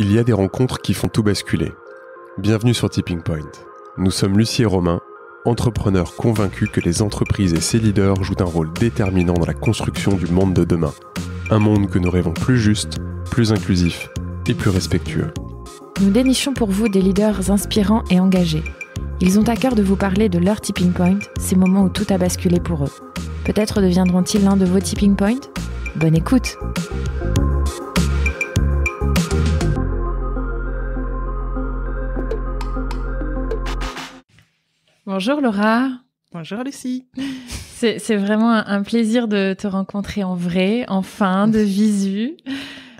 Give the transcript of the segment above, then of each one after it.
Il y a des rencontres qui font tout basculer. Bienvenue sur Tipping Point. Nous sommes Lucie et Romain, entrepreneurs convaincus que les entreprises et ses leaders jouent un rôle déterminant dans la construction du monde de demain. Un monde que nous rêvons plus juste, plus inclusif et plus respectueux. Nous dénichons pour vous des leaders inspirants et engagés. Ils ont à cœur de vous parler de leur tipping point, ces moments où tout a basculé pour eux. Peut-être deviendront-ils l'un de vos tipping points Bonne écoute Bonjour Laura. Bonjour Lucie. C'est vraiment un, plaisir de te rencontrer en vrai, enfin, de visu.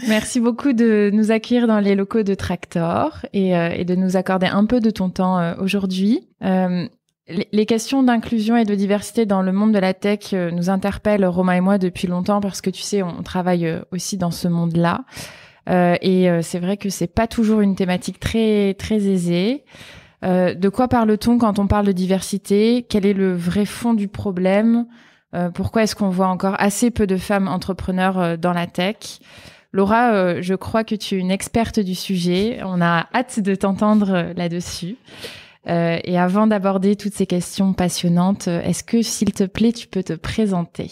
Merci beaucoup de nous accueillir dans les locaux de Tractor et, euh, de nous accorder un peu de ton temps euh, aujourd'hui. Euh, les questions d'inclusion et de diversité dans le monde de la tech nous interpellent, Romain et moi, depuis longtemps parce que tu sais, on travaille aussi dans ce monde-là. et c'est vrai que c'est pas toujours une thématique très, très aisée. Euh, de quoi parle-t-on quand on parle de diversité Quel est le vrai fond du problème euh, Pourquoi est-ce qu'on voit encore assez peu de femmes entrepreneurs euh, dans la tech Laura, je crois que tu es une experte du sujet. On a hâte de t'entendre là-dessus. et avant d'aborder toutes ces questions passionnantes, est-ce que, s'il te plaît, tu peux te présenter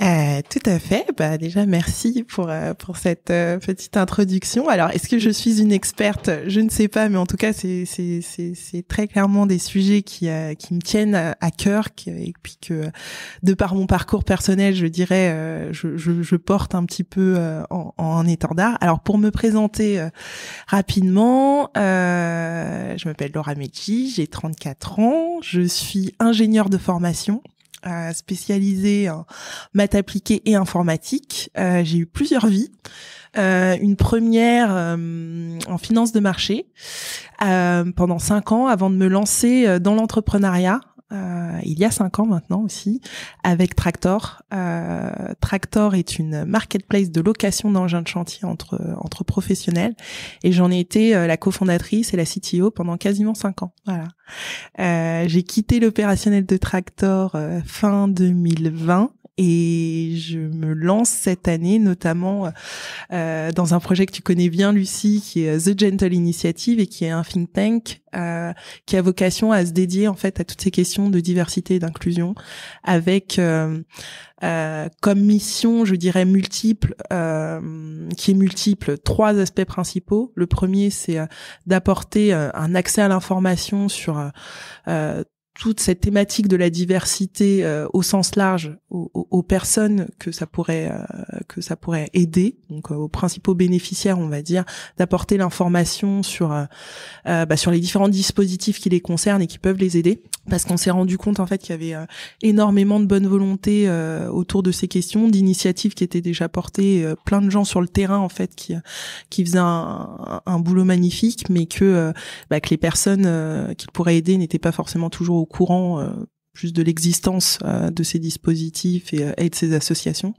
euh, tout à fait. Bah, déjà, merci pour, euh, pour cette euh, petite introduction. Alors, est-ce que je suis une experte Je ne sais pas, mais en tout cas, c'est, c'est, très clairement des sujets qui, qui me tiennent à, cœur et puis que, de par mon parcours personnel, je dirais, je, je, porte un petit peu en, étendard. Alors, pour me présenter rapidement, je m'appelle Laura Medji, j'ai 34 ans, je suis ingénieure de formation spécialisée en maths appliquées et informatique. Euh, j'ai eu plusieurs vies. Euh, une première euh, en finance de marché pendant cinq ans avant de me lancer dans l'entrepreneuriat euh, il y a cinq ans maintenant aussi, avec Tractor. Euh, Tractor est une marketplace de location d'engins de chantier entre entre professionnels, et j'en ai été euh, la cofondatrice et la CTO pendant quasiment cinq ans. Voilà. j'ai quitté l'opérationnel de Tractor fin 2020 et je me lance cette année notamment euh, dans un projet que tu connais bien Lucie qui est euh, The Gentle Initiative et qui est un think tank euh, qui a vocation à se dédier en fait à toutes ces questions de diversité et d'inclusion avec euh, euh comme mission je dirais multiple qui est multiple trois aspects principaux le premier c'est d'apporter un accès à l'information sur toute cette thématique de la diversité euh, au sens large aux, personnes que ça pourrait euh, que ça pourrait aider donc euh, aux principaux bénéficiaires on va dire d'apporter l'information sur bah, sur les différents dispositifs qui les concernent et qui peuvent les aider parce qu'on s'est rendu compte en fait qu'il y avait énormément de bonne volonté autour de ces questions d'initiatives qui étaient déjà portées plein de gens sur le terrain en fait qui qui faisaient un, boulot magnifique mais que bah, que les personnes qu'ils pourraient aider n'étaient pas forcément toujours au courant plus euh, de l'existence euh, de ces dispositifs euh, et, de ces associations.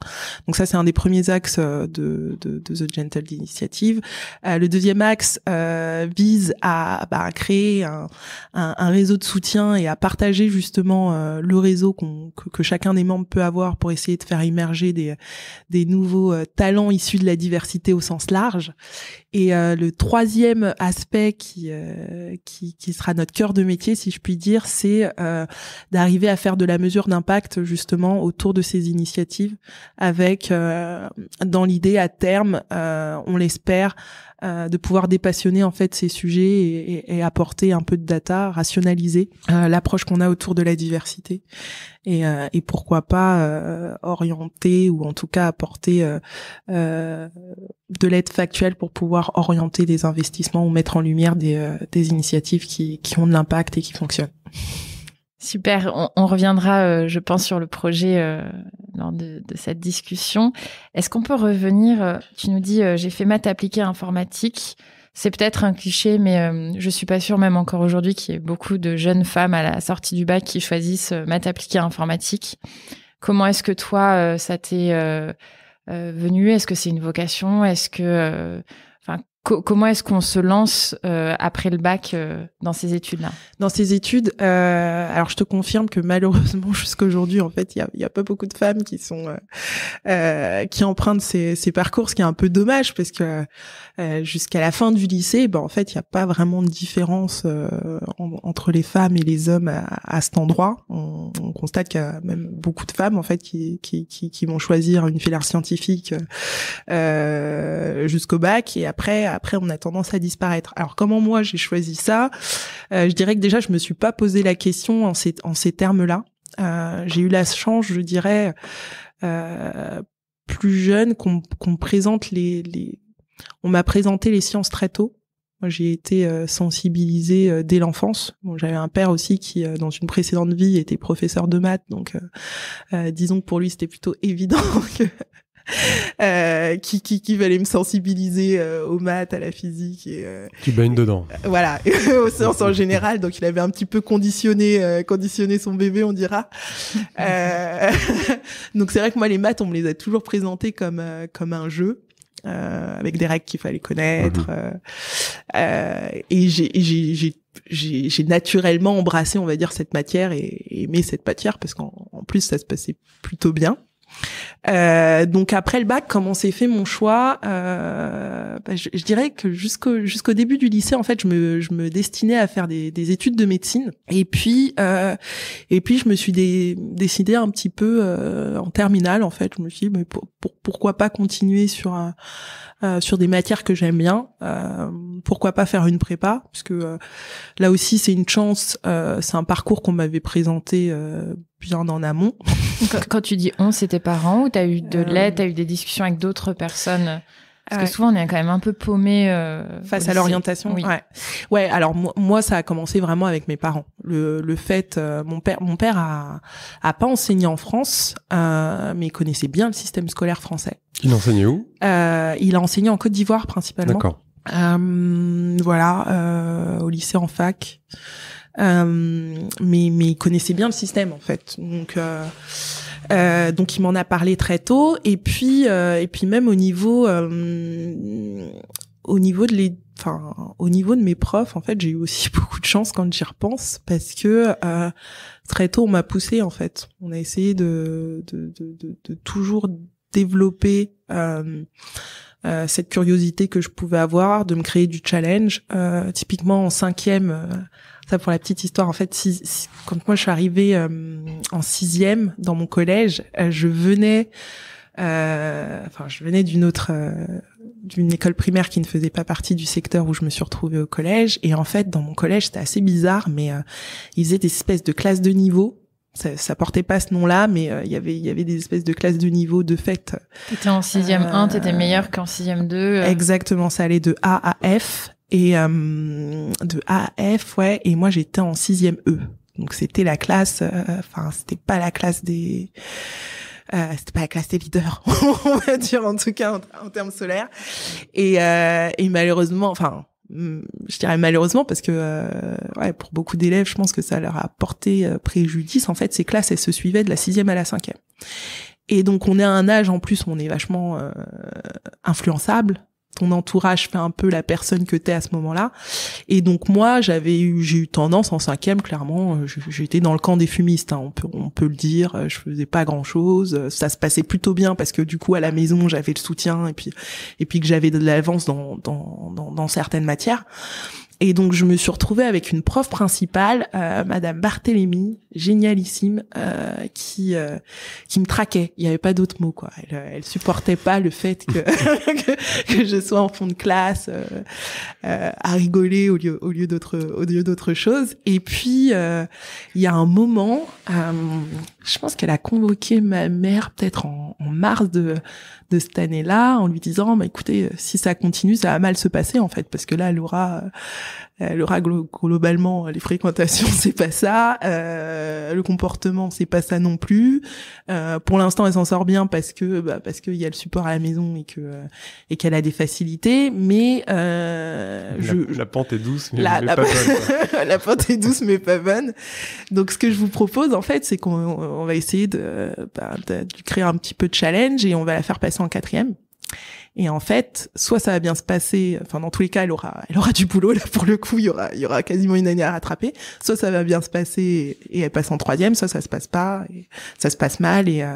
Donc ça, c'est un des premiers axes de, The Gentle Initiative. le deuxième axe vise à, bah, créer un, réseau de soutien et à partager justement le réseau que, chacun des membres peut avoir pour essayer de faire émerger des, des nouveaux talents issus de la diversité au sens large. Et euh, le troisième aspect euh, qui, qui, sera notre cœur de métier, si je puis dire, c'est euh, d'arriver à faire de la mesure d'impact justement autour de ces initiatives, avec dans l'idée à terme, on l'espère, euh, de pouvoir dépassionner en fait ces sujets et, apporter un peu de data, rationaliser euh, l'approche qu'on a autour de la diversité et, euh, et pourquoi pas orienter ou en tout cas apporter de l'aide factuelle pour pouvoir orienter des investissements ou mettre en lumière des, des initiatives qui, qui ont de l'impact et qui fonctionnent. Super, on, reviendra, euh, je pense, sur le projet euh, lors de, cette discussion. Est-ce qu'on peut revenir euh, Tu nous dis, j'ai fait maths appliquées informatique. C'est peut-être un cliché, mais je suis pas sûre, même encore aujourd'hui, qu'il y ait beaucoup de jeunes femmes à la sortie du bac qui choisissent maths appliquées informatique. Comment est-ce que toi, ça t'est venu Est-ce que c'est une vocation Est-ce que comment est-ce qu'on se lance euh, après le bac euh, dans ces études-là Dans ces études, euh, alors je te confirme que malheureusement jusqu'à aujourd'hui, en fait, il y, y a, pas beaucoup de femmes qui sont qui empruntent ces, ces, parcours, ce qui est un peu dommage parce que jusqu'à la fin du lycée, ben en fait, il n'y a pas vraiment de différence entre les femmes et les hommes à, cet endroit. On, constate qu'il y a même beaucoup de femmes en fait qui qui, qui, qui vont choisir une filière scientifique jusqu'au bac et après après on a tendance à disparaître. Alors comment moi j'ai choisi ça euh, Je dirais que déjà je me suis pas posé la question en ces, termes-là. Euh, j'ai eu la chance, je dirais, euh, plus jeune qu'on présente les, on m'a présenté les sciences très tôt. j'ai été sensibilisée dès l'enfance. j'avais un père aussi qui, dans une précédente vie, était professeur de maths, donc disons que pour lui, c'était plutôt évident que euh, qui, qui, qui me sensibiliser euh, aux maths, à la physique. Et, euh, tu baignes dedans. voilà, au sens en général. Donc il avait un petit peu conditionné, euh, conditionné son bébé, on dira. donc c'est vrai que moi les maths, on me les a toujours présentés comme comme un jeu. avec des règles qu'il fallait connaître mhm. et j'ai j'ai naturellement embrassé on va dire cette matière et aimé cette matière parce qu'en plus ça se passait plutôt bien euh, donc après le bac, comment s'est fait mon choix euh, bah, je, dirais que jusqu'au jusqu'au début du lycée, en fait, je me, je me destinais à faire des, des études de médecine. Et puis euh, et puis je me suis décidé un petit peu euh, en terminale, en fait, je me suis dit mais pourquoi pas continuer sur un, euh, sur des matières que j'aime bien. Euh, pourquoi pas faire une prépa Parce que là aussi, c'est une chance. c'est un parcours qu'on m'avait présenté bien en amont. Quand tu dis on, c'est tes parents ou t'as eu de euh, l'aide, t'as eu des discussions avec d'autres personnes parce que souvent, on est quand même un peu paumé euh, face à l'orientation. Oui. Ouais. ouais. Alors moi, ça a commencé vraiment avec mes parents. Le, le fait, euh, mon père, mon père a, a pas enseigné en France, euh, mais il connaissait bien le système scolaire français. Il enseignait où Il a enseigné en Côte d'Ivoire principalement. D'accord. voilà, au lycée en fac. Euh, mais, mais il connaissait bien le système en fait. Donc euh, euh donc il m'en a parlé très tôt et puis euh, et puis même au niveau euh, au niveau de les enfin au niveau de mes profs en fait j'ai eu aussi beaucoup de chance quand j'y repense parce que très tôt on m'a poussé en fait on a essayé de de, de, de, de toujours développer cette curiosité que je pouvais avoir de me créer du challenge typiquement en cinquième ça, pour la petite histoire, en fait, si, si, quand moi je suis arrivée euh, en sixième dans mon collège, euh, je venais, euh, enfin, je venais d'une autre, euh, d'une école primaire qui ne faisait pas partie du secteur où je me suis retrouvée au collège. Et en fait, dans mon collège, c'était assez bizarre, mais ils faisaient des espèces de classes de niveau. Ça, ça, portait pas ce nom-là, mais il y avait il y avait des espèces de classes de niveau de fait. T'étais en sixième 1, t'étais meilleur qu'en sixième 2. Exactement, ça allait de A à F et euh, de A à F, ouais. Et moi, j'étais en sixième E. Donc c'était la classe, euh, enfin c'était pas la classe des, euh, c'était pas la classe des leaders, on va dire en tout cas en, termes solaires. Et, et malheureusement, enfin, je dirais malheureusement parce que ouais, pour beaucoup d'élèves, je pense que ça leur a porté préjudice. En fait, ces classes, elles se suivaient de la sixième à la cinquième. Et donc on est à un âge en plus, on est vachement influençable ton entourage fait un peu la personne que t'es à ce moment-là. Et donc moi, j'avais eu, j'ai eu tendance en cinquième, clairement, euh, j'étais dans le camp des fumistes. Hein. on peut, on peut le dire. Euh, je faisais pas grand-chose. Euh, ça se passait plutôt bien parce que du coup à la maison j'avais le soutien et puis et puis que j'avais de l'avance dans, dans dans dans certaines matières. Et donc je me suis retrouvée avec une prof principale, euh, Madame Barthélémy, génialissime, euh, qui euh, qui me traquait. Il n'y avait pas d'autre mot quoi. Elle, supportait pas le fait que, que, je sois en fond de classe à rigoler au lieu au lieu d'autres au lieu d'autres choses. Et puis il y a un moment je pense qu'elle a convoqué ma mère peut-être en, mars de, de cette année-là, en lui disant, bah, écoutez, euh, si ça continue, ça va mal se passer en fait, parce que là, Laura, euh, euh, le rat globalement, euh, les fréquentations c'est pas ça, euh, le comportement c'est pas ça non plus. Euh, pour l'instant, elle s'en sort bien parce que bah, parce qu'il y a le support à la maison et que euh, et qu'elle a des facilités, mais la, je, la pente est douce, mais, pas bonne. la pente est douce mais pas bonne. Donc ce que je vous propose en fait, c'est qu'on on va essayer de, bah, de créer un petit peu de challenge et on va la faire passer en quatrième. Et en fait, soit ça va bien se passer, enfin dans tous les cas, elle aura, elle aura du boulot là pour le coup, il y aura, il y aura quasiment une année à rattraper. Soit ça va bien se passer et, elle passe en troisième, soit ça se passe pas, ça se passe mal et euh,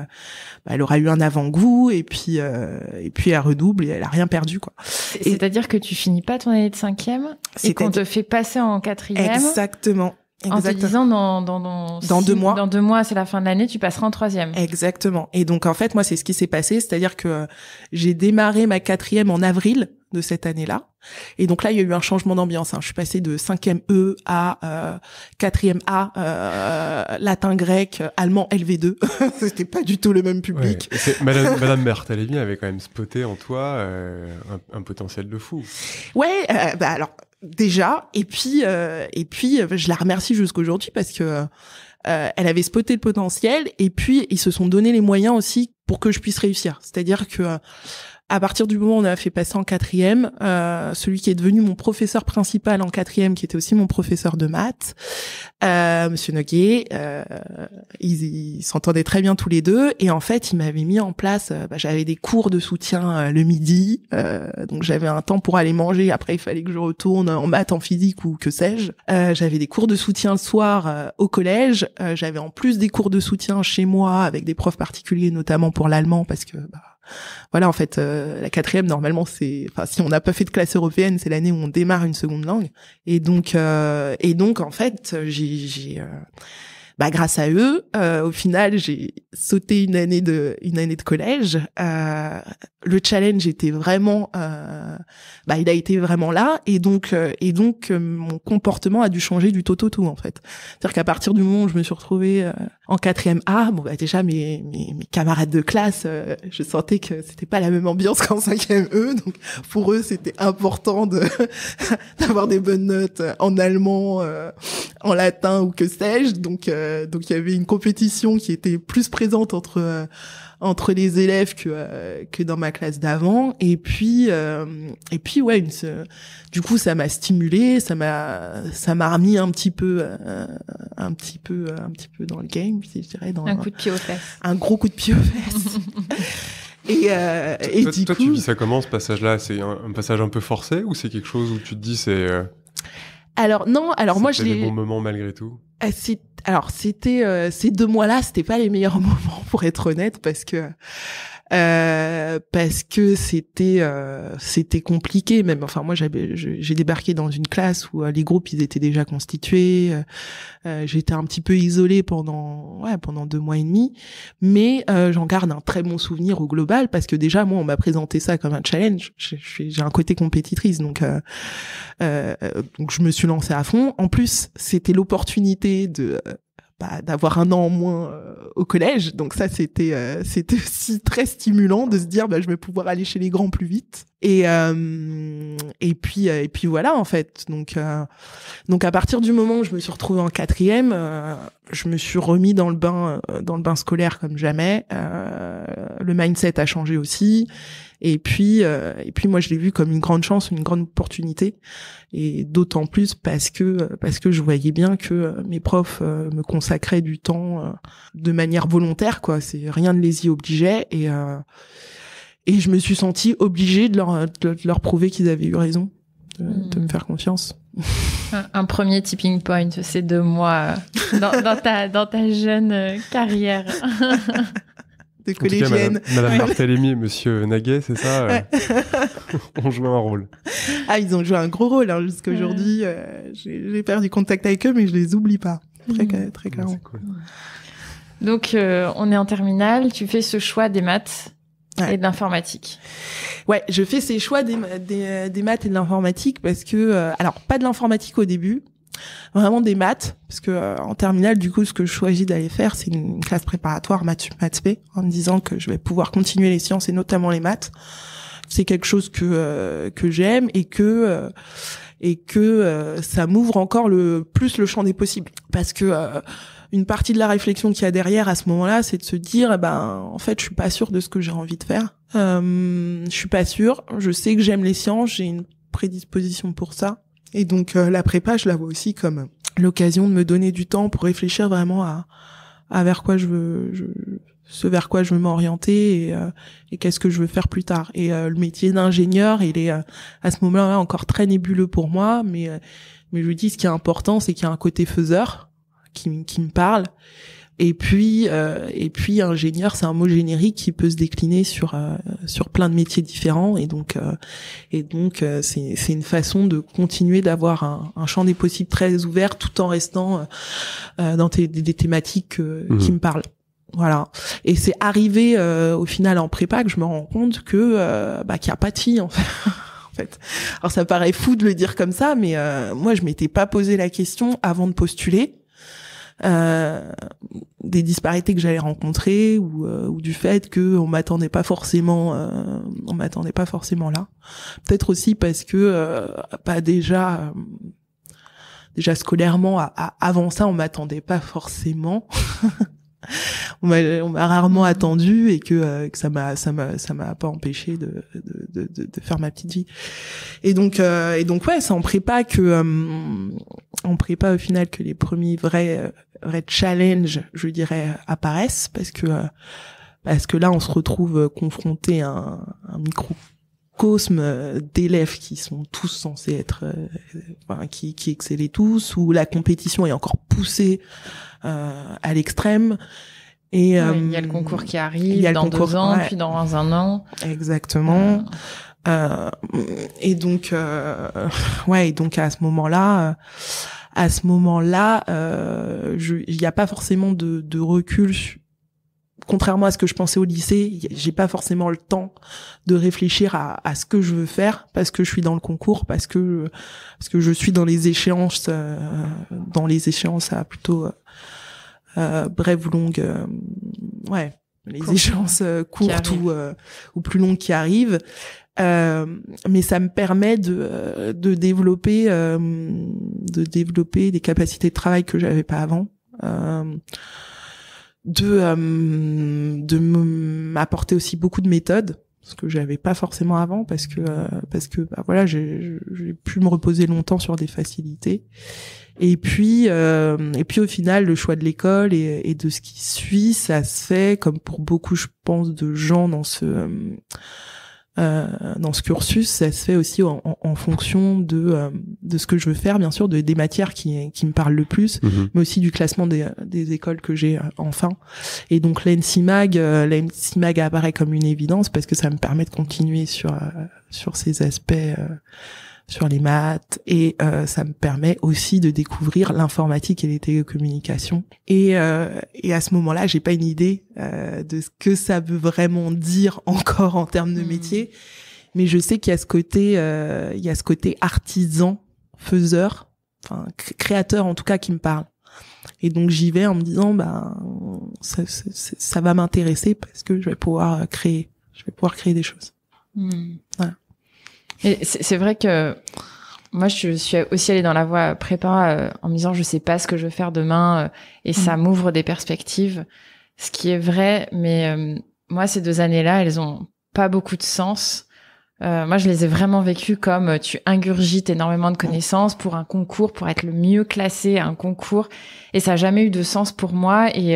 bah, elle aura eu un avant-goût et puis euh, et puis elle redouble et elle a rien perdu quoi. C'est-à-dire que tu finis pas ton année de cinquième et qu'on te fait passer en quatrième. Exactement. Exactement. En te disant dans dans dans, dans deux mois, dans deux mois, c'est la fin de l'année, tu passeras en troisième. Exactement. Et donc en fait, moi, c'est ce qui s'est passé, c'est-à-dire que euh, j'ai démarré ma quatrième en avril de cette année-là. Et donc là, il y a eu un changement d'ambiance. Hein. Je suis passée de cinquième E à euh, quatrième A, euh, latin grec, allemand LV2. C'était pas du tout le même public. Madame, Madame elle est avait quand même spoté en toi un, un, potentiel de fou. Ouais, bah alors déjà et puis euh, et puis euh, je la remercie jusqu'aujourd'hui parce que euh, elle avait spoté le potentiel et puis ils se sont donné les moyens aussi pour que je puisse réussir c'est-à-dire que à partir du moment où on a fait passer en quatrième, euh, celui qui est devenu mon professeur principal en quatrième, qui était aussi mon professeur de maths, euh, Monsieur Noguet, euh, ils s'entendaient très bien tous les deux. Et en fait, il m'avait mis en place. Euh, bah, j'avais des cours de soutien euh, le midi, euh, donc j'avais un temps pour aller manger. Après, il fallait que je retourne en maths, en physique ou que sais-je. j'avais des cours de soutien le soir au collège. j'avais en plus des cours de soutien chez moi avec des profs particuliers, notamment pour l'allemand, parce que bah, voilà, en fait, euh, la quatrième, normalement, c'est, enfin, si on n'a pas fait de classe européenne, c'est l'année où on démarre une seconde langue. Et donc, euh, et donc, en fait, j'ai, euh, bah, grâce à eux, au final, j'ai sauté une année de, une année de collège. le challenge était vraiment, bah, il a été vraiment là. Et donc, et donc, mon comportement a dû changer du tout au tout, en fait. C'est-à-dire qu'à partir du moment où je me suis retrouvée en quatrième A, bon bah, déjà mes, mes, camarades de classe, euh, je sentais que c'était pas la même ambiance qu'en cinquième E, donc pour eux c'était important de d'avoir des bonnes notes en allemand, euh, en latin ou que sais-je. Donc euh, donc il y avait une compétition qui était plus présente entre entre les élèves que euh, que dans ma classe d'avant et puis euh, et puis ouais du coup ça m'a stimulé ça m'a ça m'a remis un petit peu euh, un petit peu un petit peu dans le game je dirais dans un, coup de pied aux fesses un gros coup de pied aux fesses Et, et toi, tu vis ça comment ce passage-là C'est un, passage un peu forcé ou c'est quelque chose où tu te dis c'est Alors non, alors moi je l'ai. Des bons moments malgré tout. Ah, alors c'était euh, ces deux mois-là, c'était pas les meilleurs moments pour être honnête parce que euh, parce que c'était euh, c'était compliqué même enfin moi j'avais j'ai débarqué dans une classe où euh, les groupes ils étaient déjà constitués j'étais un petit peu isolée pendant ouais pendant deux mois et demi mais j'en garde un très bon souvenir au global parce que déjà moi on m'a présenté ça comme un challenge j'ai un côté compétitrice donc donc je me suis lancée à fond en plus c'était l'opportunité de bah, d'avoir un an en moins euh, au collège. Donc ça, c'était euh, c'était aussi très stimulant de se dire bah, je vais pouvoir aller chez les grands plus vite. Et euh, et puis et puis voilà en fait. Donc donc à partir du moment où je me suis retrouvée en quatrième, je me suis remis dans le bain, euh, dans le bain scolaire comme jamais. Euh, le mindset a changé aussi. Et puis, euh, et puis moi, je l'ai vu comme une grande chance, une grande opportunité, et d'autant plus parce que parce que je voyais bien que mes profs me consacraient du temps de manière volontaire, quoi. C'est rien ne les y obligeait, et et je me suis sentie obligée de leur de leur prouver qu'ils avaient eu raison de, hmm. me faire confiance. Un, premier tipping point, c'est de moi euh, dans, ta, jeune euh, carrière. de collégienne. Madame, Madame et Monsieur Naguet, c'est ça euh, On joue un rôle. Ah, ils ont joué un gros rôle. Hein, Jusqu'à aujourd'hui, j'ai perdu contact avec eux, mais je les oublie pas. Très, hmm. très clairement. Donc, on est en terminale. Tu fais ce choix des maths et de l'informatique. Ouais, je fais ces choix euh, des, maths et de l'informatique parce que, euh, alors pas de l'informatique au début, vraiment des maths, parce que euh, en terminale, du coup, ce que je choisis d'aller faire, c'est une classe préparatoire maths, maths P, en me disant que je vais pouvoir continuer les sciences et notamment les maths. C'est quelque chose que que j'aime et que et que ça m'ouvre encore le plus le champ des possibles, parce que une partie de la réflexion qu'il y a derrière à ce moment-là, c'est de se dire, eh ben, en fait, je suis pas sûre de ce que j'ai envie de faire. Euh, je suis pas sûre. Je sais que j'aime les sciences, j'ai une prédisposition pour ça. Et donc euh, la prépa, je la vois aussi comme l'occasion de me donner du temps pour réfléchir vraiment à, à vers quoi je veux, ce vers quoi je veux m'orienter euh, et, qu'est-ce que je veux faire plus tard. Et euh, le métier d'ingénieur, il est à ce moment-là encore très nébuleux pour moi, mais mais je dis ce qui est important, c'est qu'il y a un côté faiseur qui, qui me parle. Et puis, euh, et puis, ingénieur, c'est un mot générique qui peut se décliner sur euh, sur plein de métiers différents, et donc euh, et donc euh, c'est c'est une façon de continuer d'avoir un, un, champ des possibles très ouvert, tout en restant euh, dans des, thématiques mmh. qui me parlent. Voilà. Et c'est arrivé au final en prépa que je me rends compte que bah qu'il y a pas de filles en fait. En fait. Alors ça paraît fou de le dire comme ça, mais moi je m'étais pas posé la question avant de postuler. Euh, des disparités que j'allais rencontrer euh, ou, du fait que on m'attendait pas forcément, euh, on m'attendait pas forcément là. Peut-être aussi parce que pas bah, déjà déjà scolairement, avant ça, on m'attendait pas forcément. on m'a rarement attendu et que, euh, que ça m'a ça m'a ça m'a pas empêché de de, de de, faire ma petite vie. Et donc euh, et donc ouais, c'est en prépa que euh, en prépa au final que les premiers vrais vrais challenges, je dirais, apparaissent parce que parce que là on se retrouve confronté à un, microcosme d'élèves qui sont tous censés être enfin, qui, qui excellaient tous où la compétition est encore poussée euh, à l'extrême et il y a le euh, concours qui arrive a dans deux ans, puis dans un an. Exactement. Euh, euh et donc, euh, ouais, et donc à ce moment-là, à ce moment-là, il n'y a pas forcément de, de, recul. Contrairement à ce que je pensais au lycée, j'ai pas forcément le temps de réfléchir à, à, ce que je veux faire parce que je suis dans le concours, parce que parce que je suis dans les échéances, dans les échéances à plutôt euh, bref ou longue euh, ouais, les échéances euh, courtes ou, ou plus longues qui arrivent. Euh, mais ça me permet de, de développer euh, de développer des capacités de travail que j'avais pas avant euh, de de m'apporter aussi beaucoup de méthodes ce que j'avais pas forcément avant parce que parce que bah, voilà j'ai pu me reposer longtemps sur des facilités et puis, euh, et puis au final, le choix de l'école et, de ce qui suit, ça se fait comme pour beaucoup, je pense, de gens dans ce euh, euh dans ce cursus, ça se fait aussi en, fonction de euh, de ce que je veux faire, bien sûr, de, des matières qui qui me parlent le plus, mhm. mais aussi du classement des, des écoles que j'ai enfin. Et donc l'ENSIMAG, l'ENSIMAG apparaît comme une évidence parce que ça me permet de continuer sur sur ces aspects sur les maths et euh, ça me permet aussi de découvrir l'informatique et les télécommunications. Et, euh, et à ce moment-là, j'ai pas une idée euh, de ce que ça veut vraiment dire encore en termes de hmm. métier, mais je sais qu'il y a ce côté, il y a ce côté artisan, faiseur, enfin créateur en tout cas qui me parle. Et donc j'y vais en me disant, bah, ça, ça, va m'intéresser parce que je vais pouvoir créer, je vais pouvoir créer des choses. Hmm. Voilà. C'est vrai que moi, je suis aussi allée dans la voie prépa euh, en me disant je sais pas ce que je vais faire demain euh, et ça mm. m'ouvre des perspectives, ce qui est vrai. Mais euh, moi, ces deux années-là, elles ont pas beaucoup de sens. moi, je les ai vraiment vécues comme tu ingurgites énormément de mm. connaissances pour un concours, pour être le mieux classé à un concours, et ça n'a jamais eu de sens pour moi. Et,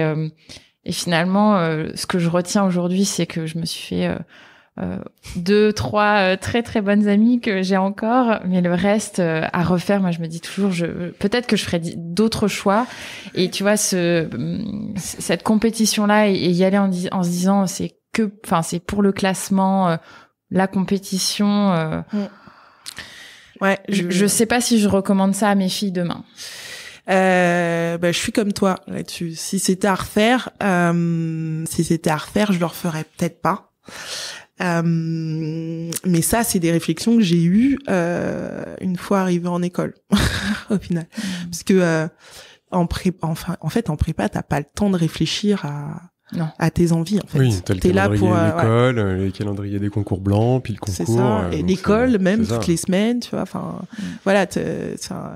et finalement, ce que je retiens aujourd'hui, c'est que je me suis fait euh, deux, trois euh, très très bonnes amies que j'ai encore, mais le reste euh, à refaire. Moi, je me dis toujours, je, peut-être que je ferai d'autres choix. Et tu vois, ce, cette compétition-là et, y aller en, en se disant, c'est que, enfin, c'est pour le classement, euh, la compétition. Mm. Ouais, je, sais pas si je recommande ça à mes filles demain. Euh, bah, je suis comme toi là-dessus. Si c'était à refaire, si c'était à refaire, je le referais peut-être pas. Euh, mais ça, c'est des réflexions que j'ai eues euh, une fois arrivée en école, au final, mmh. parce que euh, en enfin, en fait, en prépa, t'as pas le temps de réfléchir à non. à tes envies en fait. Oui, t'as es là pour, euh, l'école, euh, les calendriers des concours blancs, puis le concours. Euh, c'est ça. et l'école même toutes les semaines, tu vois. Enfin, mm. voilà,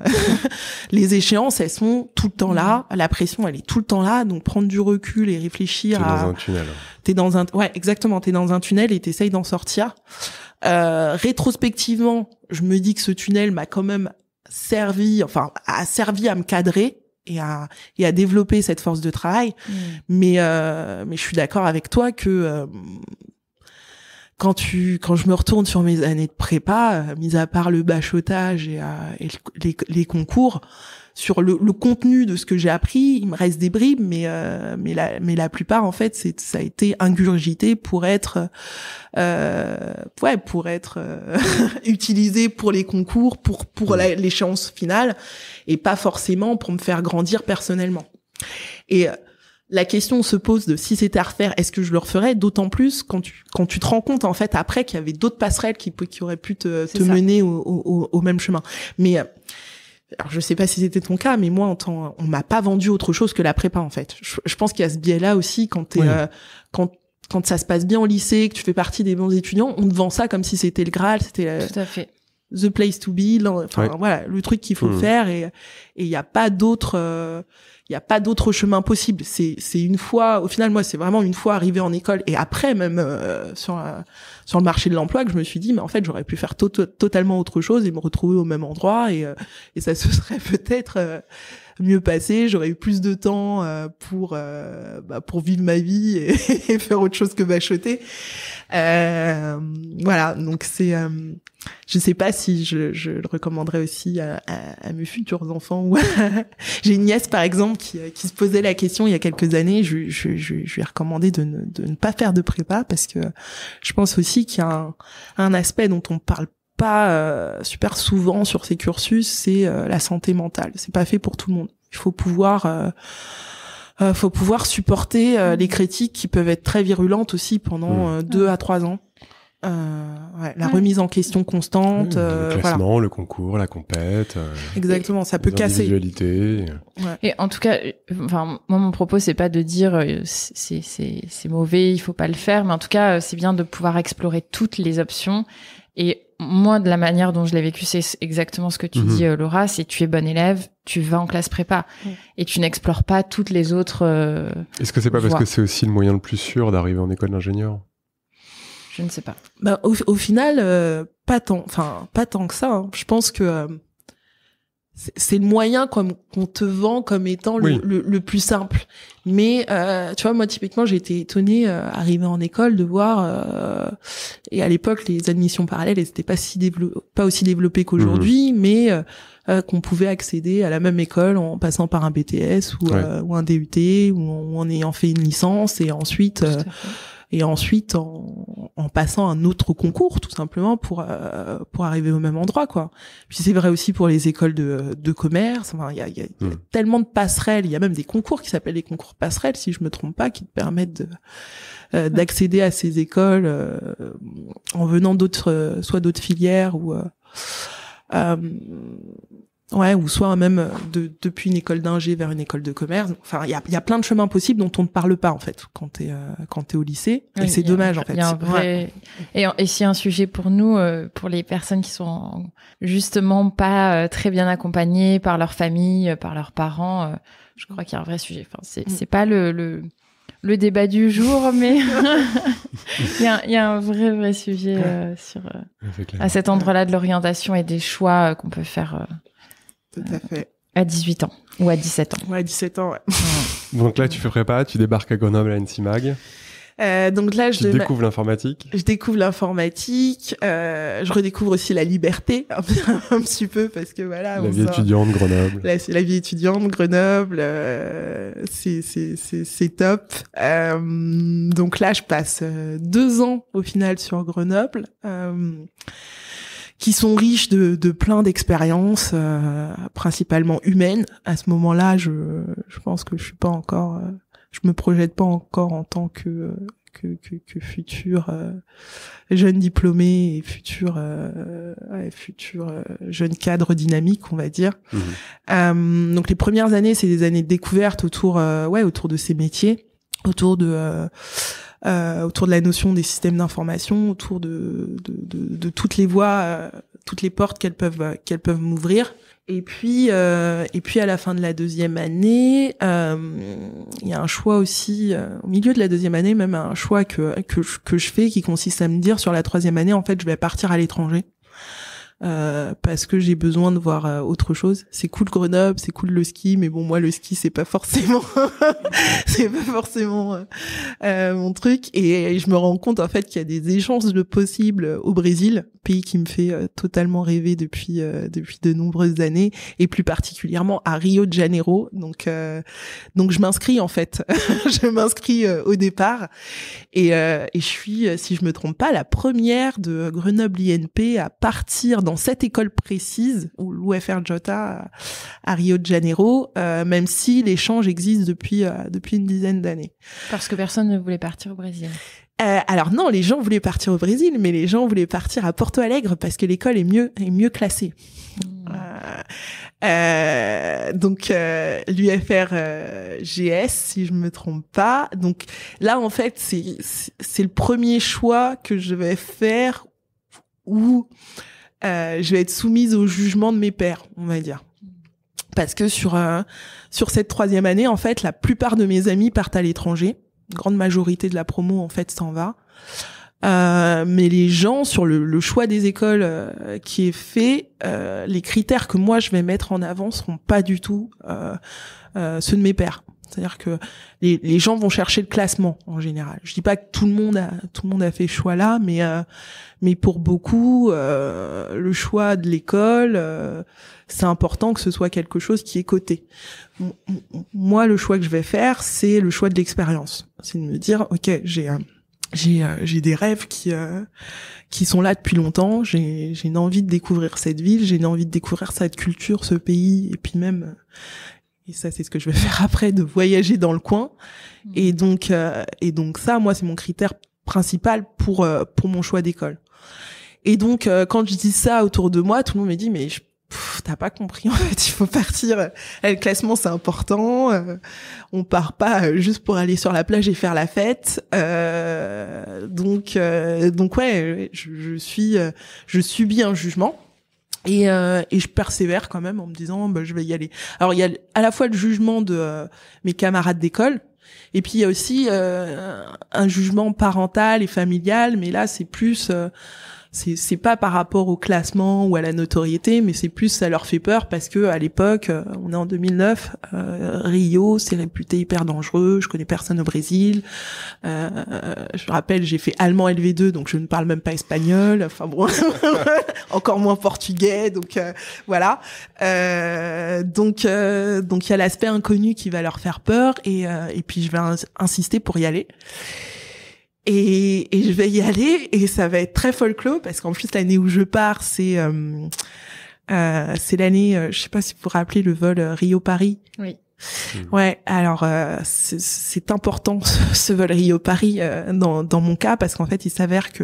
les échéances, elles sont tout le temps là. Mm. La pression, elle est tout le temps là. Donc prendre du recul et réfléchir. T'es es dans un tunnel. T'es dans un, ouais, exactement. T'es dans un tunnel et t'essayes d'en sortir. Euh, rétrospectivement, je me dis que ce tunnel m'a quand même servi, enfin, a servi à me cadrer et à, et à développer cette force de travail. Mm. Mais, euh, mais je suis d'accord avec toi que euh, quand, tu, quand je me retourne sur mes années de prépa, euh, mis à part le bachotage et, les, concours, sur le, le, contenu de ce que j'ai appris, il me reste des bribes, mais euh, mais la mais la plupart en fait, c'est ça a été ingurgité pour être euh, ouais pour être euh, utilisé pour les concours, pour pour l'échéance finale, et pas forcément pour me faire grandir personnellement. Et euh, la question se pose de si c'était à refaire, est-ce que je le referais D'autant plus quand tu quand tu te rends compte en fait après qu'il y avait d'autres passerelles qui qui auraient pu te, te mener au, au, au, même chemin. Mais alors je sais pas si c'était ton cas, mais moi en tant, on m'a pas vendu autre chose que la prépa en fait. Je, pense qu'il y a ce biais-là aussi quand t'es, euh, quand quand ça se passe bien au lycée, que tu fais partie des bons étudiants, on te vend ça comme si c'était le Graal, c'était le euh, fait the place to be, enfin voilà le truc qu'il faut mmh. faire et et il n'y a pas d'autre, euh, il n'y a pas d'autre chemin possible. C'est une fois, au final, moi, c'est vraiment une fois arrivé en école et après même euh, sur euh, sur le marché de l'emploi que je me suis dit, mais en fait, j'aurais pu faire totalement autre chose et me retrouver au même endroit et, euh, et ça se serait peut-être mieux passé, j'aurais eu plus de temps euh, pour euh, bah, pour vivre ma vie et, faire autre chose que bachoter. Euh, voilà, donc c'est je sais pas si je, je le recommanderais aussi à, mes futurs enfants. J'ai une nièce par exemple qui, qui, se posait la question il y a quelques années. Je, je, je lui ai recommandé de ne, de ne, pas faire de prépa parce que je pense aussi qu'il y a un, un aspect dont on parle pas euh, super souvent sur ces cursus, c'est euh, la santé mentale. C'est pas fait pour tout le monde. Il faut pouvoir euh, faut pouvoir supporter mmh. les critiques qui peuvent être très virulentes aussi pendant mmh. deux mmh. à trois ans. Euh, ouais, la remise en question constante. le classement, le concours, la compète. Exactement, ça peut casser. Ouais. Et en tout cas, enfin, moi, mon propos, c'est pas de dire c'est mauvais, il faut pas le faire, mais en tout cas, c'est bien de pouvoir explorer toutes les options et moi, de la manière dont je l'ai vécu, c'est exactement ce que tu mhm. dis, euh, Laura, c'est tu es bonne élève, tu vas en classe prépa et tu n'explores pas toutes les autres. Euh, Est-ce que c'est pas parce que c'est aussi le moyen le plus sûr d'arriver en école d'ingénieur Je ne sais pas. Bah, au, final, euh, pas tant, enfin pas tant que ça. Hein. Je pense que c'est le moyen comme qu'on te vend comme étant le, le, plus simple. Mais euh, tu vois, moi typiquement, j'ai été étonnée euh, en école de voir. Euh, et à l'époque, les admissions parallèles, elles n'étaient pas si pas aussi développées qu'aujourd'hui, mhm. mais euh, euh, qu'on pouvait accéder à la même école en passant par un BTS ou, ou un DUT ou en, ayant fait une licence et ensuite et ensuite en, en, passant un autre concours tout simplement pour euh, pour arriver au même endroit quoi. Puis c'est vrai aussi pour les écoles de, commerce. il y, a, y, hmm. tellement de passerelles. Il y a même des concours qui s'appellent les concours passerelles si je me trompe pas, qui te permettent euh, d'accéder à ces écoles euh, en venant d'autres soit d'autres filières ou Ouais, ou soit même euh, de, depuis une école d'ingé vers une école de commerce. Enfin, il y a, y a, plein de chemins possibles dont on ne parle pas en fait quand t'es euh, quand t'es au lycée. et c'est dommage en fait. Vrai... Et, et c'est un sujet pour nous, euh, pour les personnes qui sont justement pas très bien accompagnées par leur famille, par leurs parents. je crois qu'il y a un vrai sujet. Enfin, c'est mm. c'est pas le, le le débat du jour, mais il, y a, y, a un vrai, vrai sujet sur, à cet endroit-là de l'orientation et des choix qu'on peut faire tout à euh, fait. À 18 ans ou à 17 ans. Ouais, 17 ans, Donc là, tu fais prépa, tu débarques à Grenoble à NCMAG. Euh, donc là, je découvre l'informatique. Je découvre l'informatique. Euh, je redécouvre aussi la liberté un, petit peu parce que voilà. La vie étudiante Grenoble. c'est la vie étudiante Grenoble. c'est c'est c'est c'est top. donc là, je passe deux ans au final sur Grenoble qui sont riches de, plein d'expériences, euh, principalement humaines. À ce moment-là, je, je pense que je suis pas encore, euh, je me projette pas encore en tant que euh, que, que, que, futur jeune diplômé et futur futur jeune cadre dynamique on va dire mmh. donc les premières années c'est des années de découverte autour ouais autour de ces métiers autour de euh, autour de la notion des systèmes d'information, autour de, de, toutes les voies, euh, toutes les portes qu'elles peuvent euh, qu'elles peuvent m'ouvrir. Et puis et puis à la fin de la deuxième année, il y a un choix aussi au milieu de la deuxième année, même un choix que que que je fais qui consiste à me dire sur la troisième année en fait je vais partir à l'étranger. Euh, parce que j'ai besoin de voir euh, autre chose. C'est cool Grenoble, c'est cool le ski, mais bon moi le ski c'est pas forcément c'est pas forcément euh, euh, mon truc et, je me rends compte en fait qu'il y a des échanges de possibles au Brésil, pays qui me fait totalement rêver depuis depuis de nombreuses années et plus particulièrement à Rio de Janeiro. Donc donc je m'inscris en fait, je m'inscris au départ et, et je suis si je me trompe pas la première de Grenoble INP à partir dans cette école précise, ou l'UFR Jota à Rio de Janeiro, euh, même si l'échange existe depuis, euh, depuis une dizaine d'années. Parce que personne ne voulait partir au Brésil. Euh, alors non, les gens voulaient partir au Brésil, mais les gens voulaient partir à Porto Alegre parce que l'école est mieux, est mieux classée. Hmm. donc l'UFR GS, si je me trompe pas. Donc là, en fait, c'est c'est le premier choix que je vais faire où euh, je vais être soumise au jugement de mes pères on va dire parce que sur euh, sur cette troisième année, en fait, la plupart de mes amis partent à l'étranger. grande majorité de la promo, en fait, s'en va. Euh, mais les gens sur le, choix des écoles qui est fait, les critères que moi je vais mettre en avant seront pas du tout ceux de mes pères c'est-à-dire que les, gens vont chercher le classement en général. Je dis pas que tout le monde a tout le monde a fait ce choix là, mais euh, mais pour beaucoup, euh, le choix de l'école, euh, c'est important que ce soit quelque chose qui est coté. Moi, le choix que je vais faire, c'est le choix de l'expérience. C'est de me dire, ok, j'ai j'ai j'ai des rêves qui qui sont là depuis longtemps. J'ai j'ai une envie de découvrir cette ville, j'ai une envie de découvrir cette culture, ce pays, et puis même et ça c'est ce que je vais faire après de voyager dans le coin mm. et donc euh, et donc ça moi c'est mon critère principal pour euh, pour mon choix d'école et donc euh, quand je dis ça autour de moi tout le monde me dit mais je T'as pas compris en fait, il faut partir. Le classement c'est important. on part pas juste pour aller sur la plage et faire la fête. donc donc ouais, je, je suis je subis un jugement et, euh, et, je persévère quand même en me disant bah, je vais y aller. Alors il y a à la fois le jugement de euh, mes camarades d'école et puis il y a aussi euh, un jugement parental et familial, mais là c'est plus c'est c'est pas par rapport au classement ou à la notoriété, mais c'est plus ça leur fait peur parce que à l'époque, euh, on est en 2009, euh, Rio c'est réputé hyper dangereux. Je connais personne au Brésil. Euh, je rappelle, j'ai fait allemand LV2, donc je ne parle même pas espagnol. Enfin bon, encore moins portugais. Donc euh, voilà. Euh, donc donc il y a l'aspect inconnu qui va leur faire peur et et puis je vais insister pour y aller. Et, et, je vais y aller et ça va être très folklore parce qu'en plus l'année où je pars c'est euh, euh c'est l'année euh, je sais pas si vous vous rappelez le vol euh, Rio Paris. Oui. Hmm. Ouais, alors c'est important ce, vol Rio Paris dans, dans mon cas parce qu'en fait il s'avère que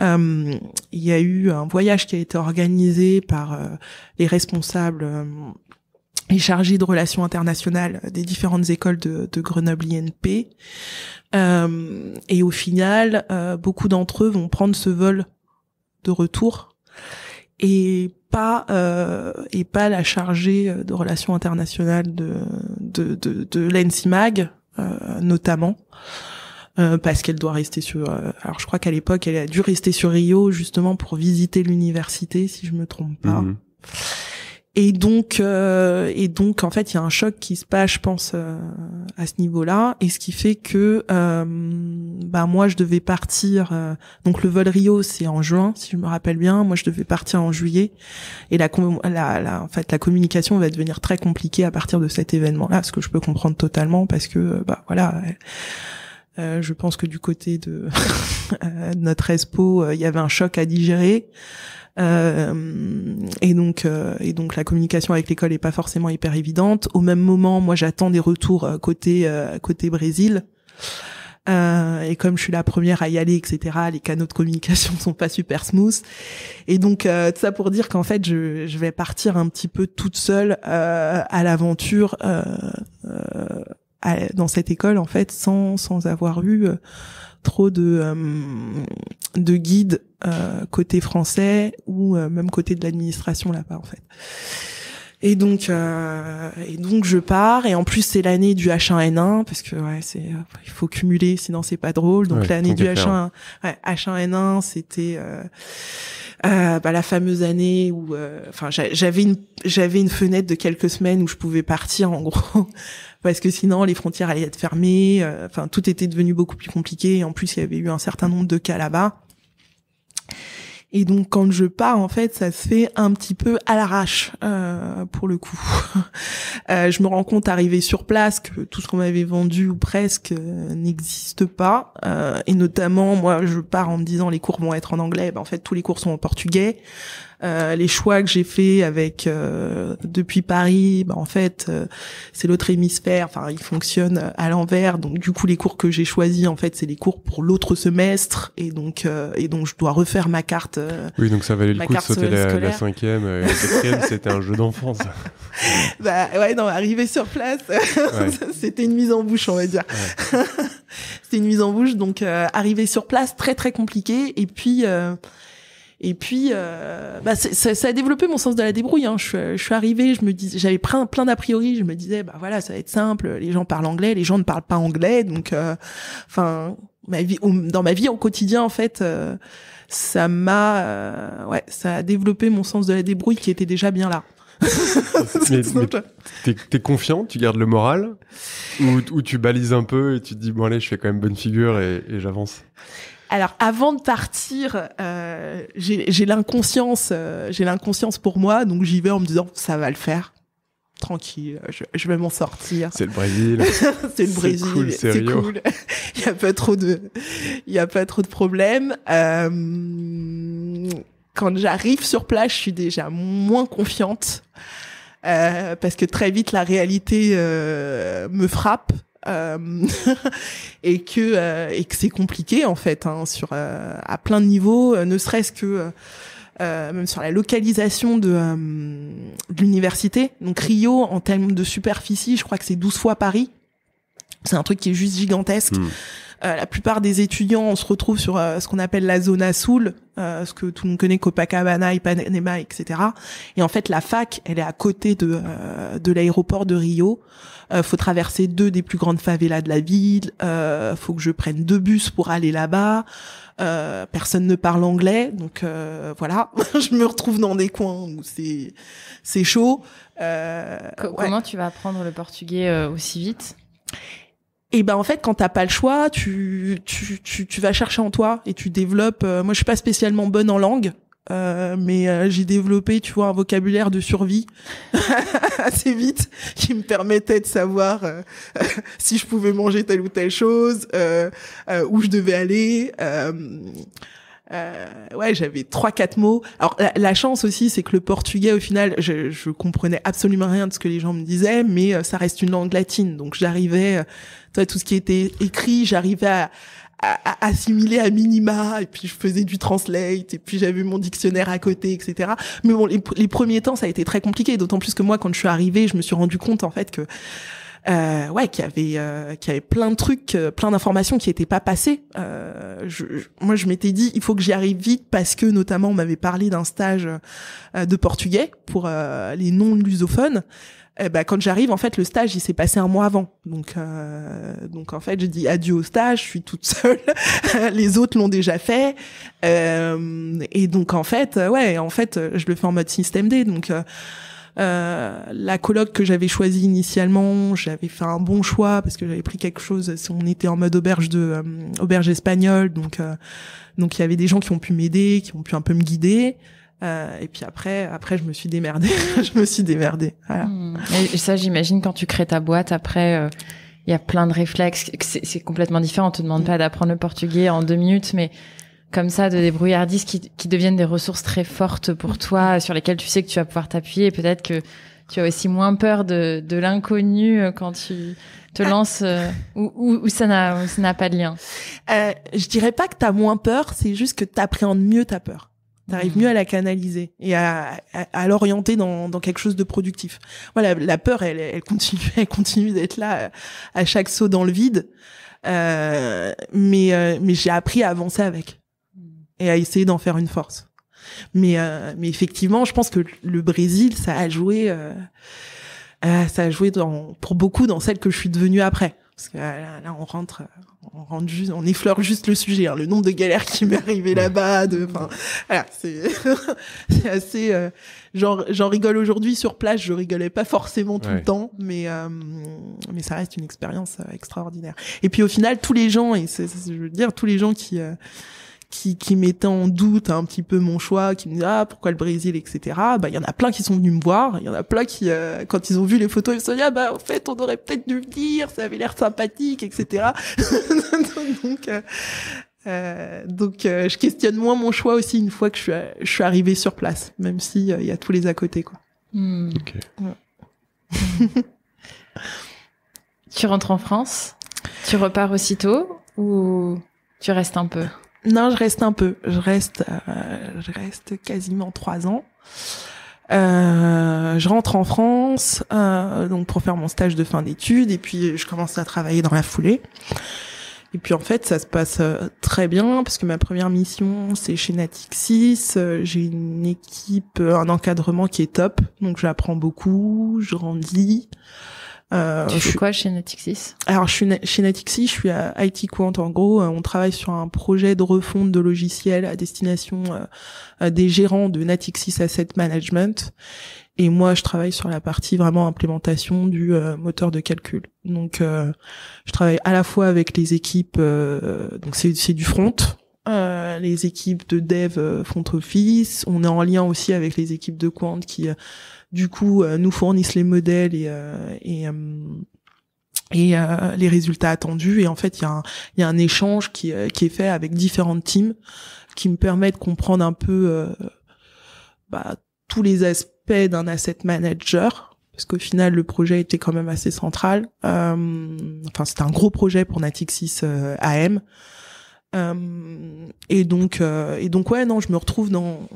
il y a eu un voyage qui a été organisé par les responsables est chargé de relations internationales des différentes écoles de, Grenoble INP. Euh, et au final, euh, beaucoup d'entre eux vont prendre ce vol de retour et pas euh, et pas la chargée de relations internationales de de de, de notamment parce qu'elle doit rester sur alors je crois qu'à l'époque elle a dû rester sur Rio justement pour visiter l'université si je me trompe pas. Mhm. Et donc, euh, et donc, en fait, il y a un choc qui se passe, je pense, euh, à ce niveau-là, et ce qui fait que, euh, bah, moi, je devais partir. donc, le vol Rio, c'est en juin, si je me rappelle bien. Moi, je devais partir en juillet, et la, en fait, la communication va devenir très compliquée à partir de cet événement-là, ce que je peux comprendre totalement, parce que, bah, voilà. je pense que du côté de notre expo, il y avait un choc à digérer. Euh, et donc euh, et donc la communication avec l'école est pas forcément hyper évidente. Au même moment, moi j'attends des retours euh, côté côté Brésil. Euh, et comme je suis la première à y aller, etc., les canaux de communication sont pas super smooth. Et donc, tout ça pour dire qu'en fait, je, je, vais partir un petit peu toute seule à l'aventure dans cette école, en fait, sans, sans avoir eu trop de euh, de guides euh, côté français ou euh, même côté de l'administration là-bas en fait. Et donc, euh, et donc je pars. Et en plus, c'est l'année du H1N1 parce que ouais, c'est il faut cumuler, sinon c'est pas drôle. Donc l'année du H1, ouais, H1N1, c'était euh, bah, la fameuse année où, enfin, j'avais une j'avais une fenêtre de quelques semaines où je pouvais partir en gros parce que sinon les frontières allaient être fermées. Euh, enfin, tout était devenu beaucoup plus compliqué. Et en plus, il y avait eu un certain nombre de cas là-bas. Et donc quand je pars, en fait, ça se fait un petit peu à l'arrache euh, pour le coup. Euh, je me rends compte arrivé sur place que tout ce qu'on m'avait vendu ou presque n'existe pas. et notamment, moi, je pars en me disant les cours vont être en anglais. Ben, en fait, tous les cours sont en portugais. Euh, les choix que j'ai faits avec euh, depuis Paris, bah, en fait, euh, c'est l'autre hémisphère. Enfin, il fonctionne à l'envers. Donc du coup, les cours que j'ai choisis, en fait, c'est les cours pour l'autre semestre. Et donc et donc je dois refaire ma carte. oui, donc ça valait le coup de sauter la, cinquième, la quatrième. c'était un jeu d'enfance. bah ouais, non, arriver sur place, c'était une mise en bouche, on va dire. C'est c'était une mise en bouche. Donc arriver sur place, très très compliqué. Et puis et puis, euh, bah, ça, ça, a développé mon sens de la débrouille. Hein. Je, suis arrivée, je me disais, j'avais plein, plein d'a priori. Je me disais, bah voilà, ça va être simple. Les gens parlent anglais, les gens ne parlent pas anglais, donc, euh, enfin, ma vie, dans ma vie au quotidien, en fait, euh, ça m'a, ouais, ça a développé mon sens de la débrouille qui était déjà bien là. mais, es t'es, t'es confiant, tu gardes le moral, ou, ou, tu balises un peu et tu te dis bon allez, je fais quand même bonne figure et, et j'avance. Alors, avant de partir, euh, j'ai l'inconscience, euh, j'ai l'inconscience pour moi, donc j'y vais en me disant ça va le faire. Tranquille, je, vais m'en sortir. C'est le Brésil. c'est le Brésil. C'est cool. Il n'y a pas trop de, il y a pas trop de problèmes. Euh, quand j'arrive sur place, je suis déjà moins confiante. parce que très vite la réalité me frappe euh, et que euh, et que c'est compliqué en fait hein, sur euh, à plein de niveaux, ne serait-ce que même sur la localisation de, l'université. Donc Rio, en termes de superficie, je crois que c'est 12 fois Paris. C'est un truc qui est juste gigantesque. Hmm. Euh, la plupart des étudiants, on se retrouve sur euh, ce qu'on appelle la zone soul, euh, ce que tout le monde connaît, Copacabana, Ipanema, etc. Et en fait, la fac, elle est à côté de, euh, de l'aéroport de Rio. faut traverser deux des plus grandes favelas de la ville. faut que je prenne deux bus pour aller là-bas. personne ne parle anglais, donc voilà, je me retrouve dans des coins où c'est c'est chaud. Comment tu vas apprendre le portugais aussi vite et ben en fait quand t'as pas le choix tu, tu, tu vas chercher en toi et tu développes euh, moi je suis pas spécialement bonne en langue euh, mais euh, j'ai développé tu vois un vocabulaire de survie assez vite qui me permettait de savoir si je pouvais manger telle ou telle chose où je devais aller euh, ouais, j'avais trois quatre mots. Alors la, chance aussi, c'est que le portugais au final, je, je, comprenais absolument rien de ce que les gens me disaient, mais euh, ça reste une langue latine, donc j'arrivais, euh, tout ce qui était écrit, j'arrivais à, assimiler à minima, et puis je faisais du translate, et puis j'avais mon dictionnaire à côté, etc. Mais bon, les, les premiers temps, ça a été très compliqué, d'autant plus que moi, quand je suis arrivée, je me suis rendu compte en fait que euh, ouais, qui avait euh, qui avait plein de trucs, euh, plein d'informations qui n'étaient pas passées. Euh, moi, je m'étais dit, il faut que j'y arrive vite parce que notamment, on m'avait parlé d'un stage de portugais pour les non lusophones. Eh ben, quand j'arrive, en fait, le stage, il s'est passé un mois avant. Donc, donc en fait, j'ai dit adieu au stage, je suis toute seule. Les autres l'ont déjà fait. et donc, en fait, ouais, en fait, je le fais en mode système D. Donc, euh, la coloc que j'avais choisie initialement, j'avais fait un bon choix parce que j'avais pris quelque chose. On était en mode auberge de euh, auberge espagnole, donc euh, donc il y avait des gens qui ont pu m'aider, qui ont pu un peu me guider. et puis après, après, je me suis démerdée. je me suis démerdée. Hmm. Et ça, j'imagine quand tu crées ta boîte, après, il y a plein de réflexes. C'est complètement différent. On te demande hmm. pas d'apprendre le portugais en deux minutes, mais comme ça de débrouillardise qui, qui deviennent des ressources très fortes pour mm. toi, sur lesquelles tu sais que tu vas pouvoir t'appuyer. Peut-être que tu as aussi moins peur de, de l'inconnu euh, quand tu te ah. lances euh, ou, ça n'a n'a pas de lien. Euh, je dirais pas que tu as moins peur, c'est juste que tu mieux ta peur. t'arrives mm. mieux à la canaliser et à, à, l'orienter dans, dans quelque chose de productif. Voilà, la peur, elle, elle continue, elle continue d'être là euh, à chaque saut dans le vide. mais mais j'ai appris à avancer avec et à essayer d'en faire une force. Mais, euh, mais effectivement, je pense que le Brésil, ça a joué, euh, euh ça a joué dans, pour beaucoup dans celle que je suis devenue après. Parce que euh, là, on rentre, euh, on rentre juste, on effleure juste le sujet. Hein, le nombre de galères qui m'est arrivé là-bas, enfin, voilà, c'est, c'est assez. Euh, j'en, rigole aujourd'hui sur place. Je rigolais pas forcément tout le temps, mais mais ça reste une expérience extraordinaire. Et puis au final, tous les gens, et je veux dire, tous les gens qui qui, qui en doute un petit peu mon choix, qui me disaient ah pourquoi le Brésil, etc. Bah il y en a plein qui sont venus me voir, il y en a plein qui euh, quand ils ont vu les photos ils se sont dit ah bah en fait on aurait peut-être dû dire ça avait l'air sympathique, etc. donc euh, euh donc euh, je questionne moins mon choix aussi une fois que je suis, je suis arrivée sur place, même si il y a tous les à côté quoi. Hmm. tu rentres en France, tu repars aussitôt ou tu restes un peu non, je reste un peu. Je reste, euh, je reste quasiment trois ans. Euh, je rentre en France, euh, donc pour faire mon stage de fin d'études, et puis je commence à travailler dans la foulée. Et puis en fait, ça se passe très bien parce que ma première mission, c'est chez Natixis. J'ai une équipe, un encadrement qui est top, donc j'apprends beaucoup, je grandis. Euh, tu fais quoi chez Natixis Alors, je suis chez Natixis, je suis à IT Quant. En gros, euh, on travaille sur un projet de refonte de logiciels à destination euh, euh, des gérants de Natixis Asset Management. Et moi, je travaille sur la partie vraiment implémentation du moteur de calcul. Donc, je travaille à la fois avec les équipes, donc c'est du front, les équipes de dev front office. On est en lien aussi avec les équipes de Quant qui du coup euh, nous fournissent les modèles et, euh, et euh, les résultats attendus. Et en fait, il y, a un, échange qui, est fait avec différentes teams qui me permet de comprendre un peu bah, tous les aspects d'un asset manager. Parce qu'au final, le projet était quand même assez central. enfin, c'était un gros projet pour Natixis AM. et donc, et donc, ouais, non, je me retrouve dans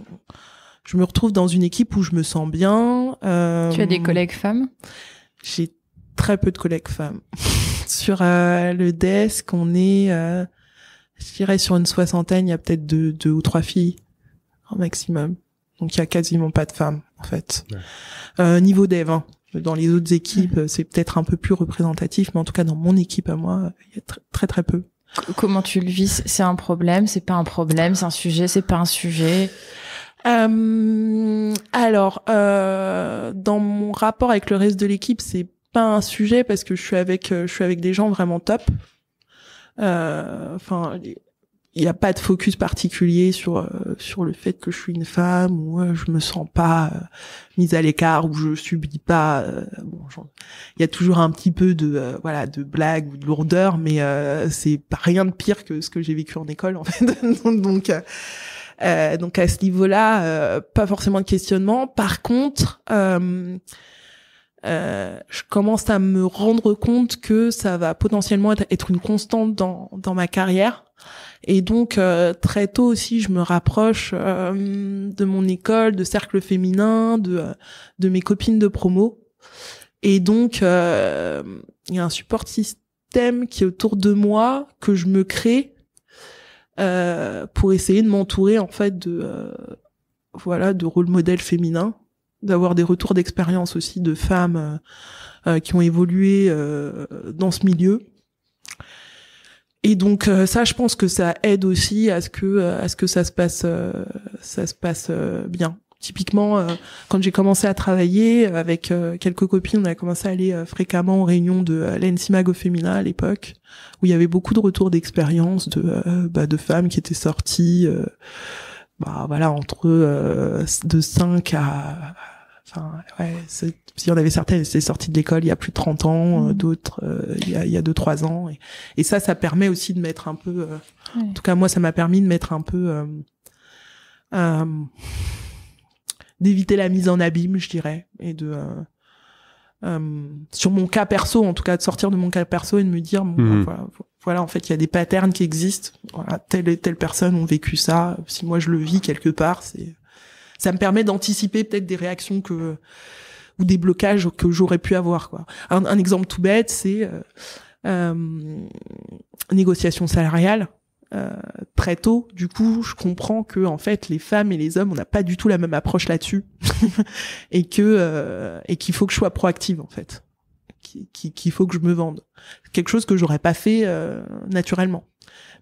je me retrouve dans une équipe où je me sens bien. Euh, tu as des euh, collègues femmes J'ai très peu de collègues femmes. sur euh, le desk, on est, euh, je dirais, sur une soixantaine, il y a peut-être deux, deux ou trois filles au maximum. Donc il y a quasiment pas de femmes en fait. niveau dev, hein. dans les autres équipes, c'est peut-être un peu plus représentatif, mais en tout cas dans mon équipe à moi, il y a très, très peu. Comment tu le vis C'est un problème C'est pas un problème C'est un sujet C'est pas un sujet euh, alors, euh, dans mon rapport avec le reste de l'équipe, c'est pas un sujet parce que je suis avec, euh, je suis avec des gens vraiment top. Euh, enfin, il n'y a pas de focus particulier sur euh, sur le fait que je suis une femme ou je me sens pas mise à l'écart ou je subis pas. bon, il y a toujours un petit peu de voilà de blagues ou de lourdeur, mais c'est rien de pire que ce que j'ai vécu en école en fait. donc euh, donc à ce niveau-là, euh, pas forcément de questionnement. Par contre, euh, je commence à me rendre compte que ça va potentiellement être, une constante dans, dans ma carrière. Et donc très tôt aussi, je me rapproche de mon école, de cercle féminin, de, de mes copines de promo. Et donc, il y a un support système qui est autour de moi, que je me crée, euh, pour essayer de m'entourer en fait de euh, voilà de rôle modèle féminin, d'avoir des retours d'expérience aussi de femmes euh, qui ont évolué dans ce milieu. Et donc ça, je pense que ça aide aussi à ce que à ce que ça se passe ça se passe bien. Typiquement, euh, quand j'ai commencé à travailler euh, avec euh, quelques copines, on a commencé à aller fréquemment aux réunions de l'ENSIMAGO Femina à l'époque, où il y avait beaucoup de retours d'expérience de, bah, de femmes qui étaient sorties, bah, voilà, entre de 5 à... Enfin, ouais, si en avait certaines, c'est étaient sorties de l'école il y a plus de 30 ans, mmh. d'autres il y a, il y 2-3 ans. Et, ça, ça permet aussi de mettre un peu... En tout cas, moi, ça m'a permis de mettre un peu d'éviter la mise en abîme, je dirais, et de euh, euh, sur mon cas perso, en tout cas de sortir de mon cas perso et de me dire mhm. voilà, en fait il y a des patterns qui existent, voilà, telle et telle personne ont vécu ça, si moi je le vis quelque part, c'est ça me permet d'anticiper peut-être des réactions que ou des blocages que j'aurais pu avoir quoi. Un, exemple tout bête, c'est euh, négociation salariale. Euh, très tôt. Du coup, je comprends que en fait, les femmes et les hommes, on n'a pas du tout la même approche là-dessus, et que euh, et qu'il faut que je sois proactive en fait, qu'il faut que je me vende. Quelque chose que j'aurais pas fait euh, naturellement.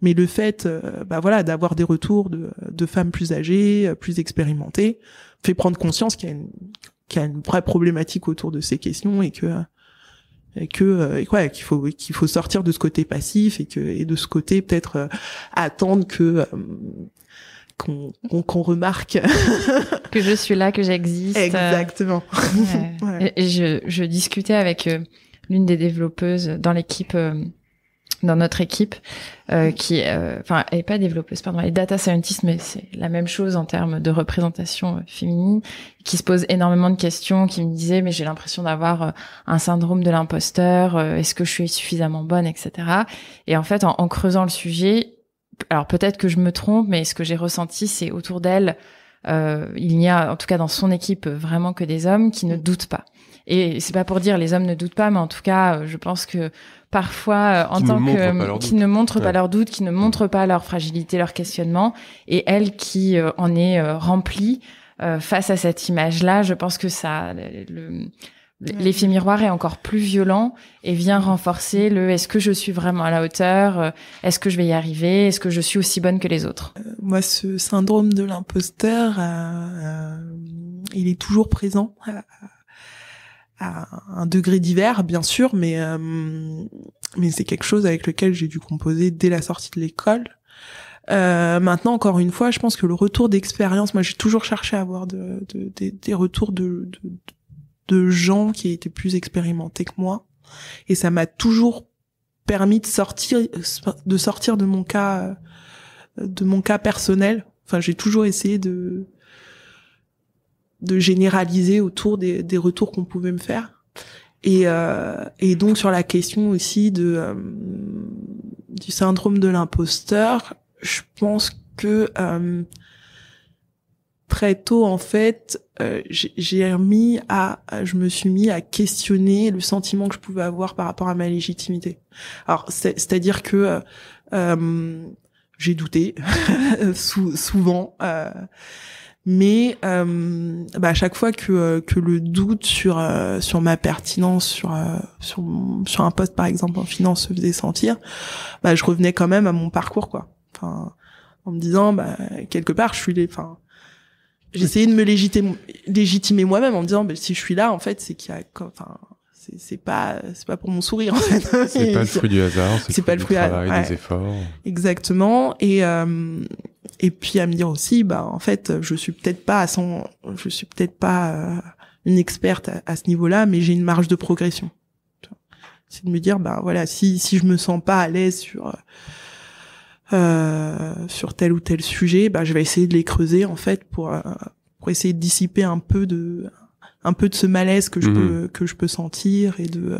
Mais le fait, euh, bah voilà, d'avoir des retours de, femmes plus âgées, plus expérimentées, fait prendre conscience qu'il y une qu'il y a une vraie problématique autour de ces questions et que et que euh, et quoi qu'il faut qu'il faut sortir de ce côté passif et que et de ce côté peut-être euh, attendre que euh, qu'on qu'on remarque que je suis là que j'existe exactement et je, je discutais avec l'une des développeuses dans l'équipe dans notre équipe euh, qui, euh, enfin, elle n'est pas développeuse, pardon, elle est data scientist, mais c'est la même chose en termes de représentation euh, féminine, qui se pose énormément de questions, qui me disait, mais j'ai l'impression d'avoir un syndrome de l'imposteur, est-ce que je suis suffisamment bonne, etc. Et en fait, en, creusant le sujet, alors peut-être que je me trompe, mais ce que j'ai ressenti, c'est autour d'elle, il n'y a, en tout cas dans son équipe, vraiment que des hommes qui ne doutent pas. Et c'est pas pour dire les hommes ne doutent pas, mais en tout cas, euh, je pense que parfois, euh, en tant que euh, qui ne montrent pas leurs doutes, qui ne mm. montrent pas leur fragilité, leur questionnement, et elle qui en est remplie face à cette image-là, je pense que ça, l'effet miroir est encore plus violent et vient renforcer le est-ce que je suis vraiment à la hauteur, est-ce que je vais y arriver, est-ce que je suis aussi bonne que les autres. moi, ce syndrome de l'imposteur, il est toujours présent à un degré divers, bien sûr, mais euh, mais c'est quelque chose avec lequel j'ai dû composer dès la sortie de l'école. Euh, maintenant, encore une fois, je pense que le retour d'expérience, moi, j'ai toujours cherché à avoir des retours de, de gens qui étaient plus expérimentés que moi, et ça m'a toujours permis de sortir de sortir de mon cas de mon cas personnel. Enfin, j'ai toujours essayé de de généraliser autour des, des retours qu'on pouvait me faire. Et, euh, et donc sur la question aussi de euh, du syndrome de l'imposteur, je pense que euh, très tôt en fait, euh, j'ai remis à, je me suis mis à questionner le sentiment que je pouvais avoir par rapport à ma légitimité. Alors c'est-à-dire que euh, j'ai douté souvent mais euh, bah à chaque fois que, euh, que le doute sur euh, sur ma pertinence sur euh, sur, sur un poste par exemple en finance se faisait sentir bah je revenais quand même à mon parcours quoi enfin en me disant bah quelque part je suis les enfin j'essayais de me légitimer, légitimer moi-même en me disant bah, si je suis là en fait c'est qu'il y a enfin c'est pas c'est pas pour mon sourire en fait. C'est pas le fruit du hasard, c'est pas le fruit travail, des efforts. Exactement et et puis à me dire aussi bah en fait je suis peut-être pas à son je suis peut-être pas euh, une experte à, ce niveau-là mais j'ai une marge de progression c'est de me dire bah voilà si si je me sens pas à l'aise sur euh, euh sur tel ou tel sujet bah je vais essayer de les creuser en fait pour euh, pour essayer de dissiper un peu de un peu de ce malaise que je mhm. peux que je peux sentir et de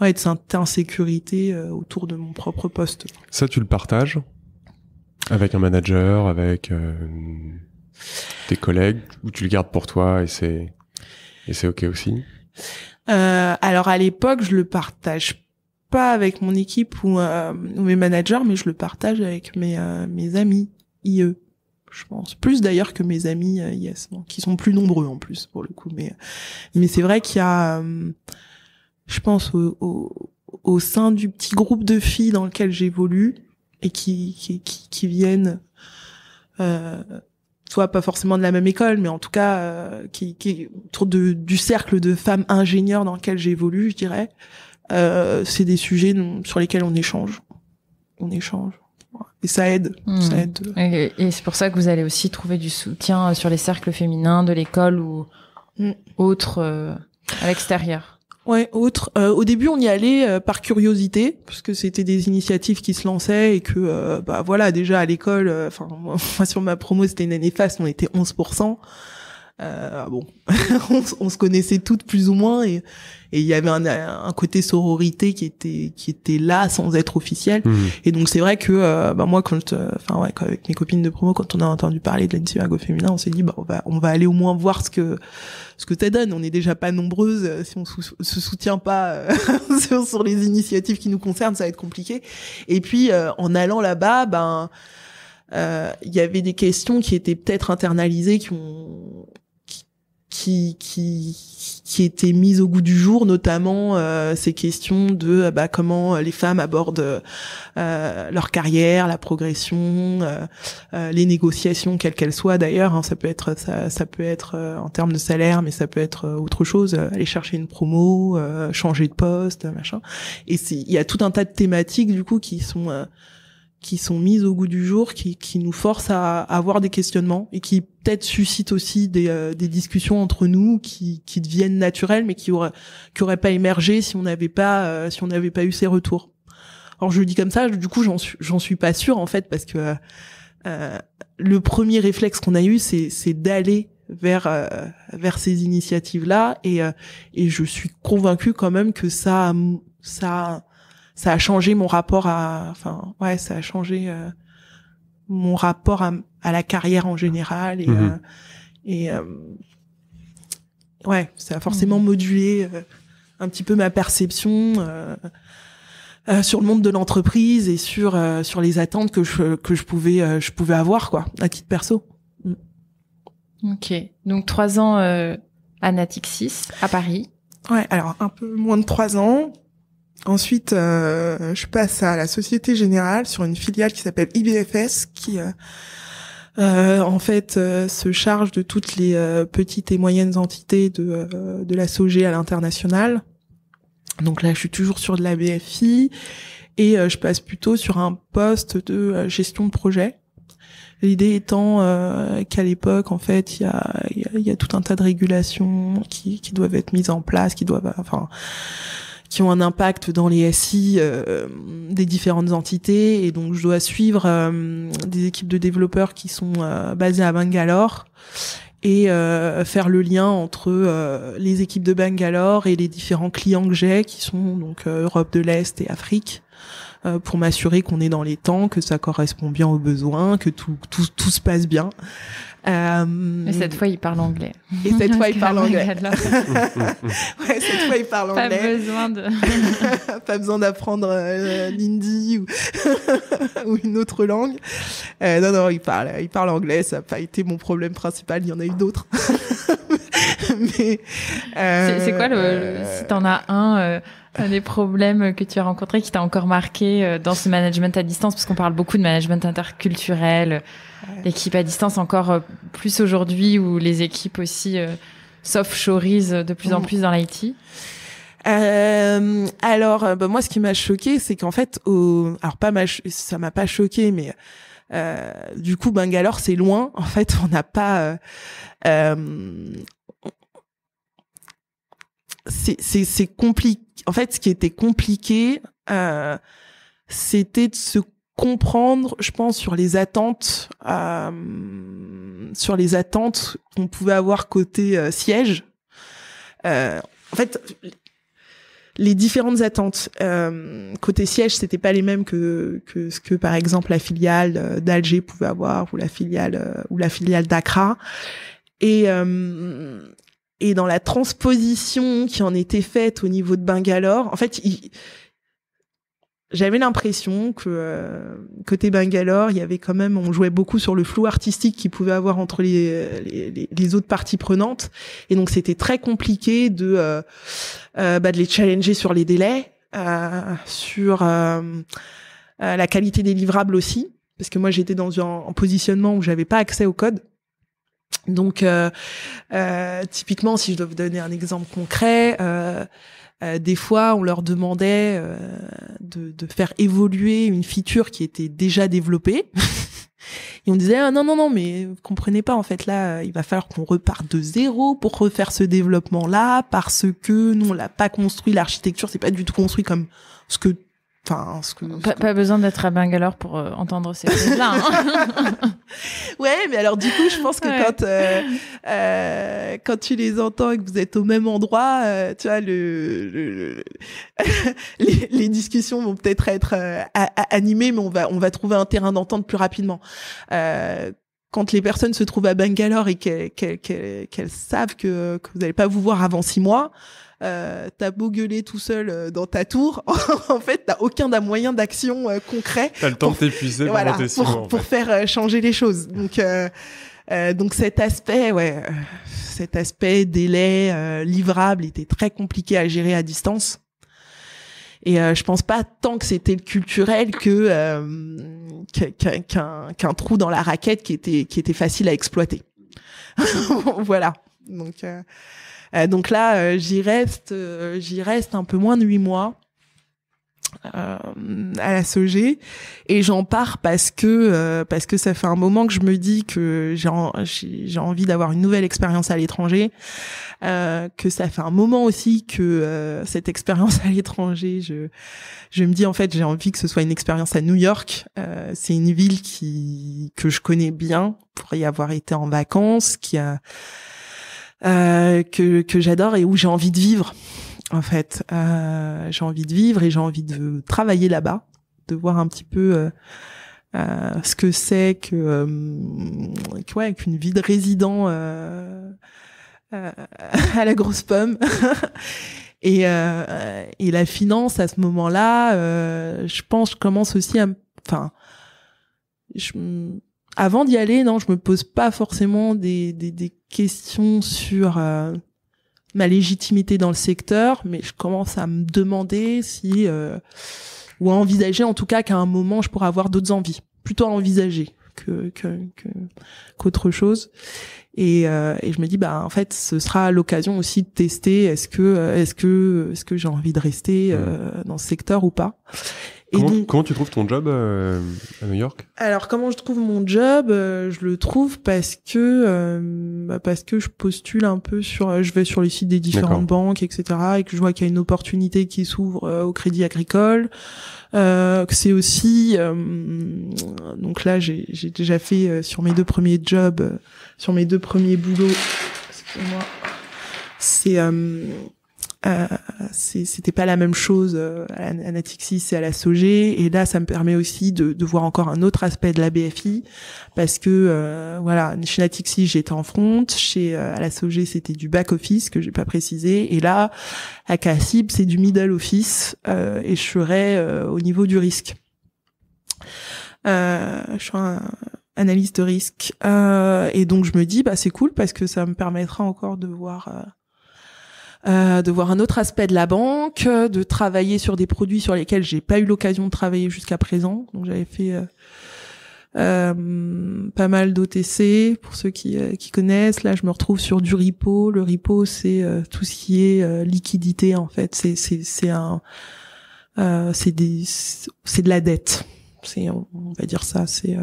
de cette insécurité autour de mon propre poste ça tu le partages avec un manager, avec euh, tes collègues, ou tu le gardes pour toi et c'est et c'est ok aussi. Euh, alors à l'époque, je le partage pas avec mon équipe ou, euh, mes managers, mais je le partage avec mes euh, mes amis IE. Je pense plus d'ailleurs que mes amis Yes e qui sont plus nombreux en plus pour le coup. Mais mais c'est vrai qu'il y a, je pense au, au, au sein du petit groupe de filles dans lequel j'évolue et qui, qui, qui, qui viennent euh, soit pas forcément de la même école, mais en tout cas euh, qui, qui autour de, du cercle de femmes ingénieurs dans lequel j'évolue, je dirais, euh, c'est des sujets sur lesquels on échange, on échange. Et ça aide, hmm. ça aide. Euh. Et, c'est pour ça que vous allez aussi trouver du soutien euh, sur les cercles féminins de l'école ou hmm. autres à l'extérieur. Ouais, autre. Euh, au début, on y allait euh, par curiosité, parce que c'était des initiatives qui se lançaient et que, euh, bah voilà, déjà à l'école, enfin moi sur ma promo, c'était une année faste, on était 11%. Euh, ah bon, on, se connaissait toutes plus ou moins et il y avait un, côté sororité qui était qui était là sans être officiel. Mmh. Et donc c'est vrai que euh, bah, moi quand euh, enfin ouais avec mes copines de promo quand on a entendu parler de l'intimago féminin, on s'est dit bah on va on va aller au moins voir ce que ce que ça donne. On est déjà pas nombreuses si on se soutient pas sur, les initiatives qui nous concernent, ça va être compliqué. Et puis en allant là-bas, ben il y avait des questions qui étaient peut-être internalisées, qui ont qui, qui, qui étaient mises au goût du jour, notamment euh, ces questions de euh, bah, comment euh, les femmes abordent leur carrière, la progression, les négociations, quelles qu'elles soient d'ailleurs. Hein. ça peut être ça, ça peut être en termes de salaire, mais ça peut être autre chose. aller chercher une promo, changer de poste, machin. Et il y a tout un tas de thématiques du coup qui sont qui sont mises au goût du jour, qui, qui nous forcent à, avoir des questionnements et qui peut-être suscitent aussi des, euh, des, discussions entre nous qui, qui deviennent naturelles, mais qui auraient qui auraient pas émergé si on n'avait pas euh, si on n'avait pas eu ces retours. Alors je le dis comme ça, du coup j'en suis j'en suis pas sûre en fait parce que euh, euh le premier réflexe qu'on a eu c'est c'est d'aller vers vers ces initiatives là et et je suis convaincue quand même que ça ça ça a changé mon rapport à, enfin ouais, ça a changé euh, mon rapport à, à, la carrière en général et, mhm. euh, et euh, ouais, ça a forcément mhm. modulé un petit peu ma perception. Euh, sur le monde de l'entreprise et sur sur les attentes que je que je pouvais je pouvais avoir quoi à titre perso. Mm. Ok, donc trois ans à Natixis à Paris. Ouais, alors un peu moins de trois ans. Ensuite, euh, je passe à la Société Générale sur une filiale qui s'appelle IBFS, qui euh, euh, en fait se charge de toutes les petites et moyennes entités de, de la SOG à l'international. Donc là, je suis toujours sur de la BFI et je passe plutôt sur un poste de gestion de projet. L'idée étant qu'à l'époque, en fait, il y a, tout un tas de régulations qui, qui, doivent être mises en place, qui doivent, enfin, qui ont un impact dans les SI euh, des différentes entités. Et donc, je dois suivre euh, des équipes de développeurs qui sont euh, basées à Bangalore et faire le lien entre les équipes de Bangalore et les différents clients que j'ai, qui sont donc Europe de l'Est et Afrique pour m'assurer qu'on est dans les temps, que ça correspond bien aux besoins, que tout, tout, tout se passe bien. Euh... Et cette fois, il parle anglais. Et cette fois, il parle anglais. ouais, cette fois, il parle anglais. Pas besoin de. pas besoin d'apprendre euh, ou... une autre langue. Euh, non, non, il parle, il parle anglais. Ça n'a pas été mon problème principal. Il y en a eu d'autres. Euh, c'est quoi le, le... Euh, si t'en as un? Euh, un des problèmes que tu as rencontrés qui t'a encore marqué dans ce management à distance, parce qu'on parle beaucoup de management interculturel, l'équipe à distance encore euh, plus aujourd'hui où les équipes aussi euh, soft de plus en mm. plus dans l'IT euh, alors, bah, moi, ce qui m'a choqué, c'est qu'en fait, au... alors pas ça m'a pas choqué, mais du coup, Bangalore, c'est loin. En fait, on n'a pas. c'est compliqué. En fait, ce qui était compliqué, c'était de se comprendre, je pense, sur les attentes, euh, sur les attentes qu'on pouvait avoir côté euh, siège. Euh, en fait, les différentes attentes euh, côté siège, c'était pas les mêmes que, que ce que par exemple la filiale euh, d'Alger pouvait avoir ou la filiale ou la filiale d'Accra. Et et dans la transposition qui en était faite au niveau de Bangalore, en fait, il, j'avais l'impression que euh, côté Bangalore, il y avait quand même, on jouait beaucoup sur le flou artistique qu'il pouvait avoir entre les, les, autres parties prenantes, et donc c'était très compliqué de euh, euh bah, de les challenger sur les délais, euh, sur la qualité des livrables aussi, parce que moi j'étais dans un, positionnement où j'avais pas accès au code. Donc typiquement, si je dois vous donner un exemple concret. Euh, euh, des fois, on leur demandait euh, de, faire évoluer une feature qui était déjà développée. Et on disait ah, non non non mais vous comprenez pas en fait là il va falloir qu'on reparte de zéro pour refaire ce développement là parce que nous on l'a pas construit l'architecture c'est pas du tout construit comme ce que pas, besoin d'être à Bangalore pour euh, entendre ces choses-là. Hein. ouais, mais alors du coup, je pense que quand euh, euh, quand tu les entends et que vous êtes au même endroit, tu vois, le, les, discussions vont peut-être être, animées, mais on va on va trouver un terrain d'entente plus rapidement. quand les personnes se trouvent à Bangalore et qu'elles savent que, que vous n'allez pas vous voir avant six mois, euh, t'as beau gueuler tout seul euh, dans ta tour, en fait, t'as aucun moyen d'action euh, concret. T'as le temps pour, pour, faire changer les choses. Donc, donc cet aspect, ouais, cet aspect délai livrable était très compliqué à gérer à distance. Et je pense pas tant que c'était le culturel que qu'un trou dans la raquette qui était qui était facile à exploiter. voilà. Donc euh, donc là, euh, j'y reste, euh, j'y reste un peu moins de huit mois. Euh, à la SOG e et j'en pars parce que parce que ça fait un moment que je me dis que j'ai j'ai envie d'avoir une nouvelle expérience à l'étranger euh, que ça fait un moment aussi que cette expérience à l'étranger je je me dis en fait j'ai envie que ce soit une expérience à New York c'est une ville qui que je connais bien pour y avoir été en vacances qui a euh, que, que j'adore et où j'ai envie de vivre en fait. Euh, j'ai envie de vivre et j'ai envie de travailler là-bas, de voir un petit peu euh, euh ce que c'est que, euh, qu'une ouais, vie de résident à la grosse pomme. et, et la finance à ce moment-là, je pense, je commence aussi à, enfin, avant d'y aller, non, je me pose pas forcément des, des, des questions sur euh, ma légitimité dans le secteur, mais je commence à me demander si euh, ou à envisager en tout cas qu'à un moment je pourrais avoir d'autres envies, plutôt à envisager que qu'autre chose. Euh, et, je me dis bah en fait ce sera l'occasion aussi de tester est-ce que est-ce que est-ce que j'ai envie de rester mmh. dans ce secteur ou pas Comment, tu trouves ton job euh, à New York Alors comment je trouve mon job euh, Je le trouve parce que euh, bah, parce que je postule un peu sur, je vais sur les sites des différentes banques, etc. Et que je vois qu'il y a une opportunité qui s'ouvre au Crédit Agricole. que c'est aussi donc là j'ai déjà fait sur mes deux premiers jobs, sur mes deux premiers boulots. Excusez-moi. C'est euh, c'était pas la même chose euh, à Natixis et à la Sogé et là ça me permet aussi de, voir encore un autre aspect de la BFI parce que euh, voilà chez Natixis j'étais en front chez euh, à la Sogé c'était du back office que j'ai pas précisé et là à Cassib c'est du middle office et je serais au niveau du risque je suis un analyste de risque et donc je me dis bah c'est cool parce que ça me permettra encore de voir euh, de voir un autre aspect de la banque, de travailler sur des produits sur lesquels j'ai pas eu l'occasion de travailler jusqu'à présent. Donc j'avais fait euh, euh pas mal d'OTC pour ceux qui, euh, qui connaissent. Là, je me retrouve sur du repo. Le repo, c'est tout ce qui est liquidité en fait. C'est c'est un c'est des c'est de la dette. C'est on, va dire ça. C'est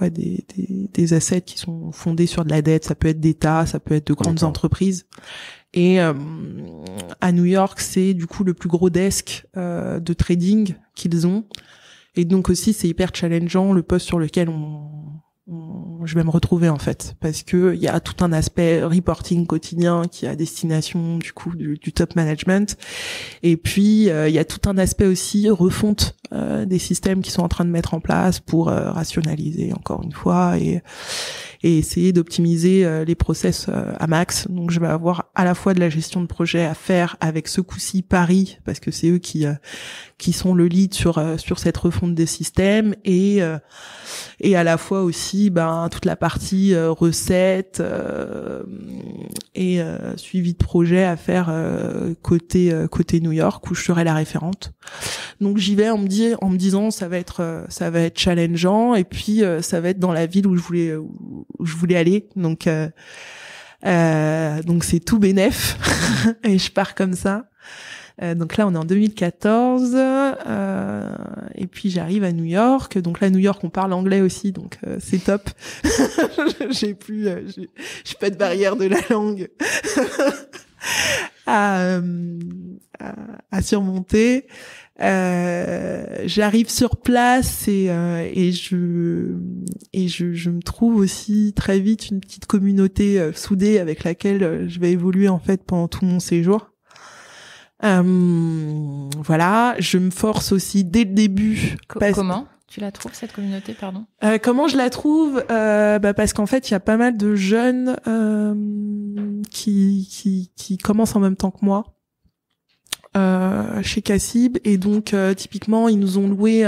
ouais, des, des, des, assets qui sont fondés sur de la dette. Ça peut être d'État, ça peut être de grandes entreprises. Et euh, à New York, c'est du coup le plus gros desk euh, de trading qu'ils ont. Et donc aussi, c'est hyper challengeant le poste sur lequel on, je vais me retrouver en fait, parce que il y a tout un aspect reporting quotidien qui est à destination du coup du, top management, et puis euh, il y a tout un aspect aussi refonte euh, des systèmes qui sont en train de mettre en place pour rationaliser encore une fois et et essayer d'optimiser euh, les process euh, à max. Donc je vais avoir à la fois de la gestion de projet à faire avec ce coup-ci Paris parce que c'est eux qui euh, qui sont le lead sur euh, sur cette refonte des systèmes et euh, et à la fois aussi ben toute la partie euh, recettes et suivi de projet à faire côté côté New York où je serai la référente. Donc j'y vais en me en me disant ça va être ça va être challengeant et puis ça va être dans la ville où je voulais où je voulais aller donc euh, donc c'est tout bénéf et je pars comme ça. Euh, donc là, on est en 2014. Euh, et puis j'arrive à New York. Donc là, New York, on parle anglais aussi, donc euh, c'est top. j'ai plus, j'ai, pas de barrière de la langue à, surmonter. j'arrive sur place et, je et je, je, me trouve aussi très vite une petite communauté soudée avec laquelle je vais évoluer en fait pendant tout mon séjour euh, voilà, je me force aussi dès le début. Comment tu la trouves cette communauté, pardon euh, Comment je la trouve euh, bah Parce qu'en fait, il y a pas mal de jeunes euh, qui, qui, qui commencent en même temps que moi chez Cassib, et donc typiquement, ils nous ont loué.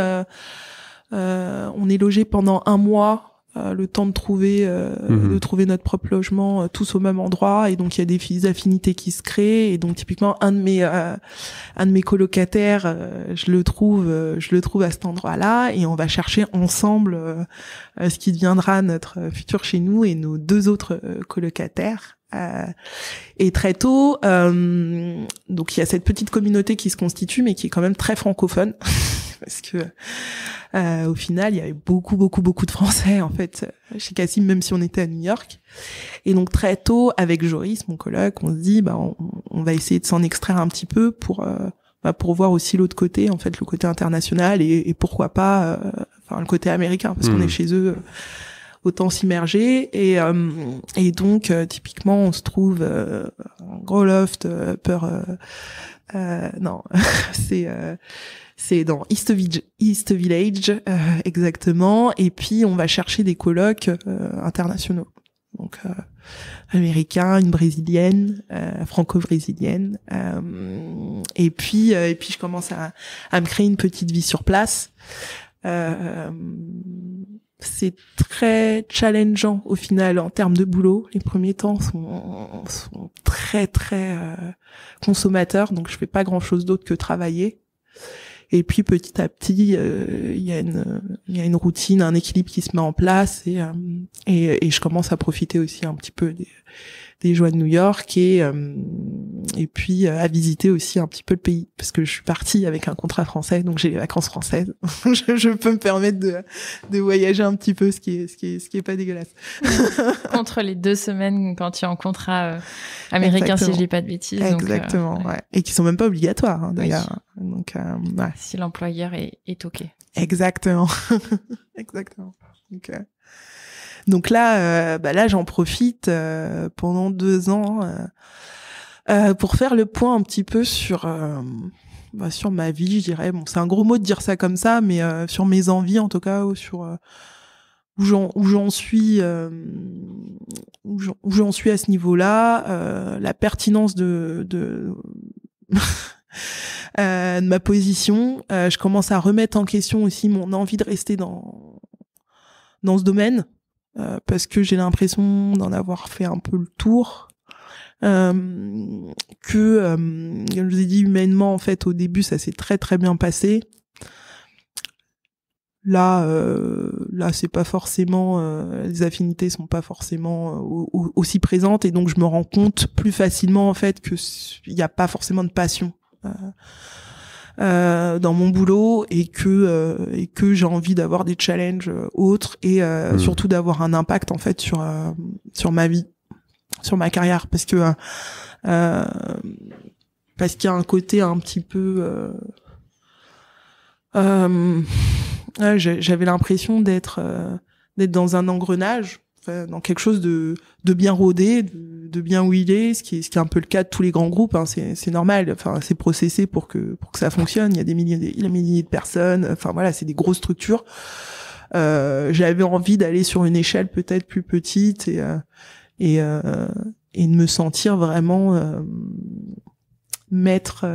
on est logé pendant un mois euh, le temps de trouver euh, mhm. de trouver notre propre logement euh, tous au même endroit et donc il y a des affinités qui se créent et donc typiquement un de mes euh, un de mes colocataires je le trouve je le trouve à cet endroit là et on va chercher ensemble ce qui deviendra notre futur chez nous et nos deux autres colocataires et très tôt donc il y a cette petite communauté qui se constitue mais qui est quand même très francophone parce que euh, au final, il y avait beaucoup, beaucoup, beaucoup de Français en fait euh, chez Cassim, même si on était à New York. Et donc très tôt, avec Joris, mon collègue, on se dit, bah, on, va essayer de s'en extraire un petit peu pour euh, bah, pour voir aussi l'autre côté, en fait, le côté international et, et pourquoi pas, enfin le côté américain, parce qu'on est hmm. chez eux autant s'immerger et et donc typiquement on se trouve en gros loft peur non c'est c'est dans East Village, euh, exactement. Et puis on va chercher des colloques euh, internationaux. Donc euh, américain, une brésilienne, franco-brésilienne. et puis et puis je commence à, à me créer une petite vie sur place. c'est très challengeant au final en termes de boulot. Les premiers temps sont, très très consommateurs, donc je fais pas grand chose d'autre que travailler. Et puis petit à petit, euh, il y a une il y a une routine, un équilibre qui se met en place et, euh, et, et je commence à profiter aussi un petit peu des des joies de New York et euh, et puis euh, à visiter aussi un petit peu le pays parce que je suis partie avec un contrat français donc j'ai les vacances françaises je, peux me permettre de, de voyager un petit peu ce qui est ce qui est ce qui est pas dégueulasse contre les deux semaines quand tu es en contrat euh, américain si je dis pas de bêtises Exactement ouais. et qui sont même pas obligatoires hein, d'ailleurs donc si l'employeur est, est ok Exactement Exactement OK. Donc là, euh, bah là, j'en profite euh, pendant deux ans euh, pour faire le point un petit peu sur bah, sur ma vie, je dirais. Bon, c'est un gros mot de dire ça comme ça, mais sur mes envies en tout cas, ou sur où j'en suis où j'en suis à ce niveau-là, la pertinence de de, de ma position. je commence à remettre en question aussi mon envie de rester dans dans ce domaine. Euh, parce que j'ai l'impression d'en avoir fait un peu le tour. Euh, que, euh, comme je vous ai dit, humainement, en fait, au début, ça s'est très très bien passé. Là, là, c'est pas forcément, les affinités sont pas forcément aussi présentes, et donc je me rends compte plus facilement en fait que il n'y a pas forcément de passion. Euh, dans mon boulot et que euh, et que j'ai envie d'avoir des challenges euh, autres et hmm. surtout d'avoir un impact en fait sur sur ma vie, sur ma carrière parce que parce qu'il y a un côté un petit peu j'avais l'impression d'être d'être dans un engrenage dans quelque chose de, de bien rodé, de, bien où ce qui est, ce qui est un peu le cas de tous les grands groupes. Hein, c'est normal, enfin, c'est processé pour que pour que ça fonctionne. Il y a des milliers, de, des milliers de personnes. Enfin voilà, c'est des grosses structures. Euh, J'avais envie d'aller sur une échelle peut-être plus petite et euh, et euh, et de me sentir vraiment euh, maître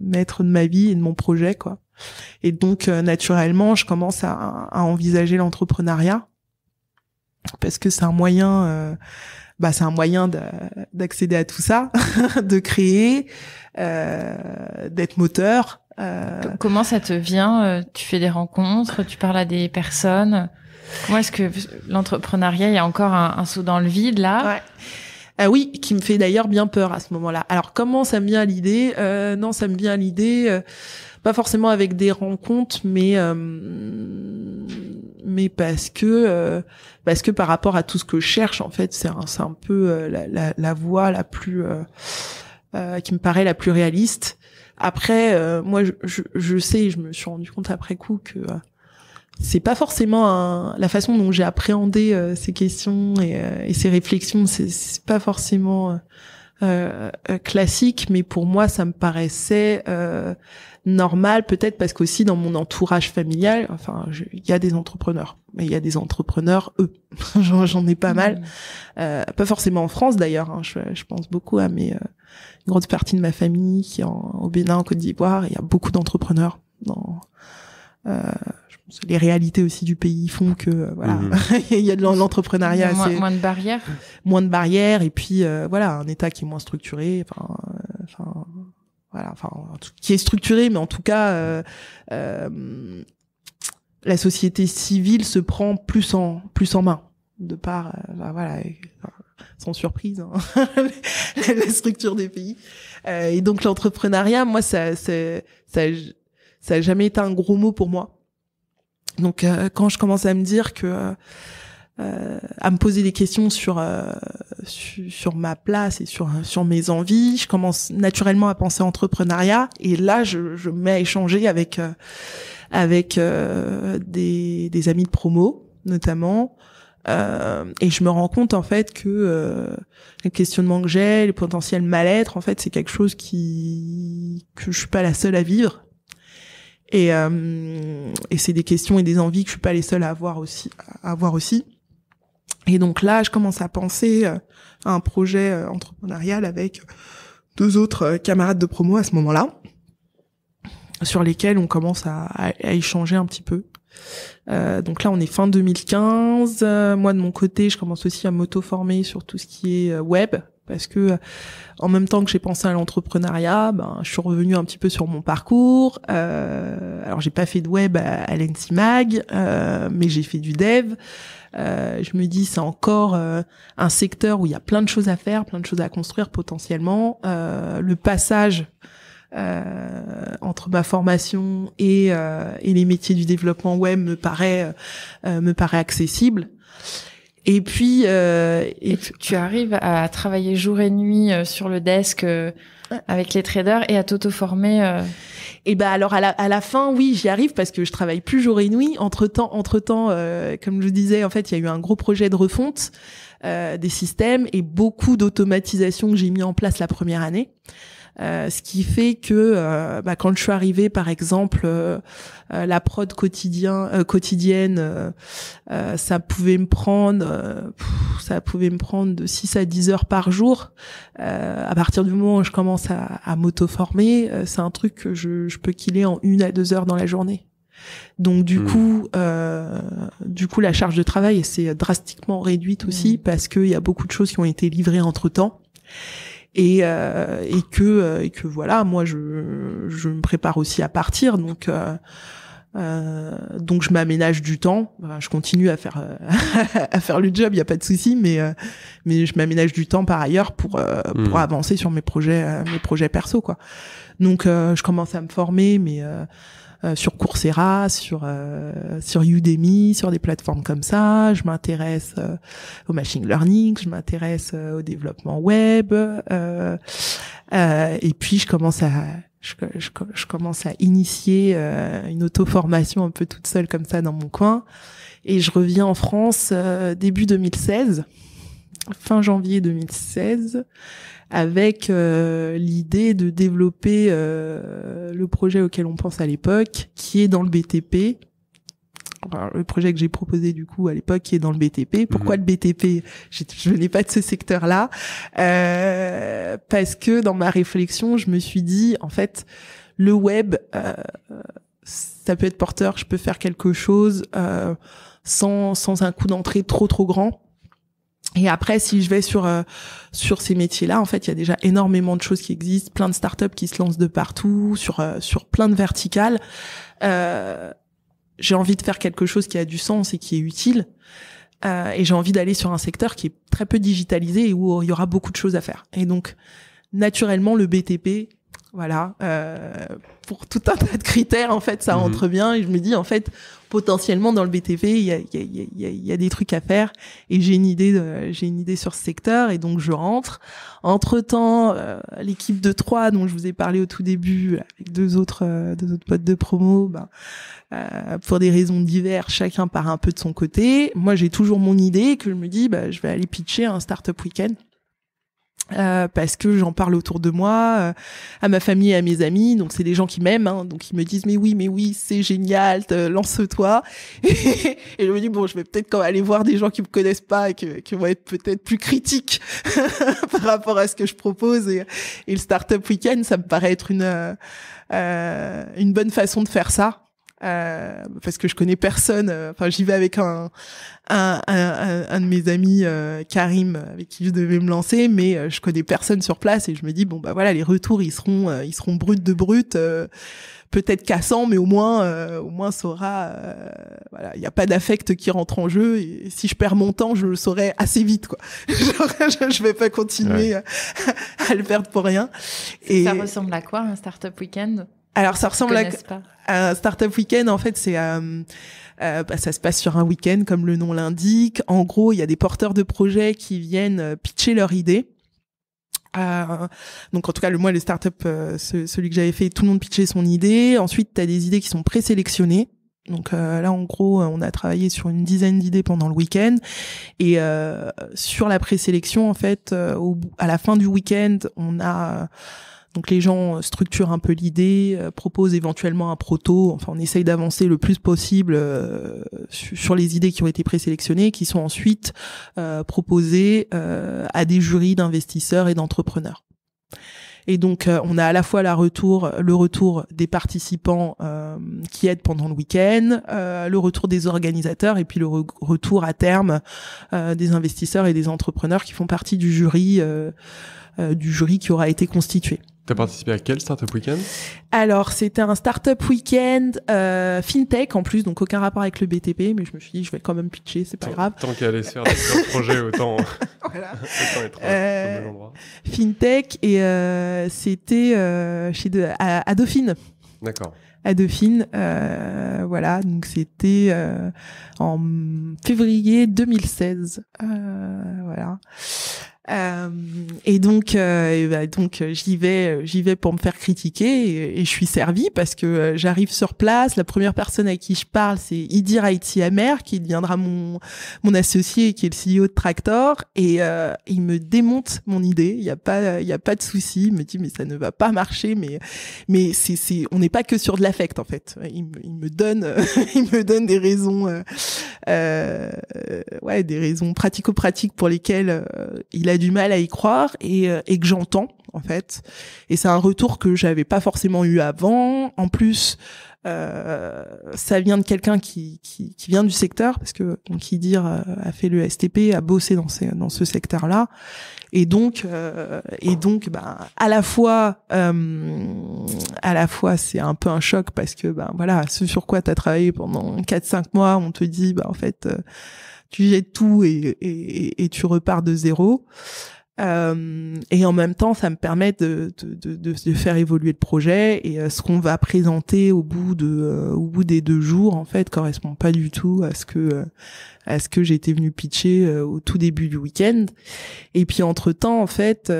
maître de ma vie et de mon projet quoi. Et donc naturellement, je commence à, à envisager l'entrepreneuriat parce que c'est un moyen euh, bah c'est un moyen d'accéder à tout ça de créer euh, d'être moteur euh. comment ça te vient tu fais des rencontres tu parles à des personnes comment est-ce que l'entrepreneuriat il y a encore un, saut dans le vide là Ah oui, qui me fait d'ailleurs bien peur à ce moment-là. Alors comment ça me vient à l'idée Non, ça me vient à l'idée pas forcément avec des rencontres, mais euh, mais parce que euh, parce que par rapport à tout ce que je cherche, en fait, c'est un, un peu euh, la, la, la, voie la plus qui me paraît la plus réaliste. Après, moi, je, je, sais, je me suis rendu compte après coup que c'est pas forcément la façon dont j'ai appréhendé ces questions et, et ces réflexions. C'est pas forcément euh, euh, classique, mais pour moi, ça me paraissait euh, normal, peut-être parce qu'aussi dans mon entourage familial, enfin, il y a des entrepreneurs, mais il y a des entrepreneurs, eux, j'en ai pas mm. mal, euh, pas forcément en France d'ailleurs, hein, je, pense beaucoup à mes, euh, une grande partie de ma famille qui est en, au Bénin, en Côte d'Ivoire, il y a beaucoup d'entrepreneurs dans les réalités aussi du pays font que euh, voilà mm. il y a de l'entrepreneuriat moins, moins, de barrières moins de barrières et puis euh, voilà un état qui est moins structuré enfin euh, voilà enfin qui est structuré mais en tout cas la société civile se prend plus en plus en main de par bah, voilà sans surprise hein, la structure des pays et donc l'entrepreneuriat moi ça ça ça ça a jamais été un gros mot pour moi donc euh, quand je commence à me dire que euh, euh, à me poser des questions sur, sur ma place et sur sur mes envies. Je commence naturellement à penser entrepreneuriat et là je je mets à échanger avec avec des amis de promo notamment et je me rends compte en fait que le questionnement que j'ai, le potentiel mal-être en fait, c'est quelque chose qui que je suis pas la seule à vivre euh, et, c'est des questions et des envies que je suis pas les seules à avoir aussi. À avoir aussi. Et donc là, je commence à penser euh, à un projet euh, entrepreneurial avec deux autres camarades de promo à ce moment-là, sur lesquels on commence à, échanger un petit peu. donc là, on est fin 2015. moi, de mon côté, je commence aussi à m'auto-former sur tout ce qui est web, parce que en même temps que j'ai pensé à l'entrepreneuriat, ben, je suis revenue un petit peu sur mon parcours. Euh, alors j'ai pas fait de web à, à l'NCMAG, euh, mais j'ai fait du dev. Euh, je me dis c'est encore euh, un secteur où il y a plein de choses à faire, plein de choses à construire potentiellement. le passage entre ma formation et, les métiers du développement web me paraît me paraît accessible. Et puis, euh, tu arrives à travailler jour et nuit euh, sur le desk euh, avec les traders et à t'auto-former. Euh et ben alors à la, à la fin, oui, j'y arrive parce que je travaille plus jour et nuit. Entre temps, entre temps, comme je disais, en fait, il y a eu un gros projet de refonte des systèmes et beaucoup d'automatisation que j'ai mis en place la première année. Euh, ce qui fait que euh, bah, quand je suis arrivée, par exemple, euh, la prod quotidien, quotidienne, ça pouvait me prendre, ça pouvait me prendre de 6 à 10 heures par jour. à partir du moment où je commence à, à m'auto-former, c'est un truc que je, je peux killer en une à deux heures dans la journée. Donc du hmm. coup, du coup, la charge de travail s'est drastiquement réduite aussi hmm. parce qu'il y a beaucoup de choses qui ont été livrées entre temps et, euh, et que euh, et que voilà moi je je me prépare aussi à partir donc euh, euh, donc je m'aménage du temps je continue à faire euh, à faire le job il y a pas de souci mais euh, mais je m'aménage du temps par ailleurs pour pour hmm. avancer sur mes projets mes projets perso quoi donc je commence à me former mais euh, sur Coursera, sur euh, sur Udemy, sur des plateformes comme ça. Je m'intéresse euh, au machine learning, je m'intéresse au développement web. et puis je commence à je, commence à initier une auto-formation un peu toute seule comme ça dans mon coin. Et je reviens en France début 2016, fin janvier 2016 avec euh, l'idée de développer euh, le projet auquel on pense à l'époque, qui est dans le BTP. le projet que j'ai proposé du coup à l'époque qui est dans le BTP. Pourquoi mhm. le BTP Je, je n'ai pas de ce secteur-là euh, parce que dans ma réflexion, je me suis dit en fait le web, ça peut être porteur. Je peux faire quelque chose sans sans un coup d'entrée trop trop grand et après, si je vais sur euh, sur ces métiers-là, en fait, il y a déjà énormément de choses qui existent, plein de startups qui se lancent de partout, sur euh, sur plein de verticales. Euh, j'ai envie de faire quelque chose qui a du sens et qui est utile, et j'ai envie d'aller sur un secteur qui est très peu digitalisé et où il y aura beaucoup de choses à faire. Et donc, naturellement, le BTP voilà, euh, pour tout un tas de critères, en fait, ça mhm. rentre bien. Et je me dis, en fait, potentiellement dans le BTV, il y a, des trucs à faire. Et j'ai une idée, j'ai une idée sur ce secteur. Et donc je rentre. Entre temps, euh, l'équipe de trois dont je vous ai parlé au tout début, avec deux autres, euh, deux autres potes de promo, ben, pour des raisons diverses, chacun part un peu de son côté. Moi, j'ai toujours mon idée que je me dis, ben, je vais aller pitcher un startup week-end. Euh, parce que j'en parle autour de moi, euh, à ma famille et à mes amis. Donc c'est des gens qui m'aiment, hein. donc ils me disent mais oui, mais oui, c'est génial, lance-toi. et je me dis bon, je vais peut-être quand même aller voir des gens qui me connaissent pas et qui vont être peut-être plus critiques par rapport à ce que je propose. Et, start le startup weekend, ça me paraît être une euh, une bonne façon de faire ça. Euh, parce que je connais personne. Euh, enfin, j'y vais avec un un, un, un de mes amis euh, Karim avec qui je devais me lancer, mais je connais personne sur place et je me dis bon bah voilà, les retours ils seront ils seront bruts de brut, peut-être cassants, mais au moins au moins ça voilà, il n'y a pas d'affect qui rentre en jeu et, si je perds mon temps, je le saurai assez vite quoi. Genre, je, vais pas continuer à, le perdre pour rien. Et ça ressemble à quoi un startup week-end alors ça ressemble à, un startup week-end. En fait, c'est euh, euh, bah, ça se passe sur un week-end comme le nom l'indique. En gros, il y a des porteurs de projets qui viennent euh, pitcher leur idée. Euh, donc en tout cas le moi le startup euh, celui que j'avais fait tout le monde pitchait son idée ensuite tu as des idées qui sont présélectionnées donc là, en gros, on a travaillé sur une dizaine d'idées pendant le week-end. Et euh, sur la présélection, en fait, au, à la fin du week-end, on a donc les gens euh, structurent un peu l'idée, euh, proposent éventuellement un proto. Enfin, on essaye d'avancer le plus possible euh, sur les idées qui ont été présélectionnées, qui sont ensuite proposées à des jurys d'investisseurs et d'entrepreneurs. Et donc, on a à la fois la retour, le retour des participants qui aident pendant le week-end, le retour des organisateurs et puis le retour à terme des investisseurs et des entrepreneurs qui font partie du jury, du jury qui aura été constitué. T'as participé à quel Startup Weekend Alors, c'était un Startup Weekend euh, FinTech en plus, donc aucun rapport avec le BTP, mais je me suis dit, je vais quand même pitcher, c'est pas grave. Tant qu'il aller se faire des projets, autant, voilà. Euh, FinTech, et euh, c'était euh, chez à, à Dauphine. D'accord. À Dauphine, voilà, donc c'était en février 2016. voilà. Euh, et donc, euh, bah, donc euh, j'y vais, j'y vais pour me faire critiquer et, je suis servie parce que j'arrive sur place. La première personne à qui je parle, c'est Idir Haïti Amer, qui deviendra mon mon associé, qui est le CEO de Tractor, et il me démonte mon idée. Il y a pas, il y a pas de souci. Il me dit mais ça ne va pas marcher, mais mais c'est c'est on n'est pas que sur de l'affect en fait. Il me, il me donne il me donne des raisons ouais des raisons pratico-pratiques pour lesquelles il a du mal à y croire et, euh, et que j'entends en fait. Et c'est un retour que j'avais pas forcément eu avant. En plus, euh, ça vient de quelqu'un qui, qui, qui, vient du secteur parce que donc qui dire euh, a fait le STP, a bossé dans, ces, dans ce secteur-là, et donc euh, et donc bah, à la fois euh, à la fois c'est un peu un choc parce que ben bah, voilà ce sur quoi tu as travaillé pendant 4-5 mois, on te dit bah en fait tu jettes tout et, et, et, tu repars de zéro. Euh, et en même temps, ça me permet de, de, de, de faire évoluer le projet et euh, ce qu'on va présenter au bout de, euh, au bout des deux jours, en fait, correspond pas du tout à ce que, euh, à ce que j'étais venu pitcher au tout début du week-end. Et puis entre temps, en fait,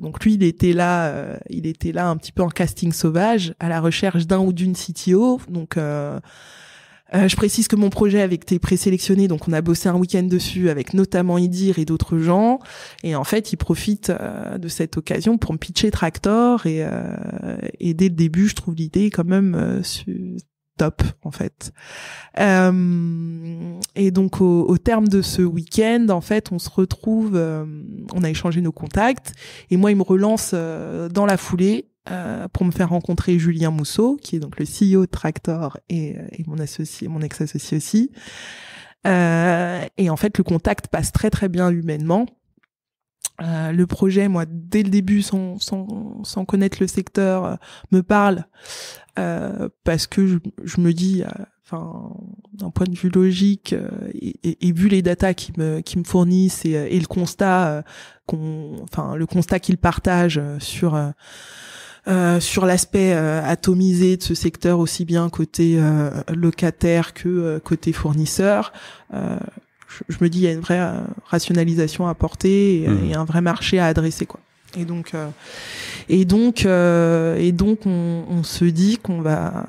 donc lui, il était là, il était là un petit peu en casting sauvage, à la recherche d'un ou d'une CTO, donc euh, je précise que mon projet avec été présélectionné, donc on a bossé un week-end dessus avec notamment Idir et d'autres gens. Et en fait, ils profitent euh, de cette occasion pour me pitcher Tractor euh, et, dès le début, je trouve l'idée quand même top en fait. et donc au, au, terme de ce week-end, en fait, on se retrouve, on a échangé nos contacts et moi, il me relance dans la foulée euh, pour me faire rencontrer Julien Mousseau, qui est donc le CEO de Tractor et, euh, et mon associé, mon ex-associé aussi. Euh, et en fait, le contact passe très très bien humainement. Euh, le projet, moi, dès le début, sans, sans, sans connaître le secteur, euh, me parle parce que je, me dis, enfin, d'un point de vue logique et, et, et, vu les datas qui me qui me fournissent et, et le constat qu'on, enfin, le constat qu'ils partagent sur euh, sur l'aspect euh, atomisé de ce secteur aussi bien côté euh, locataire que côté fournisseur. Je, me dis il y a une vraie rationalisation à porter mmh. et, un vrai marché à adresser quoi. Et donc, et donc, et donc, on, on se dit qu'on va.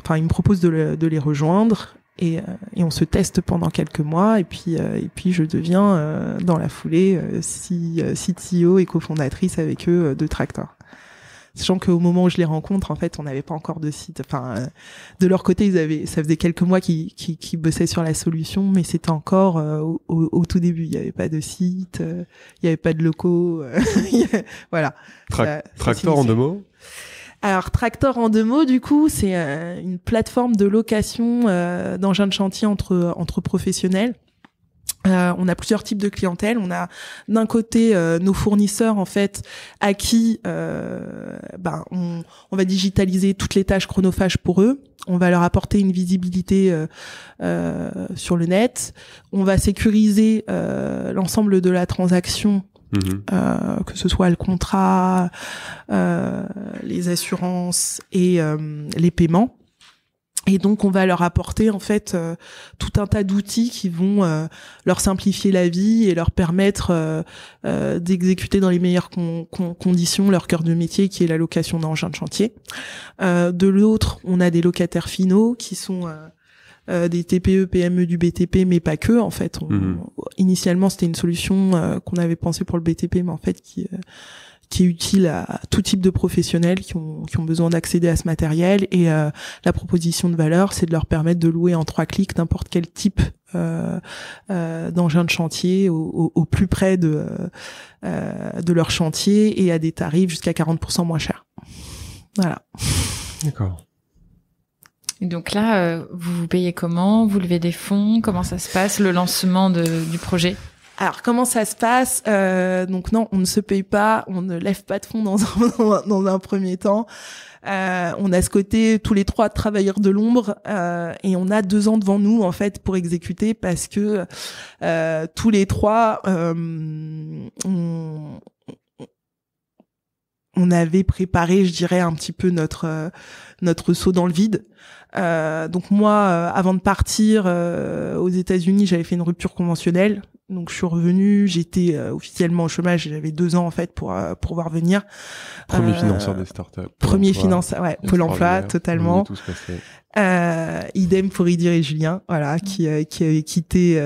Enfin, ils me proposent de, de les rejoindre et, et, on se teste pendant quelques mois et puis et puis je deviens dans la foulée si CTO et cofondatrice avec eux de Tractor. Sachant qu'au moment où je les rencontre, en fait, on n'avait pas encore de site. Enfin, euh, de leur côté, ils avaient, ça faisait quelques mois qu'ils bossaient sur la solution, mais c'était encore euh, au, tout début. Il n'y avait pas de site, euh, il n'y avait pas de locaux. voilà. tractor en deux mots alors, Tractor en deux mots, du coup, c'est une plateforme de location d'engins de chantier entre, entre professionnels. Euh, on a plusieurs types de clientèle. On a d'un côté euh, nos fournisseurs en fait à qui euh, ben, on, va digitaliser toutes les tâches chronophages pour eux. On va leur apporter une visibilité sur le net. On va sécuriser l'ensemble de la transaction. Mhm. que ce soit le contrat, les assurances et les paiements. Et donc on va leur apporter en fait euh, tout un tas d'outils qui vont euh, leur simplifier la vie et leur permettre euh, d'exécuter dans les meilleures conditions leur cœur de métier qui est la location d'engins de chantier. de l'autre, on a des locataires finaux qui sont des TPE, PME du BTP, mais pas que en fait. Mmh initialement, c'était une solution qu'on avait pensée pour le BTP, mais en fait qui qui est utile à tout type de professionnels qui ont, qui ont besoin d'accéder à ce matériel. Et euh, la proposition de valeur, c'est de leur permettre de louer en trois clics n'importe quel type euh, euh, d'engin de chantier au, plus près de, de leur chantier et à des tarifs jusqu'à 40% moins chers. Voilà. D'accord. Donc là, vous vous payez comment Vous levez des fonds Comment ça se passe le lancement de, du projet alors comment ça se passe euh, Donc non, on ne se paye pas, on ne lève pas de fonds dans un, premier temps. Euh, on a ce côté tous les trois travailleurs de l'ombre euh, et on a deux ans devant nous en fait pour exécuter parce que tous les trois on, avait préparé, je dirais, un petit peu notre notre saut dans le vide. donc moi, avant de partir aux États-Unis, j'avais fait une rupture conventionnelle donc je suis revenue, j'étais euh, officiellement au chômage, j'avais deux ans en fait pour euh, pour pouvoir venir. Premier euh, financeur des startups. Premier financeur, ouais, Pôle Emploi, totalement. idem pour Idir et Julien, voilà, mm. qui qui avaient quitté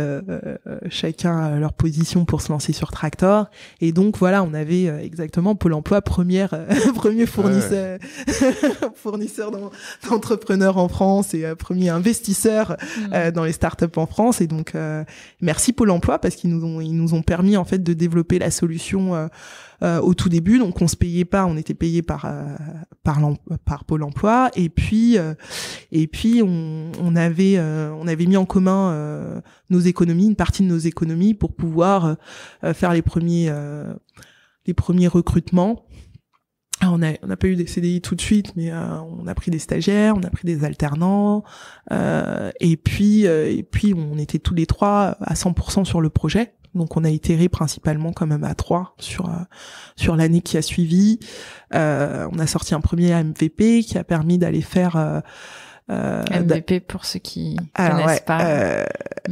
chacun leur position pour se lancer sur Tractor. Et donc voilà, on avait exactement Pôle Emploi première premier ah fournisseur fournisseur d'entrepreneurs en France et premier investisseur mm. dans les startups en France. Et donc merci Pôle Emploi parce parce qu'ils nous ont ils nous ont permis en fait de développer la solution euh, euh, au tout début. Donc on se payait pas, on était payé par euh, par, par Pôle Emploi et puis et puis on, on avait on avait mis en commun nos économies, une partie de nos économies pour pouvoir faire les premiers les premiers recrutements ah, on n'a a pas eu des CDI tout de suite, mais euh, on a pris des stagiaires, on a pris des alternants, euh, et puis euh, et puis on était tous les trois à 100% sur le projet. Donc on a itéré principalement quand même à 3% sur sur l'année qui a suivi. on a sorti un premier MVP qui a permis d'aller faire euh, MVP pour ceux qui alors ah, connaissent pas.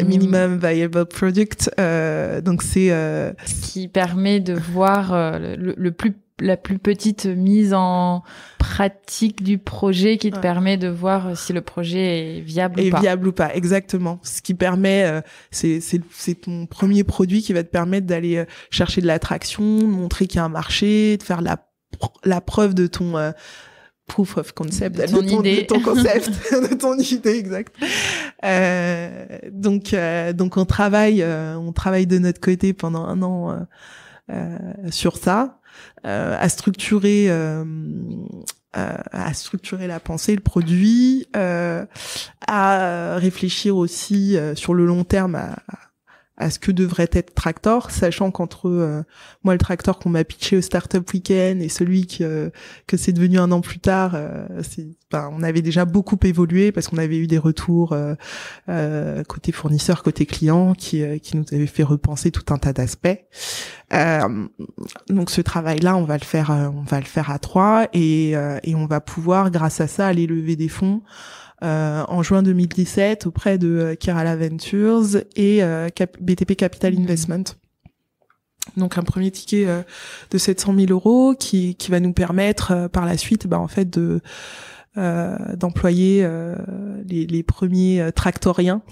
minimum viable product. donc c'est ce qui permet de voir le, plus la plus petite mise en pratique du projet qui te permet de voir euh, si le projet est viable ou pas. viable ou pas, exactement. Ce qui permet, euh, c'est c'est ton premier produit qui va te permettre d'aller euh, chercher de l'attraction, montrer qu'il y a un marché, de faire la la preuve de ton proof of concept, de ton, idée. concept, de ton idée exact. donc donc on travaille on travaille de notre côté pendant un an. sur ça euh, à structurer euh, euh, à structurer la pensée, le produit, à réfléchir aussi sur le long terme à, à à ce que devrait être Tractor, sachant qu'entre euh, moi le Tractor qu'on m'a pitché au Startup Weekend et celui que, euh, que c'est devenu un an plus tard, euh, ben, on avait déjà beaucoup évolué parce qu'on avait eu des retours euh, côté fournisseur, côté client qui, qui nous avaient fait repenser tout un tas d'aspects. donc ce travail-là, on va le faire, on va le faire à trois et, et on va pouvoir grâce à ça aller lever des fonds. Euh, en juin 2017 auprès de euh, Kerala Ventures et BTP euh, Capital mhm. Investment. Donc un premier ticket de 700 000 euros qui, qui va nous permettre par la suite, bah, en fait, de d'employer les, premiers tractoriens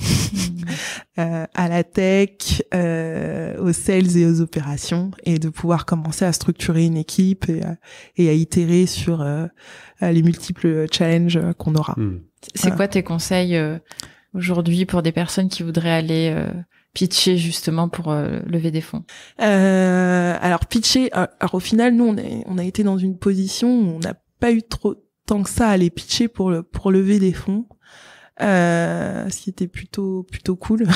à la tech, aux sales et aux opérations, et de pouvoir commencer à structurer une équipe et, et à itérer sur euh, les multiples challenges euh, qu'on aura. Hmm. C'est quoi tes conseils euh, aujourd'hui pour des personnes qui voudraient aller pitcher justement pour lever des fonds euh, Alors pitcher, alors au final, nous on, est, on a été dans une position où on n'a pas eu trop tant que ça à aller pitcher pour pour lever des fonds, euh, ce qui était plutôt plutôt cool.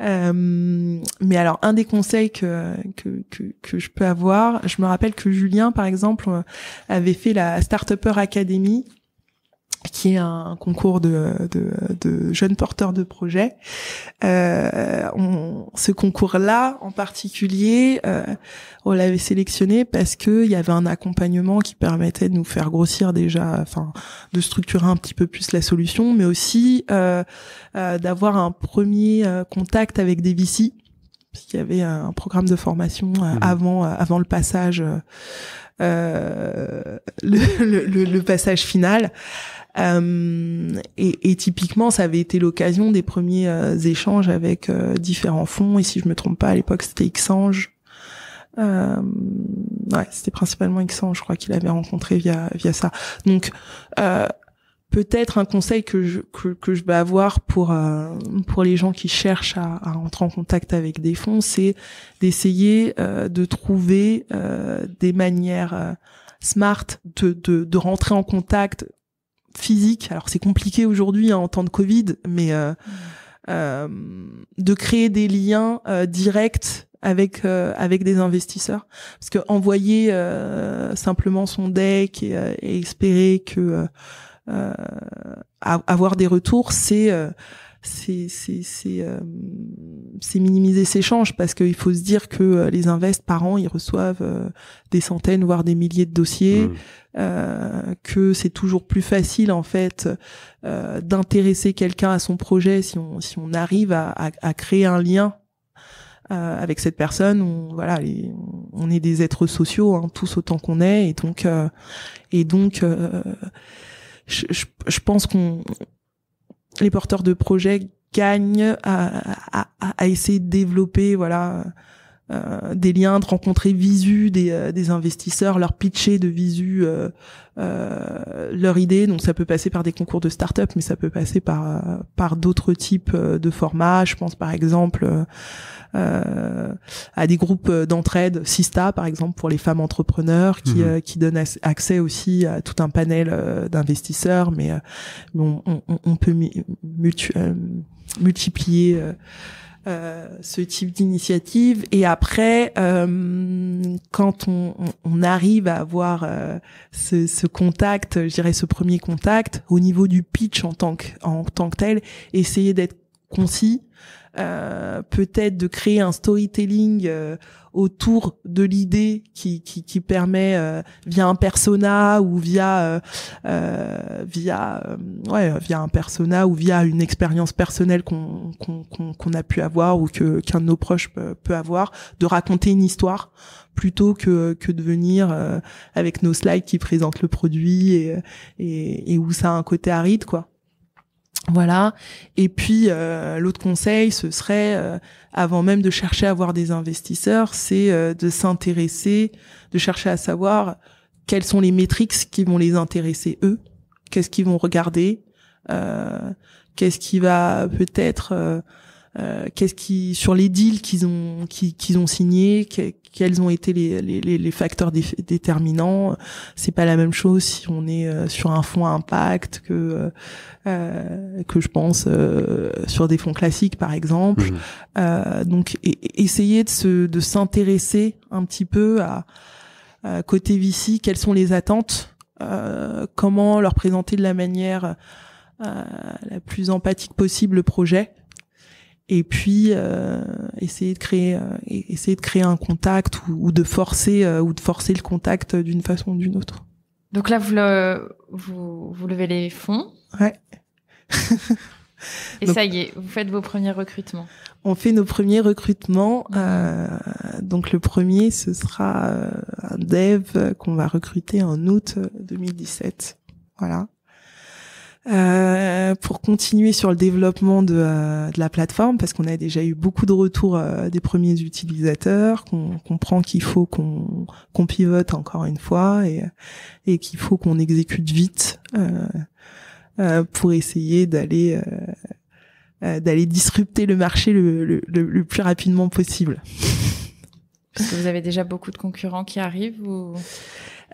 Euh, mais alors, un des conseils que, que, que, que, je peux avoir, je me rappelle que Julien, par exemple, euh, avait fait la Startupper Academy qui est un concours de, de, jeunes porteurs de projets. Euh, ce concours-là, en particulier, euh, on l'avait sélectionné parce que il y avait un accompagnement qui permettait de nous faire grossir déjà, enfin, de structurer un petit peu plus la solution, mais aussi euh, d'avoir un premier contact avec des VC puisqu'il y avait un programme de formation mhm. avant avant le passage le, le, passage final euh, et, typiquement, ça avait été l'occasion des premiers euh, échanges avec euh, différents fonds. Et si je me trompe pas, à l'époque, c'était Xange. Euh, ouais, c'était principalement Xange, je crois, qu'il avait rencontré via via ça. Donc Peut-être un conseil que je, que, que je vais avoir pour pour les gens qui cherchent à, à, entrer en contact avec des fonds, c'est d'essayer de trouver des manières smart de, de, de rentrer en contact physique. Alors c'est compliqué aujourd'hui hein, en temps de Covid, mais euh, euh, de créer des liens euh, directs avec avec des investisseurs, parce que envoyer simplement son deck et, espérer que avoir des retours, c'est c'est c'est c'est minimiser ces changes parce qu'il faut se dire que les invests par an ils reçoivent des centaines voire des milliers de dossiers mmh. Euh, que c'est toujours plus facile en fait euh, d'intéresser quelqu'un à son projet si on si on arrive à, créer un lien euh, avec cette personne. On, voilà, on est des êtres sociaux hein, tous autant qu'on est et donc euh, et donc je, pense qu'on les porteurs de projets gagnent à, à essayer de développer voilà euh, des liens, de rencontrer visu des, euh, investisseurs, leur pitcher de visu euh, euh, leur idée. Donc ça peut passer par des concours de start-up, mais ça peut passer par par d'autres types de formats. Je pense par exemple à des groupes d'entraide, Sista par exemple pour les femmes entrepreneurs, qui mhm. qui donnent accès aussi à tout un panel d'investisseurs. Mais on, peut multiplier euh, ce type d'initiative. Et après, euh, quand on, on, arrive à avoir euh, ce, ce, contact, je dirais ce premier contact, au niveau du pitch en tant que, en tant que tel, essayer d'être concis, euh, peut-être de créer un storytelling autour de l'idée qui, qui, permet euh, via un persona ou via euh, euh, via ouais via un persona ou via une expérience personnelle qu'on qu'on a pu avoir ou que qu'un de nos proches peut, avoir de raconter une histoire plutôt que que de venir avec nos slides qui présentent le produit et, et, et où ça a un côté aride quoi voilà. Et puis euh, l'autre conseil, ce serait, euh, avant même de chercher à avoir des investisseurs, c'est euh, de s'intéresser, de chercher à savoir quelles sont les métriques qui vont les intéresser eux, qu'est-ce qu'ils vont regarder, qu'est-ce qui va peut-être, qu'est-ce qui sur les deals qu'ils ont qu'ils ont signés, quels ont été les, facteurs déterminants. C'est pas la même chose si on est euh, sur un fonds impact que euh, euh, que je pense sur des fonds classiques par exemple. Mhm. donc essayer de se de s'intéresser un petit peu à, à côté Vici, quelles sont les attentes, comment leur présenter de la manière la plus empathique possible le projet et puis euh, essayer de créer euh, essayer de créer un contact ou, de forcer euh, ou de forcer le contact d'une façon ou d'une autre. Donc là vous vous, vous levez les fonds. Ouais. et ça y est, vous faites vos premiers recrutements. On fait nos premiers recrutements. donc le premier, ce sera un dev qu'on va recruter en août 2017. Voilà. Euh, pour continuer sur le développement de, euh, de la plateforme, parce qu'on a déjà eu beaucoup de retours euh, des premiers utilisateurs, qu'on comprend qu'il faut qu'on pivote encore une fois et, et qu'il faut qu'on exécute vite pour essayer d'aller d'aller disrupter le marché le, le plus rapidement possible. Parce que vous avez déjà beaucoup de concurrents qui arrivent ou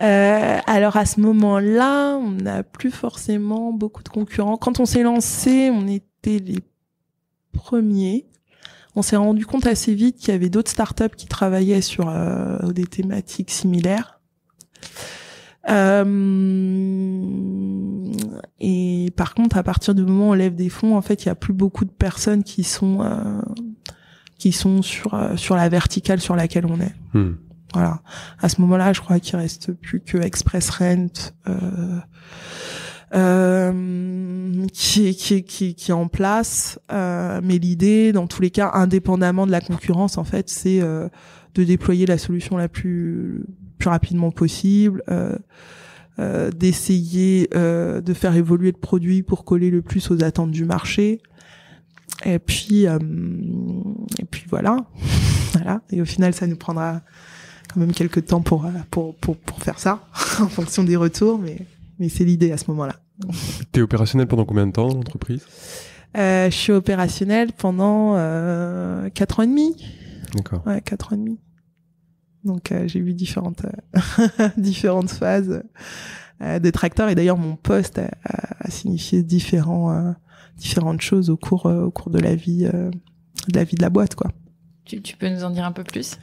euh, alors à ce moment-là, on n'a plus forcément beaucoup de concurrents. Quand on s'est lancé, on était les premiers. On s'est rendu compte assez vite qu'il y avait d'autres startups qui travaillaient sur euh, des thématiques similaires. Euh, et par contre, à partir du moment où on lève des fonds, en fait, il n'y a plus beaucoup de personnes qui sont euh, qui sont sur euh, sur la verticale sur laquelle on est. Hmm. Voilà. À ce moment-là, je crois qu'il reste plus que Express Rent euh, euh, qui, qui, qui, qui est en place. Euh, mais l'idée, dans tous les cas, indépendamment de la concurrence, en fait, c'est euh, de déployer la solution la plus plus rapidement possible. Euh, d'essayer de faire évoluer le produit pour coller le plus aux attentes du marché et puis et puis voilà voilà et au final ça nous prendra quand même quelques temps pour, euh, pour, pour, faire ça, en fonction des retours, mais, mais c'est l'idée à ce moment-là. T'es opérationnel pendant combien de temps, l'entreprise euh, Je suis opérationnel pendant euh, 4 ans et demi. D'accord. Ouais, 4 ans et demi. Donc euh, j'ai vu différentes, différentes phases des tracteurs. Et d'ailleurs, mon poste a, signifié différents, différentes choses au cours, au cours de, la vie, de la vie de la boîte, quoi. Tu, tu, peux nous en dire un peu plus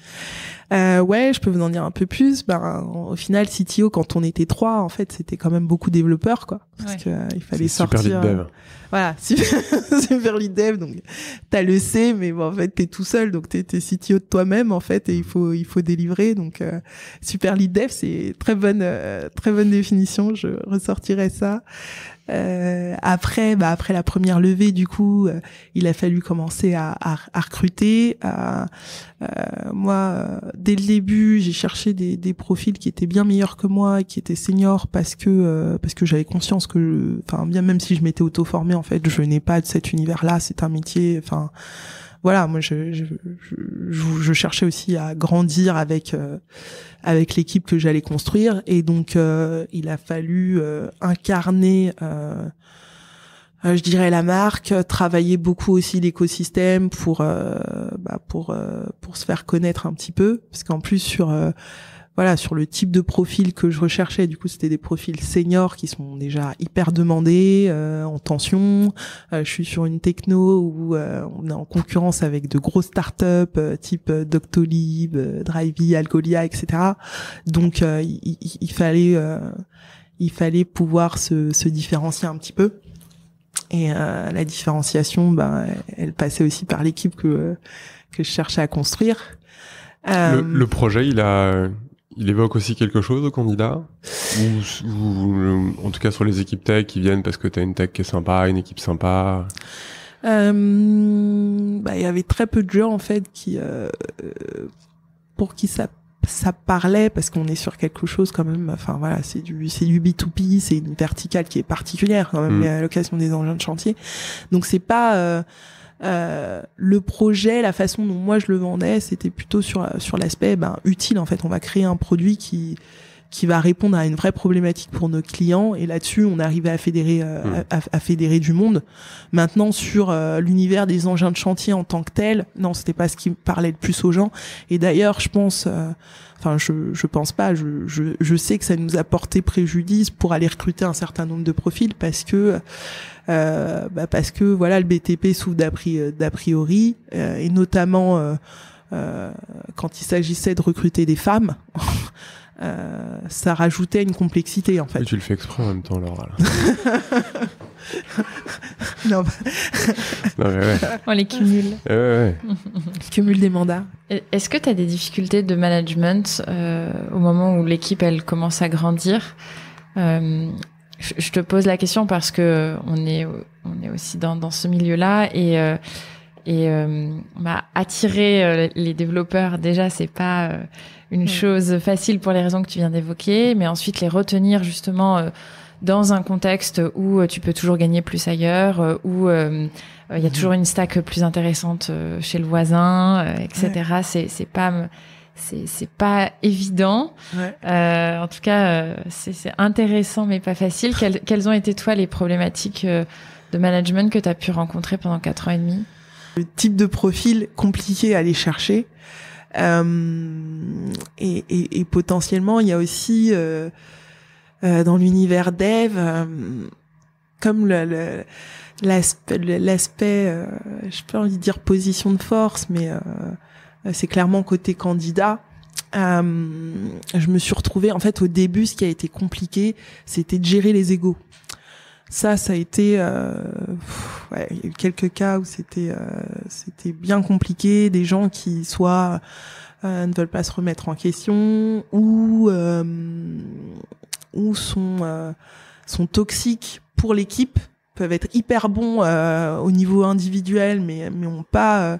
euh, Ouais, je peux vous en dire un peu plus. Ben, au final, CTO, quand on était trois, en fait, c'était quand même beaucoup développeurs, quoi. Parce euh, il fallait sortir. Super lead dev. Euh, voilà, super, lead dev. Donc, t'as le C, mais bon, en fait, t'es tout seul, donc t'es es CTO de toi-même, en fait, et il faut il faut délivrer. Donc, euh, super lead dev, c'est très bonne très bonne définition. Je ressortirai ça. Euh, après, bah, après la première levée, du coup, euh, il a fallu commencer à, recruter. Euh, moi, euh, dès le début, j'ai cherché des, profils qui étaient bien meilleurs que moi, qui étaient seniors, parce que parce que j'avais conscience que, enfin, bien même si je m'étais auto formée, en fait, je n'ai pas de cet univers-là. C'est un métier, enfin voilà, moi je, je, je, cherchais aussi à grandir avec euh, avec l'équipe que j'allais construire et donc euh, il a fallu euh, incarner je dirais la marque, travailler beaucoup aussi l'écosystème pour bah, pour pour se faire connaître un petit peu parce qu'en plus sur voilà, sur le type de profil que je recherchais, du coup, c'était des profils seniors qui sont déjà hyper demandés, euh, en tension. Euh, je suis sur une techno où euh, on est en concurrence avec de grosses startups type Doctolib, Drivey, Algolia, etc. Donc, il, fallait, il fallait pouvoir se, différencier un petit peu. Et la différenciation, ben, elle passait aussi par l'équipe que que je cherchais à construire. Le, le, projet, il a il évoque aussi quelque chose au candidats ou, euh, en tout cas sur les équipes tech qui viennent parce que tu as une tech qui est sympa, une équipe sympa euh, bah, il y avait très peu de gens en fait qui euh, pour qui ça ça parlait parce qu'on est sur quelque chose quand même enfin voilà c'est du c'est du B2B c'est une verticale qui est particulière quand même mm. l'occasion des engins de chantier donc c'est pas euh, euh, le projet, la façon dont moi je le vendais, c'était plutôt sur sur l'aspect ben, utile en fait. On va créer un produit qui qui va répondre à une vraie problématique pour nos clients. Et là-dessus, on arrivait à fédérer, euh, mmh. à, fédérer du monde. Maintenant, sur euh, l'univers des engins de chantier en tant que tel, non, c'était pas ce qui parlait le plus aux gens. Et d'ailleurs, je pense, euh, enfin, je, je pense pas, je, je, sais que ça nous a porté préjudice pour aller recruter un certain nombre de profils parce que, bah parce que voilà, le BTP souffre d'a priori, et notamment quand il s'agissait de recruter des femmes. Euh, ça rajoutait une complexité en fait. tu le fais exprès en même temps, Laura. non, On les cumule. Eh cumule des mandats. Est-ce que tu as des difficultés de management euh, au moment où l'équipe elle commence à grandir euh, Je te pose la question parce que on est on est aussi dans, dans ce milieu-là et et m'a attirer les développeurs déjà c'est pas une mm. chose facile pour les raisons que tu viens d'évoquer, mais ensuite les retenir justement euh, dans un contexte où euh, tu peux toujours gagner plus ailleurs, euh, où il y a mm-hmm. toujours une stack plus intéressante chez le voisin, etc. C'est pas c'est pas évident. en tout cas, c'est intéressant mais pas facile. Quelles, ont été toi les problématiques de management que tu as pu rencontrer pendant quatre ans et demi Le type de profil compliqué à aller chercher. Euh, et, et, potentiellement, il y a aussi euh, euh, dans l'univers dev, comme le, l'aspect, l'aspect je peux envie de dire position de force, mais c'est clairement côté candidat. je me suis retrouvée, en fait, au début, ce qui a été compliqué, c'était de gérer les égaux ça, ça a été, euh, il y a eu quelques cas où c'était, euh, c'était bien compliqué, des gens qui soit euh, ne veulent pas se remettre en question ou euh, ou sont sont toxiques pour l'équipe, peuvent être hyper bons au niveau individuel, mais mais ont pas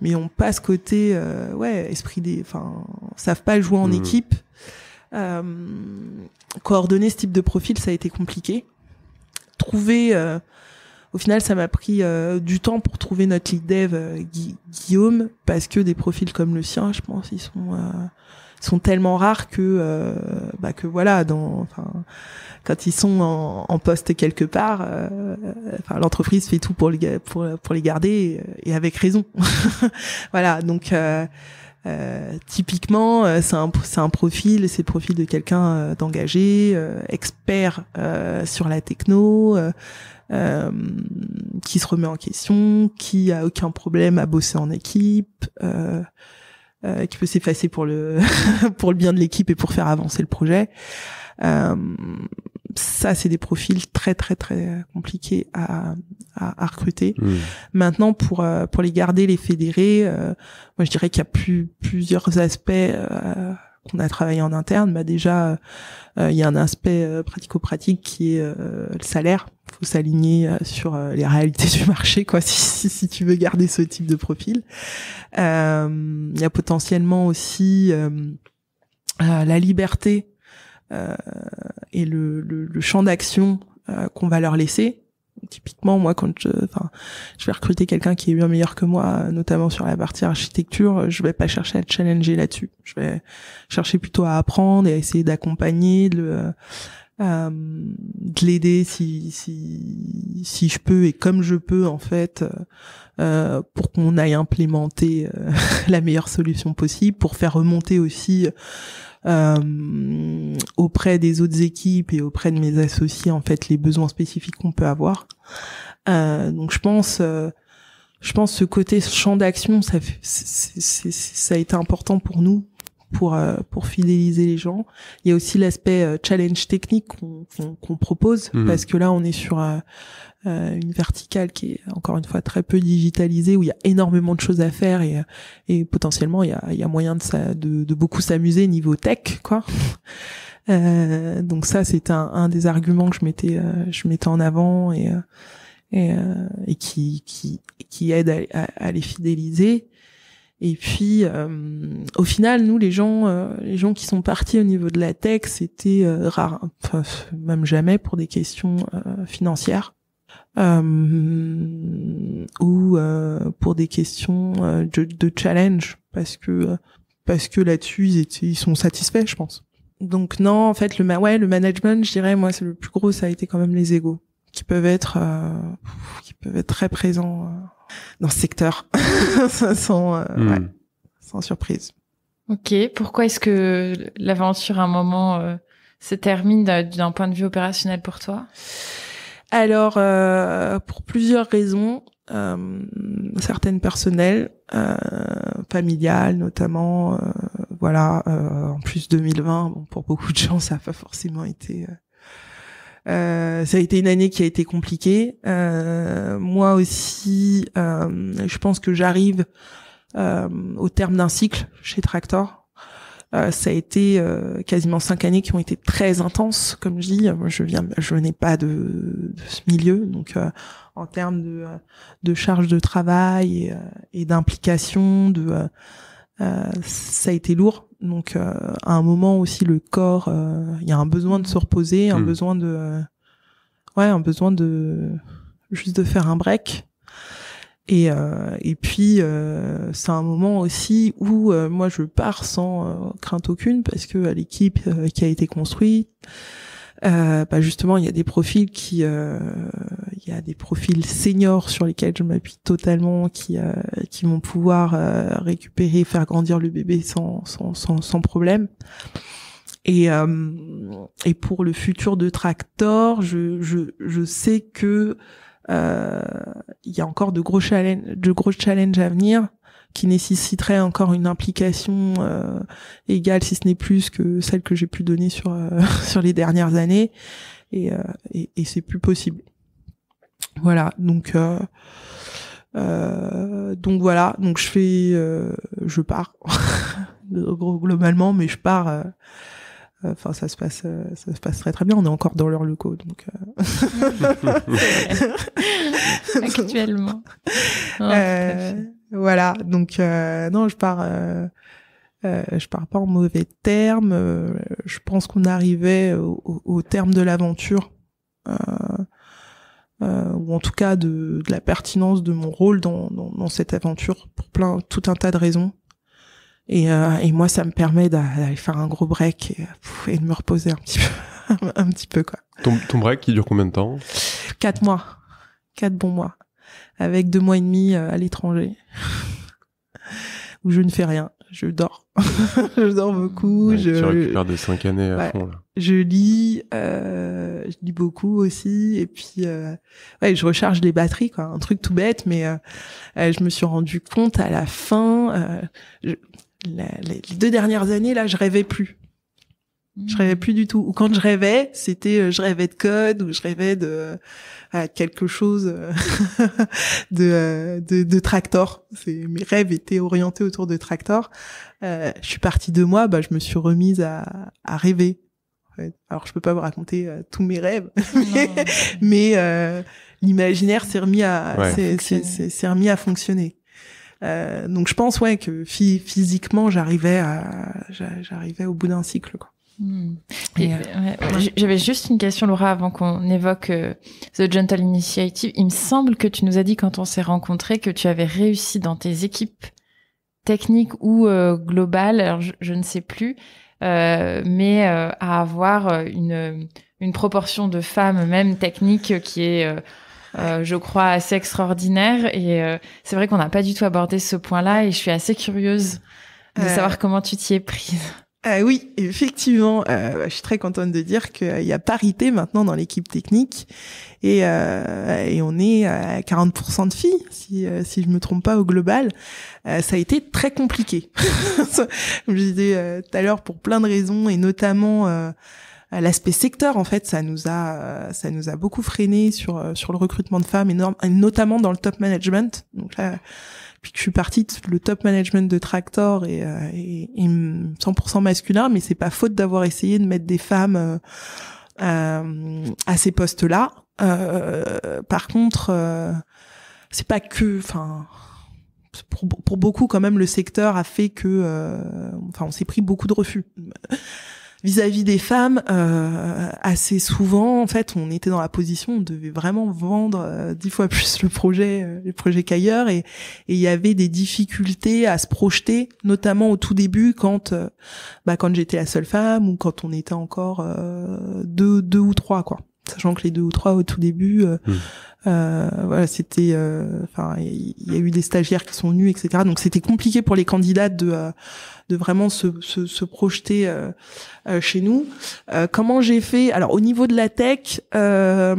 mais ont pas ce côté, ouais, esprit des, enfin, savent pas jouer en mmh. équipe. coordonner ce type de profil, ça a été compliqué trouver. Euh, au final, ça m'a pris euh, du temps pour trouver notre lead dev euh, Guillaume parce que des profils comme le sien, je pense, ils sont sont tellement rares que bah que voilà dans quand ils sont en, poste quelque part l'entreprise fait tout pour les pour pour les garder et, et avec raison voilà donc euh, typiquement, euh, c'est un, profil, c'est le profil de quelqu'un euh, d'engagé, expert sur la techno, qui se remet en question, qui a aucun problème à bosser en équipe, qui peut s'effacer pour le pour le bien de l'équipe et pour faire avancer le projet ça, c'est des profils très très très euh, compliqués à, recruter. Hmm. Maintenant, pour euh, pour les garder, les fédérer, euh, moi je dirais qu'il y a plus, plusieurs aspects qu'on a travaillé en interne. Bah déjà, il y a un aspect pratico-pratique qui est le salaire. Faut s'aligner sur les réalités du marché, quoi, si, si, tu veux garder ce type de profil. Il y a potentiellement aussi la liberté euh, et le, le, le champ d'action euh, qu'on va leur laisser. Typiquement, moi, quand je, enfin, je vais recruter quelqu'un qui est bien meilleur que moi, notamment sur la partie architecture, je vais pas chercher à challenger là-dessus. Je vais chercher plutôt à apprendre et à essayer d'accompagner, de, euh, de l'aider si, si, si je peux et comme je peux en fait euh, pour qu'on aille implémenter euh, la meilleure solution possible pour faire remonter aussi euh, auprès des autres équipes et auprès de mes associés en fait les besoins spécifiques qu'on peut avoir. Euh, donc je pense, euh, je pense ce côté champ d'action, ça, ça a été important pour nous pour euh, pour fidéliser les gens. Il y a aussi l'aspect euh, challenge technique qu'on propose mhm. parce que là on est sur euh, une verticale qui est encore une fois très peu digitalisée où il y a énormément de choses à faire et et potentiellement il y a il y a moyen de de, de beaucoup s'amuser niveau tech quoi. Euh, donc ça, c'est un, un, des arguments que je mettais, je mettais en avant et, et, qui, qui, qui aide à, à les fidéliser. Et puis, euh, au final, nous, les gens, euh, les gens qui sont partis au niveau de la tech, c'était euh, rare, même jamais pour des questions financières. Euh, ou pour des questions de, de, challenge parce que parce que là-dessus ils ils sont satisfaits je pense donc non en fait le ouais le management je dirais moi c'est le plus gros ça a été quand même les égos qui peuvent être qui peuvent être très présents dans ce secteur, sans, sans surprise. Ok, pourquoi est-ce que l'aventure à un moment euh, se termine d'un point de vue opérationnel pour toi Alors, euh, pour plusieurs raisons, euh, certaines personnelles, euh, familiales notamment, voilà, en plus 2020, bon, pour beaucoup de gens, ça n'a pas forcément été euh, ça a été une année qui a été compliquée. Euh, moi aussi, euh, je pense que j'arrive euh, au terme d'un cycle chez Tractor. ça a été quasiment cinq années qui ont été très intenses, comme je dis. Moi, je viens, je n'ai pas de, de, ce milieu, donc en termes de, de charge de travail et, et d'implication, de euh, ça a été lourd. Donc euh, à un moment aussi le corps, euh, il y a un besoin de se reposer, un hmm. besoin de, ouais, un besoin de juste de faire un break. Et, et puis c'est un moment aussi où moi je pars sans crainte aucune parce que l'équipe qui a été construite, euh, bah justement, il y a des profils qui, euh, il y a des profils seniors sur lesquels je m'appuie totalement, qui, euh, qui vont pouvoir euh, récupérer, faire grandir le bébé sans, sans, sans, sans problème. Et, et pour le futur de Tractor, je, je, je sais que il y a encore de gros challenges, de gros challenges à venir qui nécessiterait encore une implication euh, égale, si ce n'est plus que celle que j'ai pu donner sur euh, sur les dernières années, et, euh, et, et c'est plus possible. Voilà, donc donc voilà, donc je fais, je pars globalement, mais je pars enfin ça se passe ça se passe très très bien on est encore dans leurs locaux donc actuellement voilà, donc euh, non, je pars, euh, euh, je pars pas en mauvais termes. je pense qu'on arrivait au, terme de l'aventure, ou en tout cas de, la pertinence de mon rôle dans, cette aventure pour plein, tout un tas de raisons. Et, moi, ça me permet d'aller faire un gros break et, de me reposer un petit peu, un petit peu quoi. Ton, ton break, qui dure combien de temps Quatre mois, quatre bons mois avec deux mois et demi euh, à l'étranger où je ne fais rien, je dors, je dors beaucoup. je tu récupères des cinq années à fond. Là. Je lis, euh, je lis beaucoup aussi, et puis euh, ouais, je recharge les batteries, quoi. Un truc tout bête, mais je me suis rendu compte à la fin. les deux dernières années, là, je rêvais plus. Je rêvais plus du tout. Ou quand je rêvais, c'était euh, je rêvais de code ou je rêvais de euh, quelque chose euh, de, de, de Tractor. C'est mes rêves étaient orientés autour de Tractor. Euh, je suis partie de moi, bah je me suis remise à, à rêver. Alors je peux pas vous raconter tous mes rêves, mais, l'imaginaire s'est remis à remis à fonctionner. donc je pense ouais que physiquement j'arrivais à j'arrivais au bout d'un cycle quoi. Hmm. Euh, j'avais juste une question, Laura, avant qu'on évoque euh, The Gentle Initiative. Il me semble que tu nous as dit quand on s'est rencontrés que tu avais réussi dans tes équipes techniques ou euh, globales, alors je, ne sais plus, mais à avoir une, proportion de femmes, même techniques, qui est... je crois, assez extraordinaire. Et c'est vrai qu'on n'a pas du tout abordé ce point-là et je suis assez curieuse de savoir comment tu t'y es prise. Euh, oui, effectivement, euh, bah, je suis très contente de dire qu'il y a parité maintenant dans l'équipe technique et, euh, et, on est à 40% de filles, si, euh, si je me trompe pas au global. ça a été très compliqué, comme je disais tout à l'heure, pour plein de raisons et notamment l'aspect secteur en fait ça nous a ça nous a beaucoup freiné sur sur le recrutement de femmes énorme notamment dans le top management donc là puis que je suis partie le top management de Tractor est, 100% euh, masculin, mais c'est pas faute d'avoir essayé de mettre des femmes euh, euh, à ces postes-là. par contre, c'est pas que, enfin, pour, beaucoup quand même le secteur a fait que enfin on s'est pris beaucoup de refus vis-à-vis des femmes, euh, assez souvent, en fait, on était dans la position, on devait vraiment vendre euh, dix fois plus le projet, euh, le projet qu'ailleurs, et il y avait des difficultés à se projeter, notamment au tout début, quand, bah, quand j'étais la seule femme ou quand on était encore deux, deux ou trois, quoi. Sachant que les deux ou trois au tout début, hmm. voilà, c'était, enfin, il y, a eu des stagiaires qui sont venus, etc. Donc c'était compliqué pour les candidates de de vraiment se, se, projeter euh, euh, chez nous. Euh, comment j'ai fait Alors au niveau de la tech, au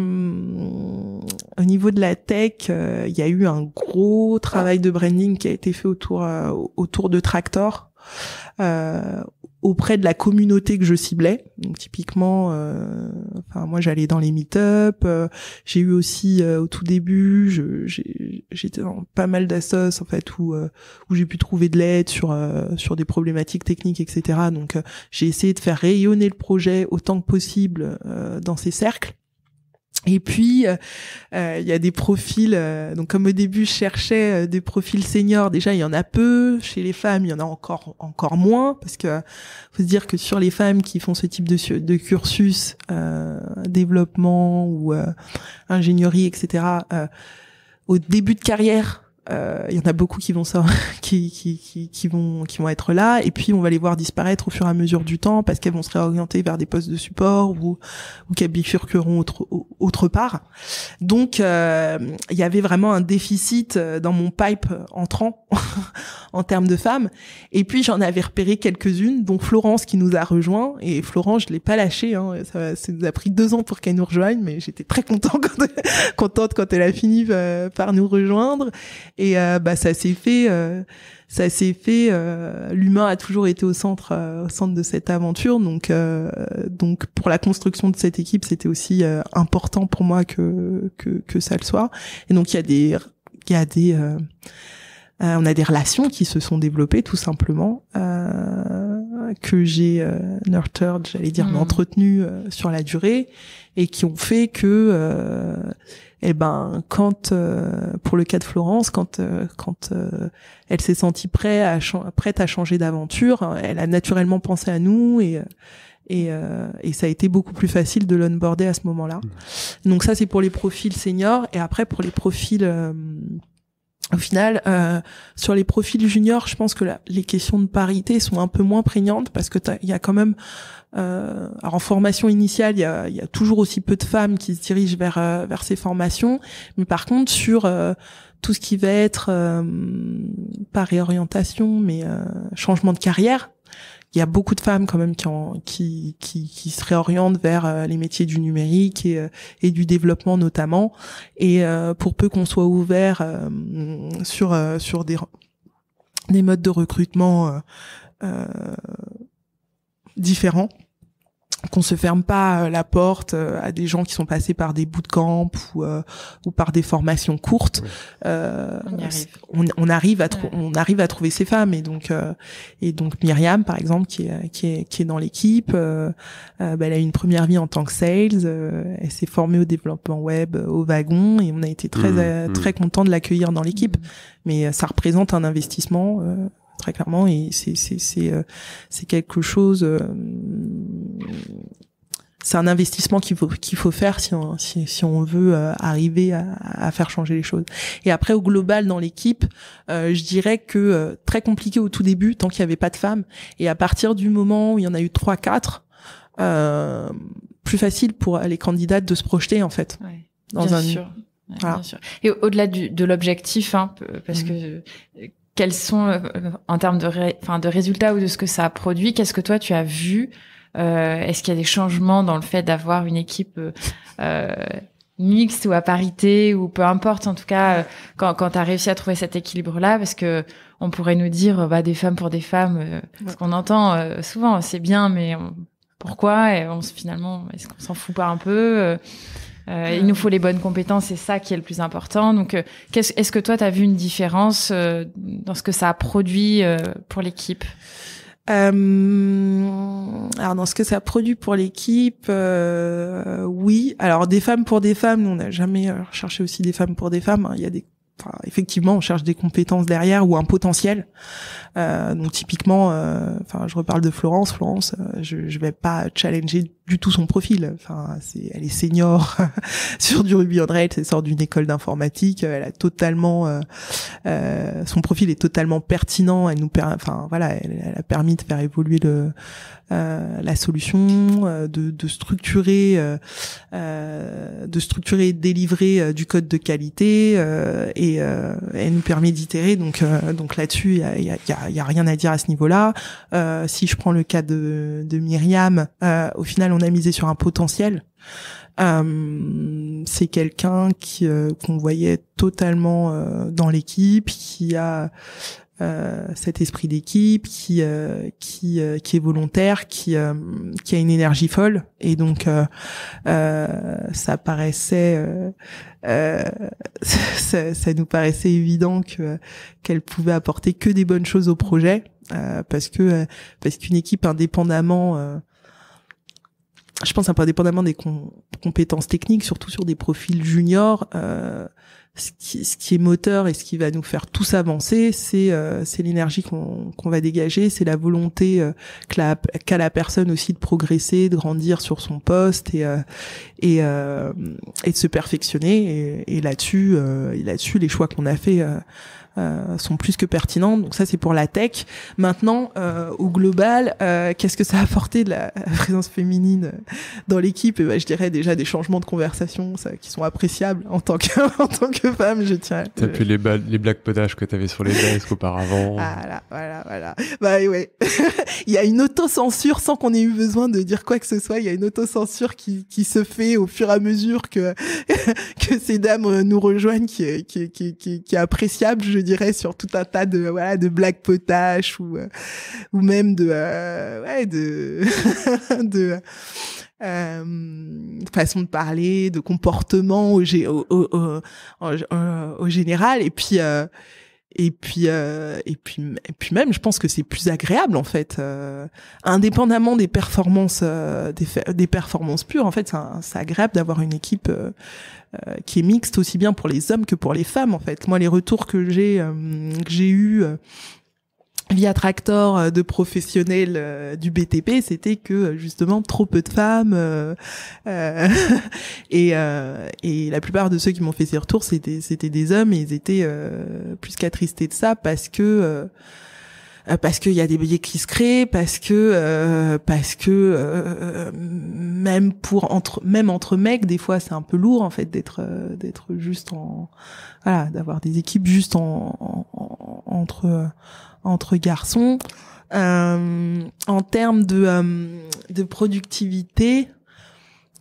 niveau de la tech, il y a eu un gros travail de branding qui a été fait autour autour de Tractor. Euh, auprès de la communauté que je ciblais. Donc typiquement, euh, enfin moi j'allais dans les meet-up, euh, j'ai eu aussi euh, au tout début, j'étais dans pas mal d'assos en fait où où j'ai pu trouver de l'aide sur sur des problématiques techniques etc. Donc j'ai essayé de faire rayonner le projet autant que possible dans ces cercles. Et puis, euh, euh, il y a des profils, euh, donc comme au début, je cherchais des profils seniors, déjà, il y en a peu. Chez les femmes, il y en a encore encore moins, parce que faut se dire que sur les femmes qui font ce type de, de cursus, développement ou ingénierie, etc., au début de carrière, il euh, y en a beaucoup qui vont qui, qui, qui, vont qui vont être là, et puis on va les voir disparaître au fur et à mesure du temps parce qu'elles vont se réorienter vers des postes de support ou ou qu'elles bifurqueront autre autre part. Donc il euh, y avait vraiment un déficit euh, dans mon pipe entrant en termes de femmes. Et puis j'en avais repéré quelques-unes, dont Florence qui nous a rejoint. Et Florence, je l'ai pas lâchée. Hein. Ça, nous a pris deux ans pour qu'elle nous rejoigne, mais j'étais très contente contente quand elle a fini par nous rejoindre. Et euh, bah ça s'est fait, euh, ça s'est fait. Euh, l'humain a toujours été au centre, au centre de cette aventure. Donc donc pour la construction de cette équipe, c'était aussi important pour moi que, que que ça le soit. Et donc il y a des il y a des on a des relations qui se sont développées tout simplement que j'ai nurtured, j'allais dire, mmh. sur la durée et qui ont fait que et eh ben, quand euh, pour le cas de Florence, quand euh, quand euh, elle s'est sentie prête à prête à changer d'aventure, hein, elle a naturellement pensé à nous et et, ça a été beaucoup plus facile de l'onboarder à ce moment-là. Mmh. Donc ça, c'est pour les profils seniors. Et après, pour les profils au final, euh, sur les profils juniors, je pense que les questions de parité sont un peu moins prégnantes parce que il y a quand même, euh, alors en formation initiale, il y a, toujours aussi peu de femmes qui se dirigent vers euh, vers ces formations, mais par contre sur tout ce qui va être pas réorientation, mais changement de carrière, il y a beaucoup de femmes quand même qui, en, qui, qui, se réorientent vers euh, les métiers du numérique et, euh, et du développement notamment. Et euh, pour peu qu'on soit ouvert sur, sur des, des modes de recrutement différents, qu'on se ferme pas euh, la porte euh, à des gens qui sont passés par des bootcamps ou euh, ou par des formations courtes. Euh, on, arrive. à on arrive à trouver ces femmes et donc et donc Myriam par exemple qui est dans l'équipe, bah, elle a une première vie en tant que sales, elle s'est formée au développement web au wagon et on a été très mmh, mmh. très content de l'accueillir dans l'équipe. Mmh. Mais ça représente un investissement très clairement. Et c'est c'est c'est euh, c'est quelque chose. Euh, c'est un investissement qu'il faut qu'il faut faire si on si, si on veut euh, arriver à, faire changer les choses. Et après au global dans l'équipe, je dirais que très compliqué au tout début tant qu'il y avait pas de femmes. Et à partir du moment où il y en a eu trois quatre, plus facile pour les candidates de se projeter en fait. dans bien sûr. bien sûr. Et au-delà de l'objectif, hein, parce mmh. que quels sont, euh, en termes de, enfin, de résultats ou de ce que ça a produit, qu'est-ce que toi tu as vu euh, Est-ce qu'il y a des changements dans le fait d'avoir une équipe euh, euh, mixte ou à parité ou peu importe en tout cas quand, tu as réussi à trouver cet équilibre là parce que on pourrait nous dire bah des femmes pour des femmes ce qu'on entend souvent c'est bien mais pourquoi et on finalement est-ce qu'on s'en fout pas un peu euh, Il nous faut les bonnes compétences, c'est ça qui est le plus important. Donc, euh, est-ce que toi, tu as vu une différence euh, dans ce que ça a produit euh, pour l'équipe alors dans ce que ça a produit pour l'équipe, oui. Alors des femmes pour des femmes, on n'a jamais cherché aussi des femmes pour des femmes. Hein. Il y a des effectivement, on cherche des compétences derrière ou un potentiel. Euh, donc typiquement, euh, enfin, je reparle de Florence. Florence, euh, je, je vais pas challenger du tout son profil. Enfin, c'est, elle est senior sur du Ruby on Rails. Elle sort d'une école d'informatique. Elle a totalement, son profil est totalement pertinent. Elle nous, enfin voilà, elle, a permis de faire évoluer le euh, la solution, euh, de, de structurer, euh, de structurer délivrer du code de qualité et elle nous permet d'itérer. Donc donc là-dessus, il y a, rien à dire à ce niveau-là. si je prends le cas de, de Myriam, au final, on a misé sur un potentiel. c'est quelqu'un qui qu'on voyait totalement dans l'équipe, qui a euh, cet esprit d'équipe qui euh, qui euh, qui est volontaire qui qui a une énergie folle et donc ça paraissait ça, nous paraissait évident que qu'elle pouvait apporter que des bonnes choses au projet parce que parce qu'une équipe indépendamment je pense indépendamment des compétences techniques surtout sur des profils juniors ce qui, est moteur et ce qui va nous faire tous avancer, c'est euh, l'énergie qu'on va dégager, c'est la volonté euh, qu'a la, personne aussi de progresser, de grandir sur son poste et euh, et, de se perfectionner. Et, là-dessus, là-dessus, les choix qu'on a fait euh, sont plus que pertinentes. Donc ça, c'est pour la tech. Maintenant, euh, au global, euh, qu'est-ce que ça a apporté de la présence féminine dans l'équipe eh ben, Je dirais déjà des changements de conversation ça, qui sont appréciables en tant que, en tant que femme, je tiens. T'as plus les, les blagues potaches que t'avais sur les desks auparavant. Voilà, voilà, voilà. Bah ouais. il y a une autocensure sans qu'on ait eu besoin de dire quoi que ce soit. Il y a une autocensure qui, qui se fait au fur et à mesure que, que ces dames euh, nous rejoignent qui, qui, qui, qui, qui est appréciable, je dirais, sur tout un tas de voilà de blagues potaches ou euh, ou même de euh, ouais de de euh, façon de parler, de comportement au, au, général. Et puis, et puis, et puis, puis même, je pense que c'est plus agréable en fait, indépendamment des performances, des, des, performances pures. En fait, c'est agréable d'avoir une équipe euh, qui est mixte aussi bien pour les hommes que pour les femmes en fait. Moi les retours que j'ai euh, que j'ai eu euh, via Tractor de professionnels du BTP, c'était que justement trop peu de femmes et, et la plupart de ceux qui m'ont fait ces retours c'était c'était des hommes et ils étaient plus qu'attristés de ça parce que euh, parce qu'il y a des billets qui se créent, parce que euh, parce que euh, même pour entre même entre mecs, des fois c'est un peu lourd en fait d'être d'être juste en voilà d'avoir des équipes juste en, entre entre garçons. en termes de, de productivité,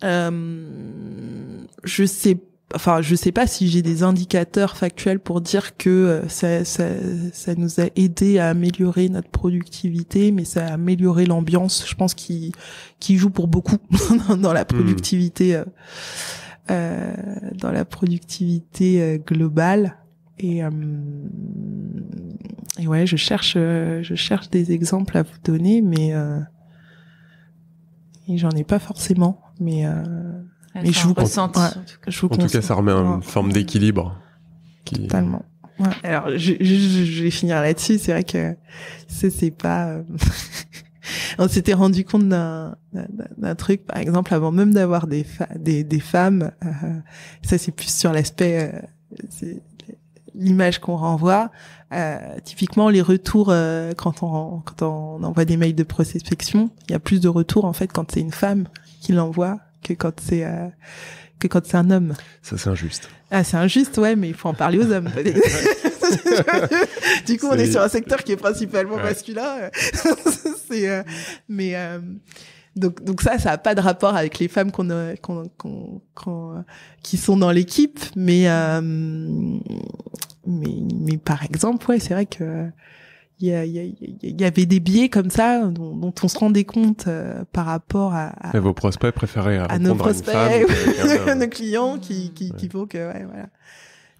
euh, je sais pas enfin, je sais pas si j'ai des indicateurs factuels pour dire que euh, ça, ça, ça nous a aidé à améliorer notre productivité, mais ça a amélioré l'ambiance. Je pense qui qui joue pour beaucoup hmm. euh, euh, dans la productivité, dans la productivité globale. Et, et ouais, je cherche, je cherche des exemples à vous donner, mais j'en ai pas forcément, mais euh, mais je vous, comprends en tout cas, ça remet une forme euh, d'équilibre. Totalement. Ouais. Alors, je, je, je, vais finir là-dessus. C'est vrai que c'est pas. Euh, on s'était rendu compte d'un truc, par exemple, avant même d'avoir des, des, des femmes. Euh, ça, c'est plus sur l'aspect. Euh, l'image qu'on renvoie. Euh, typiquement, les retours quand on quand on envoie des mails de prospection, il y a plus de retours en fait quand c'est une femme qui l'envoie que quand c'est euh, que quand c'est un homme. Ça c'est injuste. Ah c'est injuste ouais mais il faut en parler aux hommes. du coup on est... sur un secteur qui est principalement masculin. Euh, mais euh, donc, donc ça, ça n'a pas de rapport avec les femmes qu'on qu'on qui sont dans l'équipe, mais, mais mais par exemple, ouais, c'est vrai que il y, avait des biais comme ça dont, on se rendait compte euh, par rapport à, vos prospects préférés à, nos prospects, à nos clients qui qui, faut que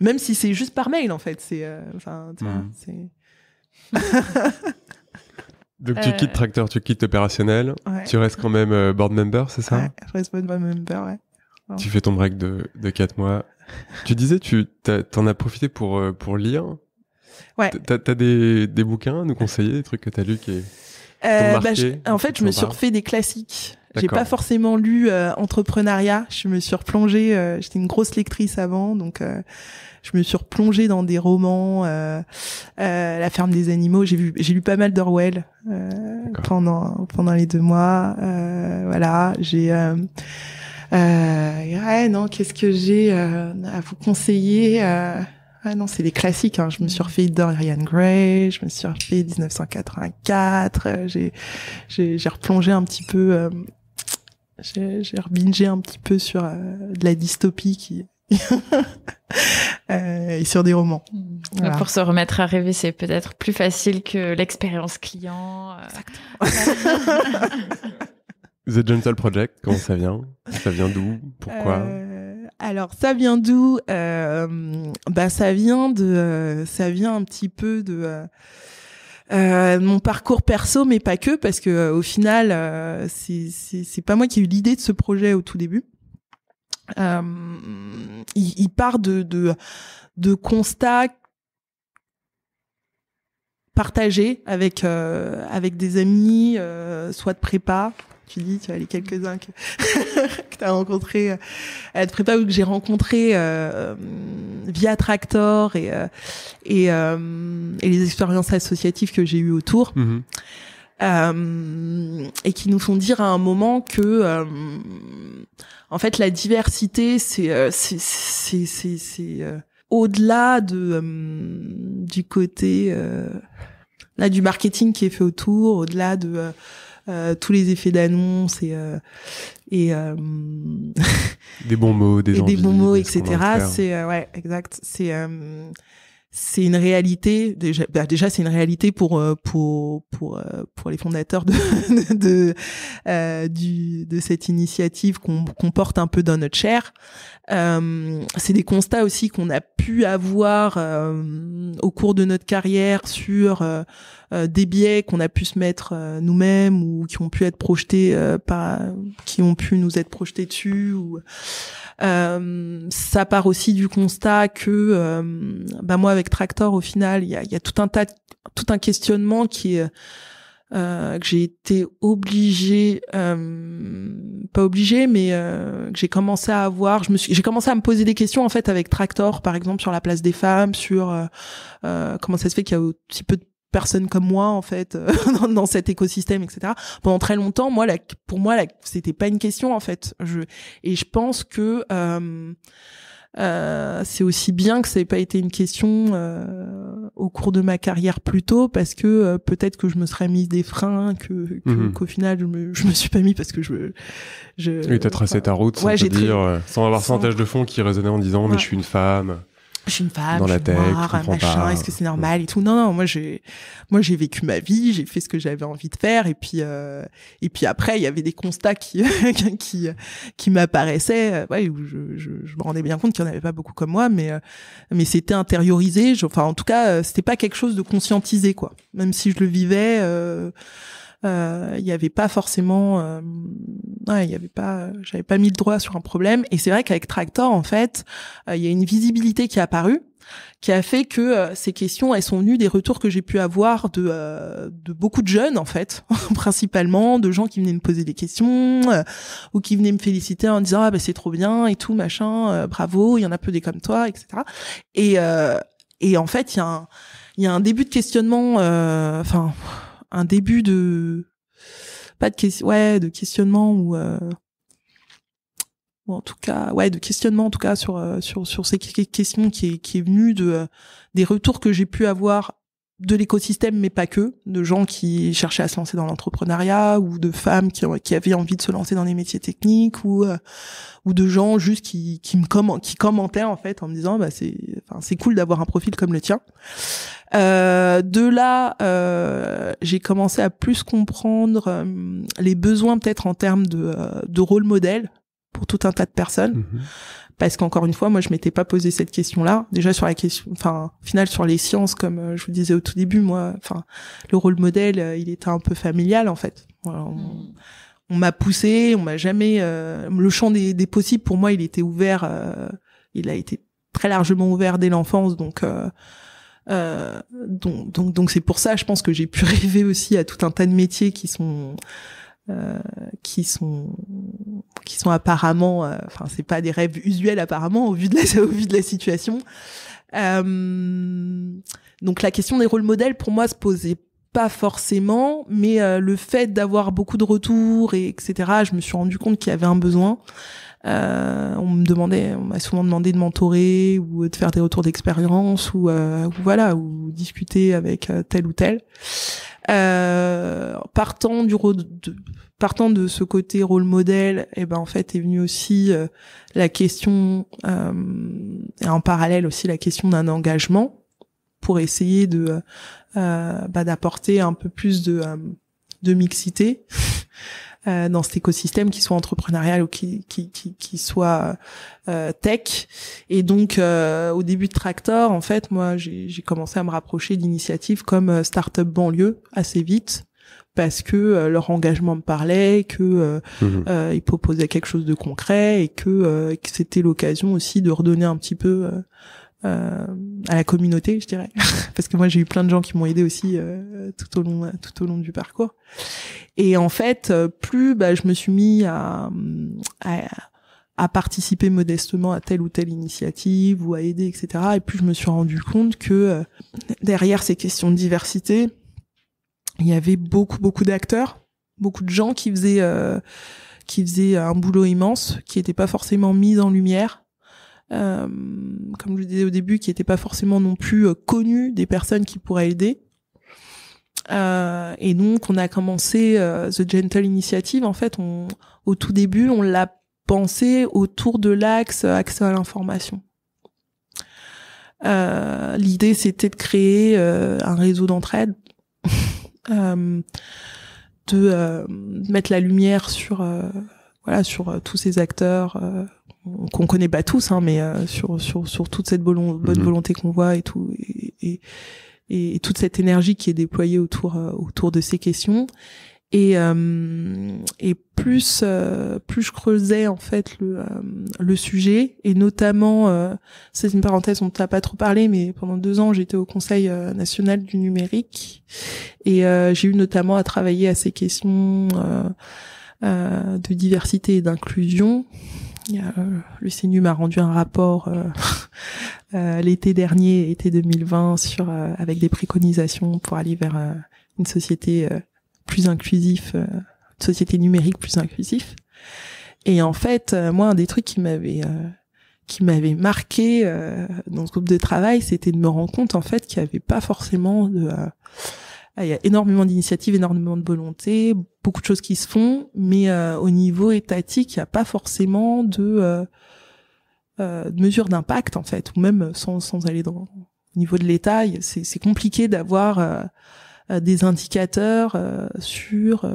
Même si c'est juste par mail en fait, c'est euh, Donc tu euh. quittes tracteur, tu quittes opérationnel, tu restes quand même board member, c'est ça Je reste board member, ouais. Tu fais ton break de, de 4 mois. tu disais, tu en as, as profité pour, pour lire. T'as as des, des, bouquins à nous conseiller, des trucs que t'as lus qui, qui euh, bah, En fait, je me suis refait des classiques. J'ai pas forcément lu euh, entrepreneuriat. Je me suis replongée. Euh, j'étais une grosse lectrice avant, donc euh, je me suis replongée dans des romans, La ferme des animaux. J'ai vu, j'ai lu pas mal d'Orwell pendant pendant les deux mois. voilà, j'ai. ouais, non, qu'est-ce que j'ai à vous conseiller ah non, c'est des classiques. Hein. Je me suis refait Dorian Gray, je me suis refait 1984. Euh, j'ai replongé un petit peu. Euh, j'ai rebingé un petit peu sur euh, de la dystopie qui et sur des romans. Hmm. Pour se remettre à rêver, c'est peut-être plus facile que l'expérience client. Exactement. The Gentle Project, comment ça vient Ça vient d'où Pourquoi alors ça vient d'où euh, Bah ça vient de, euh, ça vient un petit peu de. Euh, mon parcours perso, mais pas que, parce que au final, c'est c'est pas moi qui ai eu l'idée de ce projet au tout début. il, part de, de, de constats partagés avec avec des amis, soit de prépa, tu dis, tu vois, les quelques-uns que, que tu as rencontrés euh, à être prépa ou que j'ai rencontrés euh, euh, via Tractor et, et, et, les expériences associatives que j'ai eues autour. Mhm. Euh, et qui nous font dire à un moment que en fait la diversité c'est c'est c'est c'est au-delà de du côté là du marketing qui est fait autour au-delà de euh, tous les effets d'annonce et euh, et euh, des bons mots, des, des bons mots, etc. C'est ouais, exact. C'est c'est une réalité déjà, bah, déjà c'est une réalité pour euh, pour pour euh, pour les fondateurs de de, euh, du, de cette initiative qu'on qu'on porte un peu dans notre chair euh, c'est des constats aussi qu'on a pu avoir euh, au cours de notre carrière sur des biais qu'on a pu se mettre nous-mêmes ou qui ont pu être projetés par qui ont pu nous être projetés dessus ou euh, ça part aussi du constat que, euh, bah moi avec Tractor, au final, il y a, tout un tas, tout un questionnement qui euh, que j'ai été obligée, pas obligée, mais que j'ai commencé à avoir. Je me suis, j'ai commencé à me poser des questions en fait avec Tractor, par exemple sur la place des femmes, sur comment ça se fait qu'il y a aussi peu de personne comme moi en fait euh, dans, cet écosystème etc pendant très longtemps moi pour moi c'était pas une question en fait je, et je pense que euh, euh, c'est aussi bien que ça n'ait pas été une question au cours de ma carrière plus tôt parce que peut-être que je me serais mise des freins que mhm. qu'au final je me, me suis pas mis parce que je je tu à tracé ta route sans dire sans avoir de fond qui résonnait en disant mais je suis une femme je suis une femme, je suis noire, machin, est-ce que c'est normal et tout. Non, non, moi j'ai, moi j'ai vécu ma vie, j'ai fait ce que j'avais envie de faire et puis euh, et puis après il y avait des constats qui qui qui m'apparaissaient, euh, je, je, me rendais bien compte qu'il n'y en avait pas beaucoup comme moi, mais euh, mais c'était intériorisé. enfin, en tout cas, c'était pas quelque chose de conscientisé quoi. Même si je le vivais. Euh, il n'y avait pas forcément, euh, ouais, il y avait pas, j'avais pas mis le droit sur un problème. Et c'est vrai qu'avec Tractor, en fait, euh, il y a une visibilité qui est apparue qui a fait que ces questions, elles sont venues des retours que j'ai pu avoir de, de beaucoup de jeunes, en fait, principalement, de gens qui venaient me poser des questions ou qui venaient me féliciter en disant « Ah ben c'est trop bien et tout, machin, bravo, il y en a peu des comme toi, etc. » Et, et en fait, il y, a un, y a un début de questionnement, enfin un début de pas de question ouais de questionnement euh, ou en tout cas ouais de questionnement en tout cas sur euh, sur sur ces questions qui est qui est venu de euh, des retours que j'ai pu avoir de l'écosystème, mais pas que, de gens qui cherchaient à se lancer dans l'entrepreneuriat ou de femmes qui, avaient envie de se lancer dans les métiers techniques ou euh, ou de gens juste qui qui me commentaient en fait en me disant bah c'est c'est cool d'avoir un profil comme le tien. Euh, de là, euh, j'ai commencé à plus comprendre les besoins peut-être en termes de de rôle modèle pour tout un tas de personnes. Mm-hmm parce qu'encore une fois, moi, je m'étais pas posé cette question-là. Déjà sur la question, enfin, finale sur les sciences, comme euh, je vous disais au tout début, moi, enfin, le rôle modèle, euh, il était un peu familial en fait. on, m'a poussé, on m'a jamais. Euh, le champ des, possibles pour moi, il était ouvert. il a été très largement ouvert dès l'enfance, donc. donc donc donc c'est pour ça je pense que j'ai pu rêver aussi à tout un tas de métiers qui sont euh, qui sont qui sont apparemment, euh, enfin c'est pas des rêves usuels apparemment au vu de la au vu de la situation. Euh, donc la question des rôles modèles pour moi se posait pas forcément, mais le fait d'avoir beaucoup de retours et etc. Je me suis rendu compte qu'il y avait un besoin. Euh, on me demandait, on m'a souvent demandé de mentorer ou de faire des retours d'expérience ou, ou, voilà ou discuter avec tel ou tel. Euh, partant du de, partant de ce côté rôle modèle, et eh ben en fait est venue aussi euh, la question euh, et en parallèle aussi la question d'un engagement pour essayer de bah, d'apporter un peu plus de de mixité euh, dans cet écosystème, qui soit entrepreneurial ou qui qui, qui, soit euh, tech. Et donc, euh, au début de Tractor, en fait, moi, j'ai commencé à me rapprocher d'initiatives comme euh, Startup Banlieue assez vite parce que leur engagement me parlait, que mhm. euh, ils proposaient quelque chose de concret et que, c'était l'occasion aussi de redonner un petit peu à la communauté, je dirais, parce que moi j'ai eu plein de gens qui m'ont aidé aussi tout au long tout au long du parcours. Et en fait, euh, plus bah, je me suis mis mm, à, participer modestement à telle ou telle initiative ou à aider, etc. Et plus je me suis rendu compte que euh, derrière ces questions de diversité, il y avait beaucoup, beaucoup d'acteurs, beaucoup de gens qui faisaient, euh, qui faisaient un boulot immense, qui n'étaient pas forcément mis en lumière. comme je le disais au début, qui n'étaient pas forcément non plus connus des personnes qui pourraient aider. Euh, et donc, on a commencé euh, The Gentle Initiative. En fait, on, au tout début, on l'a pensé autour de l'axe euh, accès à l'information. L'idée, c'était de créer un réseau d'entraide, de mettre la lumière sur voilà sur tous ces acteurs qu'on connaît pas tous, hein, mais sur, sur sur toute cette bonne mhm. volonté qu'on voit et tout et, toute cette énergie qui est déployée autour euh, autour de ces questions. Et, euh, et plus euh, plus je creusais en fait le, le sujet et notamment c'est une parenthèse on t'a pas trop parlé mais pendant deux ans j'étais au Conseil national du numérique et j'ai eu notamment à travailler à ces questions de diversité et d'inclusion. le CNU m'a rendu un rapport euh, l'été dernier, été 2020, sur euh, avec des préconisations pour aller vers euh, une société plus inclusive, une société numérique plus inclusive. Et en fait, moi, un des trucs qui m'avait qui m'avait marqué dans ce groupe de travail, c'était de me rendre compte en fait qu'il n'y avait pas forcément de il y a énormément d'initiatives, énormément de volonté, beaucoup de choses qui se font, mais au niveau étatique, il n'y a pas forcément de euh, de mesures d'impact en fait, ou même sans, sans aller dans au niveau de l'État, c'est compliqué d'avoir euh, euh, des indicateurs sur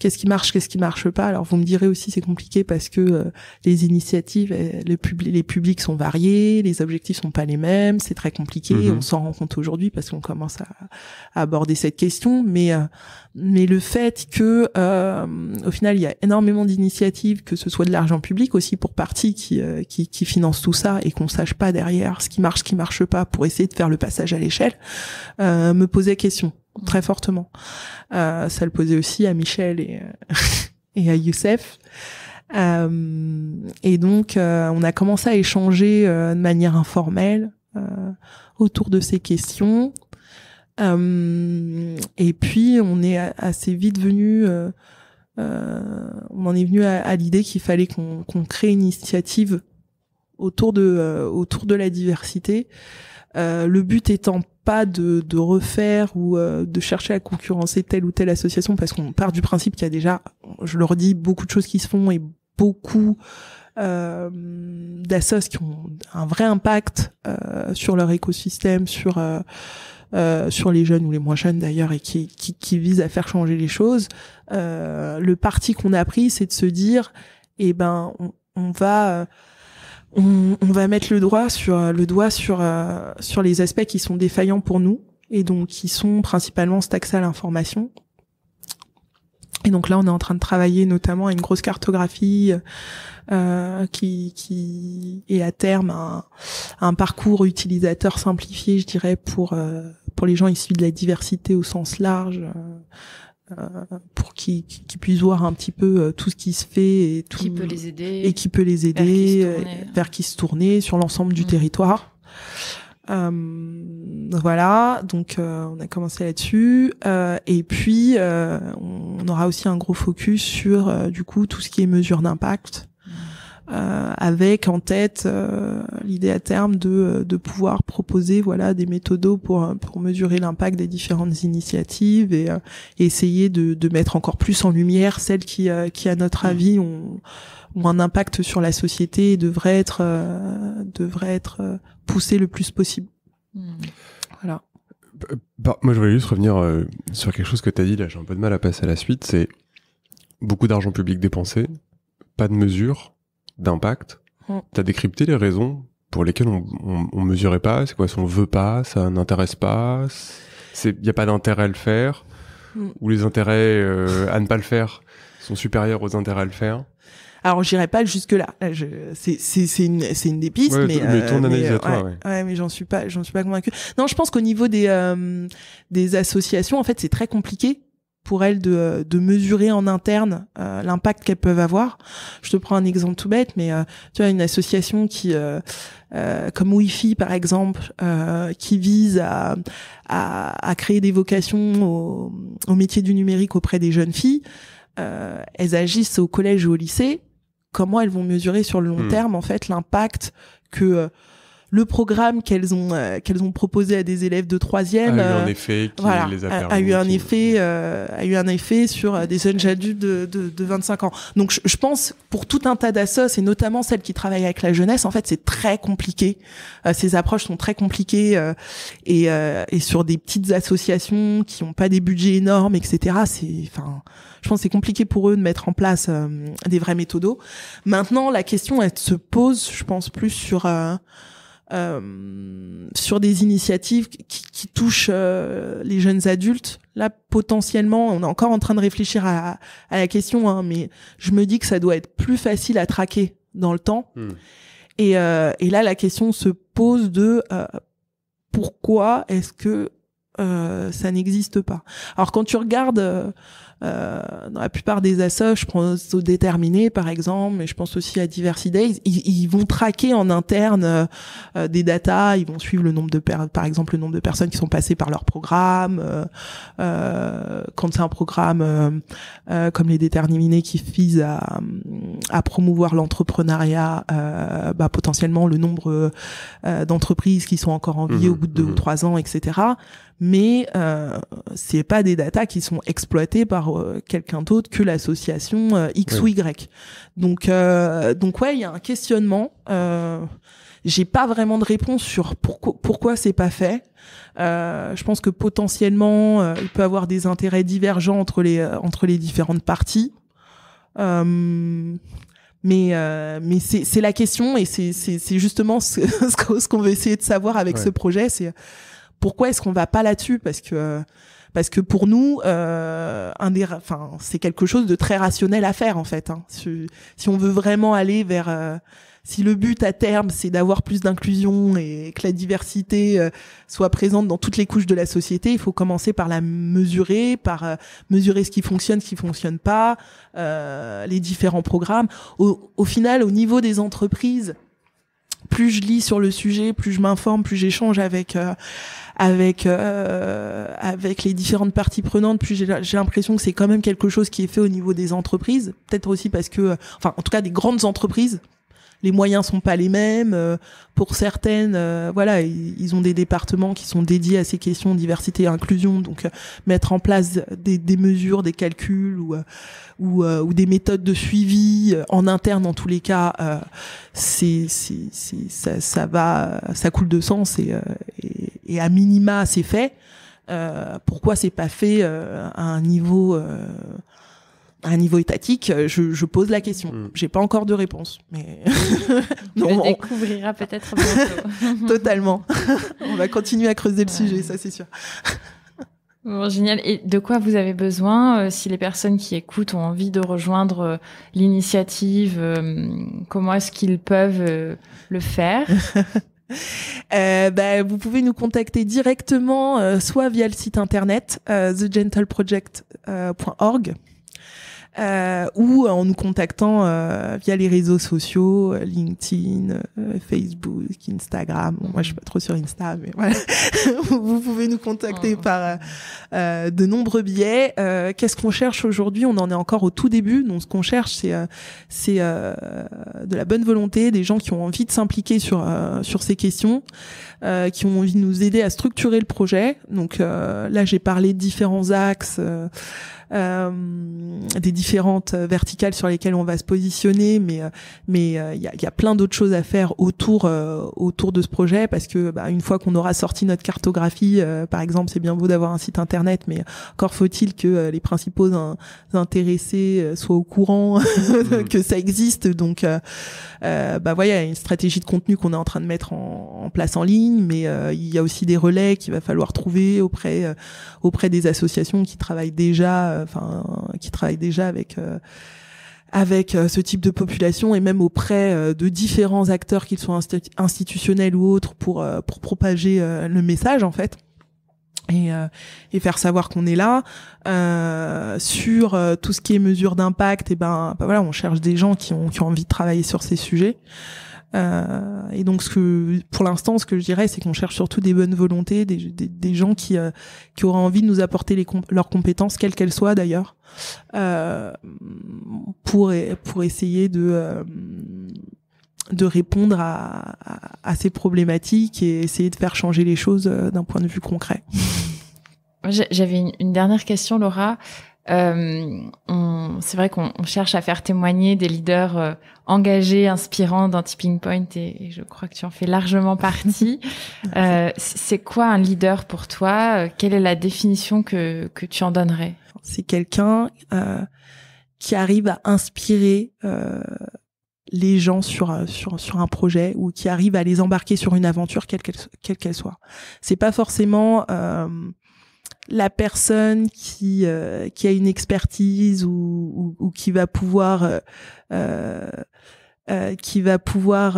qu'est-ce qui marche, qu'est-ce qui marche pas. Alors vous me direz aussi c'est compliqué parce que euh, les initiatives, euh, les, publics sont variés, les objectifs sont pas les mêmes, c'est très compliqué. Mhm. On s'en rend compte aujourd'hui parce qu'on commence à, aborder cette question, mais euh, mais le fait que au final il y a énormément d'initiatives, que ce soit de l'argent public aussi pour partie qui, qui finance tout ça et qu'on sache pas derrière ce qui marche, ce qui marche pas pour essayer de faire le passage à l'échelle, me posait question. Mm. très fortement. Euh, ça le posait aussi à Michel et, euh, et à Youssef. Euh, et donc, euh, on a commencé à échanger de manière informelle autour de ces questions. et puis, on est assez vite venu, on en est venu à, l'idée qu'il fallait qu'on crée une initiative autour de, autour de la diversité euh, le but étant pas de, refaire ou euh, de chercher à concurrencer telle ou telle association parce qu'on part du principe qu'il y a déjà, je le redis, beaucoup de choses qui se font et beaucoup euh, d'assos qui ont un vrai impact euh, sur leur écosystème, sur sur les jeunes ou les moins jeunes d'ailleurs, et qui, qui, qui visent à faire changer les choses. le parti qu'on a pris, c'est de se dire, eh ben, on va on, va mettre le doigt sur euh, le doigt sur euh, sur les aspects qui sont défaillants pour nous et donc qui sont principalement cet à l'information. Et donc là, on est en train de travailler notamment à une grosse cartographie euh, qui, est à terme un, un, parcours utilisateur simplifié, je dirais, pour euh, pour les gens issus de la diversité au sens large, euh, pour qu'ils puissent voir un petit peu euh, tout ce qui se fait et tout, qui peut les aider et qui peut les aider vers qui se euh, hein. tourner, sur l'ensemble du mm. territoire. Euh, voilà, donc on a commencé là-dessus euh, et puis on aura aussi un gros focus sur du coup tout ce qui est mesure d'impact euh, avec en tête euh, l'idée à terme euh, de, pouvoir proposer voilà des méthodos pour pour mesurer l'impact des différentes initiatives et, essayer de, mettre encore plus en lumière celles qui qui à notre mm. avis ont, un impact sur la société et devraient être devraient être poussées le plus possible. Mm. Voilà. moi, je voulais juste revenir sur quelque chose que tu as dit là. J'ai un peu de mal à passer à la suite. C'est beaucoup d'argent public dépensé, pas de mesure d'impact. Mm. t'as Tu décrypté les raisons pour lesquelles on, on, mesurait pas. C'est quoi Si on veut pas, ça n'intéresse pas, il y a pas d'intérêt à le faire, mm. ou les intérêts euh, à ne pas le faire sont supérieurs aux intérêts à le faire. Alors j'irai pas jusque là. Euh, c'est une, une des pistes, mais, mais, ton euh, à toi, ouais, mais j'en suis pas j'en suis pas convaincu. Non, je pense qu'au niveau des des associations, en fait, c'est très compliqué pour elles de, de mesurer en interne euh, l'impact qu'elles peuvent avoir. Je te prends un exemple tout bête, mais euh, tu as une association qui, euh, euh, comme Wi-Fi par exemple, qui vise à, à, à, créer des vocations au, au, métier du numérique auprès des jeunes filles. elles agissent au collège ou au lycée. Comment elles vont mesurer sur le long hmm. terme en fait l'impact que le programme qu'elles ont euh, qu'elles ont proposé à des élèves de troisième a eu un euh, effet a, eu un effet euh, a eu un effet sur des jeunes adultes de, de, de 25 ans. Donc je, pense pour tout un tas d'associations et notamment celles qui travaillent avec la jeunesse, en fait c'est très compliqué. ces approches sont très compliquées et, et sur des petites associations qui n'ont pas des budgets énormes, etc. C'est enfin je pense que c'est compliqué pour eux de mettre en place des vrais méthodos. Maintenant, la question, elle se pose, je pense, plus sur euh, sur des initiatives qui, touchent euh, les jeunes adultes. Là, potentiellement, on est encore en train de réfléchir à, la question, hein, mais je me dis que ça doit être plus facile à traquer dans le temps. Hmm. Et, euh, et, là, la question se pose de pourquoi est-ce que ça n'existe pas Alors, quand tu regardes euh, dans la plupart des assos, je pense aux déterminés par exemple, mais je pense aussi à Diversity Days, ils, vont traquer en interne euh, euh, des datas, ils vont suivre le nombre de par exemple le nombre de personnes qui sont passées par leur programme, quand c'est un programme comme les déterminés qui vise à, à promouvoir l'entrepreneuriat, euh, bah, potentiellement le nombre d'entreprises qui sont encore en vie mhm, au bout de deux ou mhm. trois ans, etc mais euh, c'est pas des datas qui sont exploitées par euh, quelqu'un d'autre que l'association euh, X ou Y. Donc euh, donc ouais, il y a un questionnement. j'ai pas vraiment de réponse sur pourquoi pourquoi c'est pas fait. je pense que potentiellement il peut avoir des intérêts divergents entre les entre les différentes parties. Euh, mais mais c'est la question et c'est justement ce, qu'on veut essayer de savoir avec ce projet, c'est pourquoi est-ce qu'on va pas là-dessus Parce que parce que pour nous, euh, un des, enfin, c'est quelque chose de très rationnel à faire en fait. Hein. Si, on veut vraiment aller vers, euh, si le but à terme c'est d'avoir plus d'inclusion et que la diversité euh, soit présente dans toutes les couches de la société, il faut commencer par la mesurer, par euh, mesurer ce qui fonctionne, ce qui fonctionne pas, les différents programmes. Au, final, au niveau des entreprises, plus je lis sur le sujet, plus je m'informe, plus j'échange avec avec euh, avec les différentes parties prenantes. Puis j'ai l'impression que c'est quand même quelque chose qui est fait au niveau des entreprises, peut-être aussi parce que, euh, enfin, en tout cas, des grandes entreprises les moyens sont pas les mêmes. Euh, pour certaines, euh, voilà, ils, ont des départements qui sont dédiés à ces questions diversité et inclusion, donc mettre en place des, des, mesures, des calculs ou ou, ou, des méthodes de suivi en interne, en tous les cas, c'est c'est ça, ça va, ça coule de sens et, et et à minima c'est fait. Euh, pourquoi c'est pas fait euh, à un niveau euh, à un niveau étatique euh, je, pose la question. je hmm. J'ai pas encore de réponse, mais on découvrira peut-être bientôt. Totalement. on va continuer à creuser le sujet, ça c'est sûr. génial. Et de quoi vous avez besoin si les personnes qui écoutent ont envie de rejoindre l'initiative Comment est-ce qu'ils peuvent le faire Euh, bah, vous pouvez nous contacter directement, euh, soit via le site internet euh, thegentleproject.org euh, ou en nous contactant euh, via les réseaux sociaux, euh, LinkedIn, euh, Facebook, Instagram. moi, je suis pas trop sur Insta, mais vous pouvez nous contacter oh. par euh, de nombreux biais. Qu'est-ce qu'on cherche aujourd'hui On en est encore au tout début. Donc, ce qu'on cherche, c'est c'est de la bonne volonté, des gens qui ont envie de s'impliquer sur sur ces questions, qui ont envie de nous aider à structurer le projet. Donc là, j'ai parlé de différents axes. Euh, des différentes verticales sur lesquelles on va se positionner, mais euh, mais euh, il y a, y, a, plein d'autres choses à faire autour autour de ce projet parce que bah, une fois qu'on aura sorti notre cartographie, par exemple, c'est bien beau d'avoir un site internet, mais encore faut-il que les principaux intéressés soient au courant mmh. que ça existe. Donc, euh, bah voilà, une stratégie de contenu qu'on est en train de mettre en, place en ligne, mais il y a aussi des relais qu'il va falloir trouver auprès auprès des associations qui travaillent déjà enfin, qui travaille déjà avec euh, avec euh, ce type de population et même auprès euh, de différents acteurs, qu'ils soient institutionnels ou autres, pour pour propager le message en fait. Et, et, faire savoir qu'on est là sur tout ce qui est mesure d'impact et eh ben, bah, voilà on cherche des gens qui ont, qui ont envie de travailler sur ces sujets euh, et donc, ce que, pour l'instant, ce que je dirais, c'est qu'on cherche surtout des bonnes volontés, des, gens qui, euh, qui auraient envie de nous apporter les leurs compétences, quelles qu'elles soient d'ailleurs, euh, pour, pour essayer de, euh, de répondre à, à, ces problématiques et essayer de faire changer les choses euh, d'un point de vue concret. J'avais une, dernière question, Laura. Euh, c'est vrai qu'on cherche à faire témoigner des leaders euh, engagés, inspirants dans Tipping Point, et, je crois que tu en fais largement partie. Euh, c'est quoi un leader pour toi Quelle est la définition que, que tu en donnerais C'est quelqu'un qui arrive à inspirer euh, les gens sur, sur, sur un projet ou qui arrive à les embarquer sur une aventure quelle qu'elle quelle soit. C'est pas forcément euh, la personne qui euh, qui a une expertise ou, qui va pouvoir euh, euh, qui va pouvoir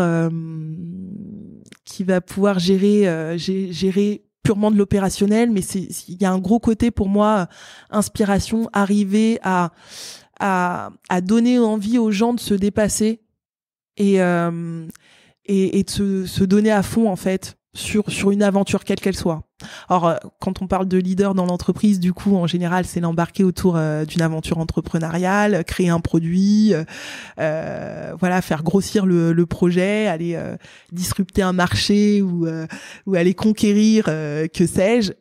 qui va pouvoir gérer gérer purement de l'opérationnel mais c'est il y a un gros côté pour moi inspiration arriver à à, donner envie aux gens de se dépasser et et, de se, se donner à fond en fait sur sur une aventure quelle qu'elle soit Or, euh, quand on parle de leader dans l'entreprise, du coup, en général, c'est l'embarquer autour euh, d'une aventure entrepreneuriale, créer un produit, euh, voilà, faire grossir le, projet, aller disrupter un marché ou, aller conquérir, que sais-je.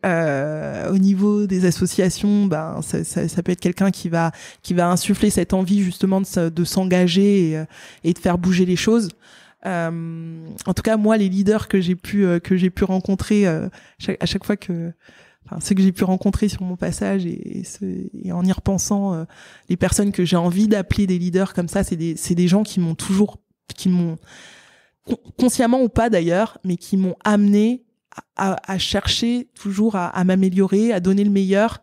au niveau des associations, ben, ça, peut être quelqu'un qui va qui va insuffler cette envie justement de, s'engager et de faire bouger les choses. Euh, en tout cas, moi, les leaders que j'ai pu euh, que j'ai pu rencontrer euh, à chaque fois que Enfin, ceux que j'ai pu rencontrer sur mon passage et, en y repensant, les personnes que j'ai envie d'appeler des leaders comme ça, c'est des, des, gens qui m'ont toujours, qui m'ont consciemment ou pas d'ailleurs, mais qui m'ont amené à, à, chercher toujours à, m'améliorer, à donner le meilleur,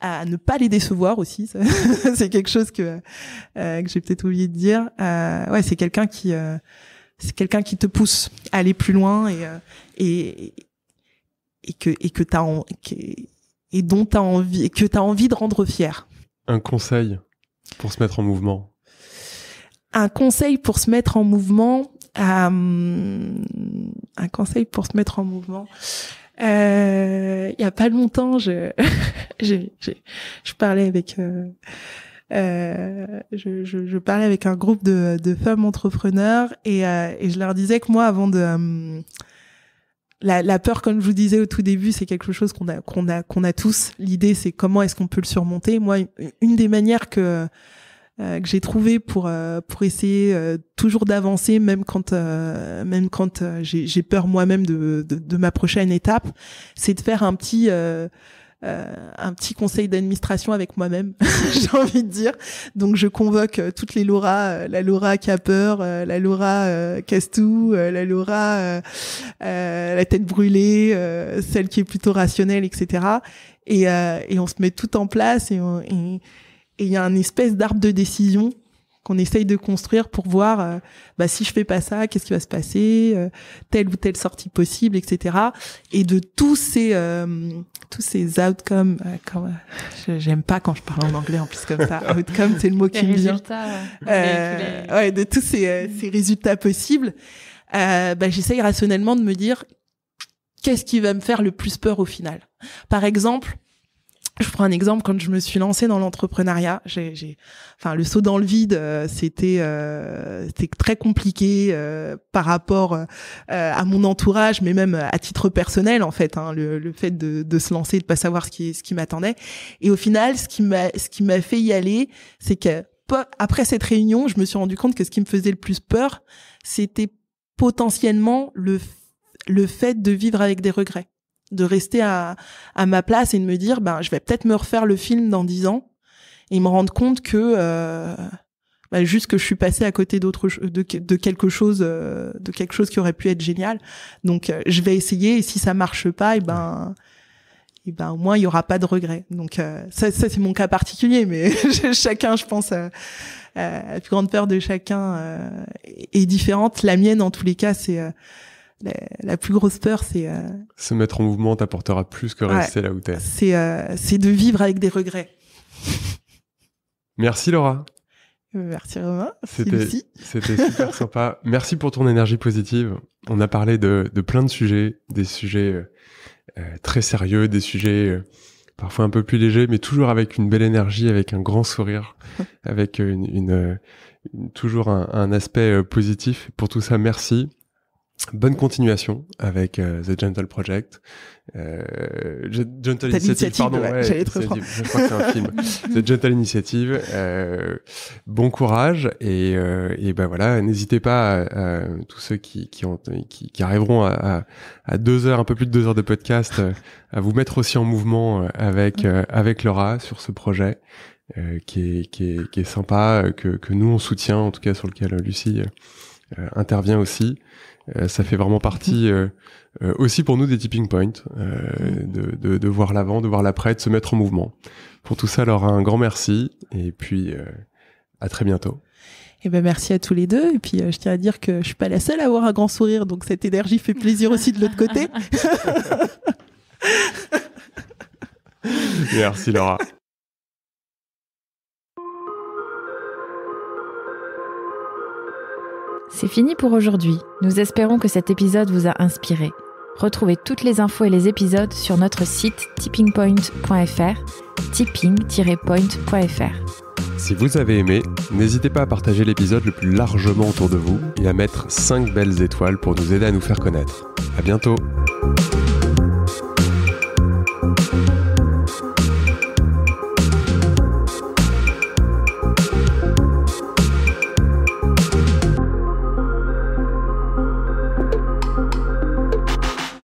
à ne pas les décevoir aussi. c'est quelque chose que, que j'ai peut-être oublié de dire. Euh, ouais, c'est quelqu'un qui c'est quelqu'un qui te pousse à aller plus loin et euh, et et que et que t'as et dont t'as envie que t'as envie de rendre fier. Un conseil pour se mettre en mouvement. Un conseil pour se mettre en mouvement. Euh, un conseil pour se mettre en mouvement. Euh, il euh, y a pas longtemps, je je, je, parlais avec euh, je, je, je, parlais avec un groupe de, de femmes entrepreneurs et, euh, et, je leur disais que moi, avant de euh, la, la, peur, comme je vous disais au tout début, c'est quelque chose qu'on a, qu'on a, qu'on a tous. L'idée, c'est comment est-ce qu'on peut le surmonter. Moi, une des manières que que j'ai trouvé pour pour essayer toujours d'avancer, même quand même quand j'ai peur moi-même de, de, de ma prochaine étape, c'est de faire un petit euh, un petit conseil d'administration avec moi-même, j'ai envie de dire. Donc je convoque euh, toutes les Laura, euh, la Laura qui a peur, la Laura tout, la Laura la tête brûlée, celle qui est plutôt rationnelle, etc. Et, et on se met tout en place et il et, y a un espèce d'arbre de décision qu'on essaye de construire pour voir euh, bah, si je fais pas ça, qu'est-ce qui va se passer, euh, telle ou telle sortie possible, etc. Et de tous ces euh, tous ces outcomes, j'aime pas quand je parle en anglais en plus comme ça, outcome c'est le mot qui me vient. Ouais, de tous ces, ces résultats possibles, bah, j'essaye rationnellement de me dire qu'est-ce qui va me faire le plus peur au final. Par exemple, je prends un exemple quand je me suis lancée dans l'entrepreneuriat, j'ai, enfin le saut dans le vide, euh, c'était, euh, c'était très compliqué euh, par rapport à mon entourage, mais même à titre personnel en fait, hein, le, fait de, se lancer, de pas savoir ce qui, ce qui m'attendait. Et au final, ce qui m'a, ce qui m'a fait y aller, c'est que après cette réunion, je me suis rendu compte que ce qui me faisait le plus peur, c'était potentiellement le le fait de vivre avec des regrets de rester à, ma place et de me dire, ben, je vais peut-être me refaire le film dans dix ans et me rendre compte que euh, ben, juste que je suis passée à côté d'autres de, quelque chose euh, de quelque chose qui aurait pu être génial donc euh, je vais essayer et si ça marche pas et ben et ben au moins il y aura pas de regret donc ça c'est mon cas particulier mais chacun je pense la plus grande peur de chacun est différente la mienne en tous les cas c'est la, plus grosse peur, c'est... Euh, Se mettre en mouvement t'apportera plus que rester là où t'es. C'est, euh, c'est de vivre avec des regrets. Merci Laura. Merci Romain. C'était, c'était super sympa. Merci pour ton énergie positive. On a parlé de, plein de sujets, des sujets euh, très sérieux, des sujets parfois un peu plus légers, mais toujours avec une belle énergie, avec un grand sourire, avec une, toujours un aspect positif. Pour tout ça, merci. Bonne continuation avec euh, The Gentle Project. Euh, Gentle Initiative, pardon. je crois que c'est un film. The Gentle Initiative. Euh, bon courage euh, et, ben voilà, n'hésitez pas tous ceux qui ont, qui, arriveront à, à, deux heures, un peu plus de deux heures de podcast, à vous mettre aussi en mouvement avec avec Laura sur ce projet. qui, est, qui, est, qui est sympa, que, que nous on soutient, en tout cas sur lequel Lucie intervient aussi. Euh, ça fait vraiment partie euh, euh, aussi pour nous des tipping points, mm. de, voir l'avant, de voir l'après, de se mettre en mouvement. Pour tout ça, Laura, un grand merci et puis à très bientôt. Eh ben merci à tous les deux. Et puis je tiens à dire que je suis pas la seule à avoir un grand sourire, donc cette énergie fait plaisir aussi de l'autre côté. merci Laura. C'est fini pour aujourd'hui. Nous espérons que cet épisode vous a inspiré. Retrouvez toutes les infos et les épisodes sur notre site tippingpoint.fr, tipping-point.fr. Si vous avez aimé, n'hésitez pas à partager l'épisode le plus largement autour de vous et à mettre 5 belles étoiles pour nous aider à nous faire connaître. À bientôt!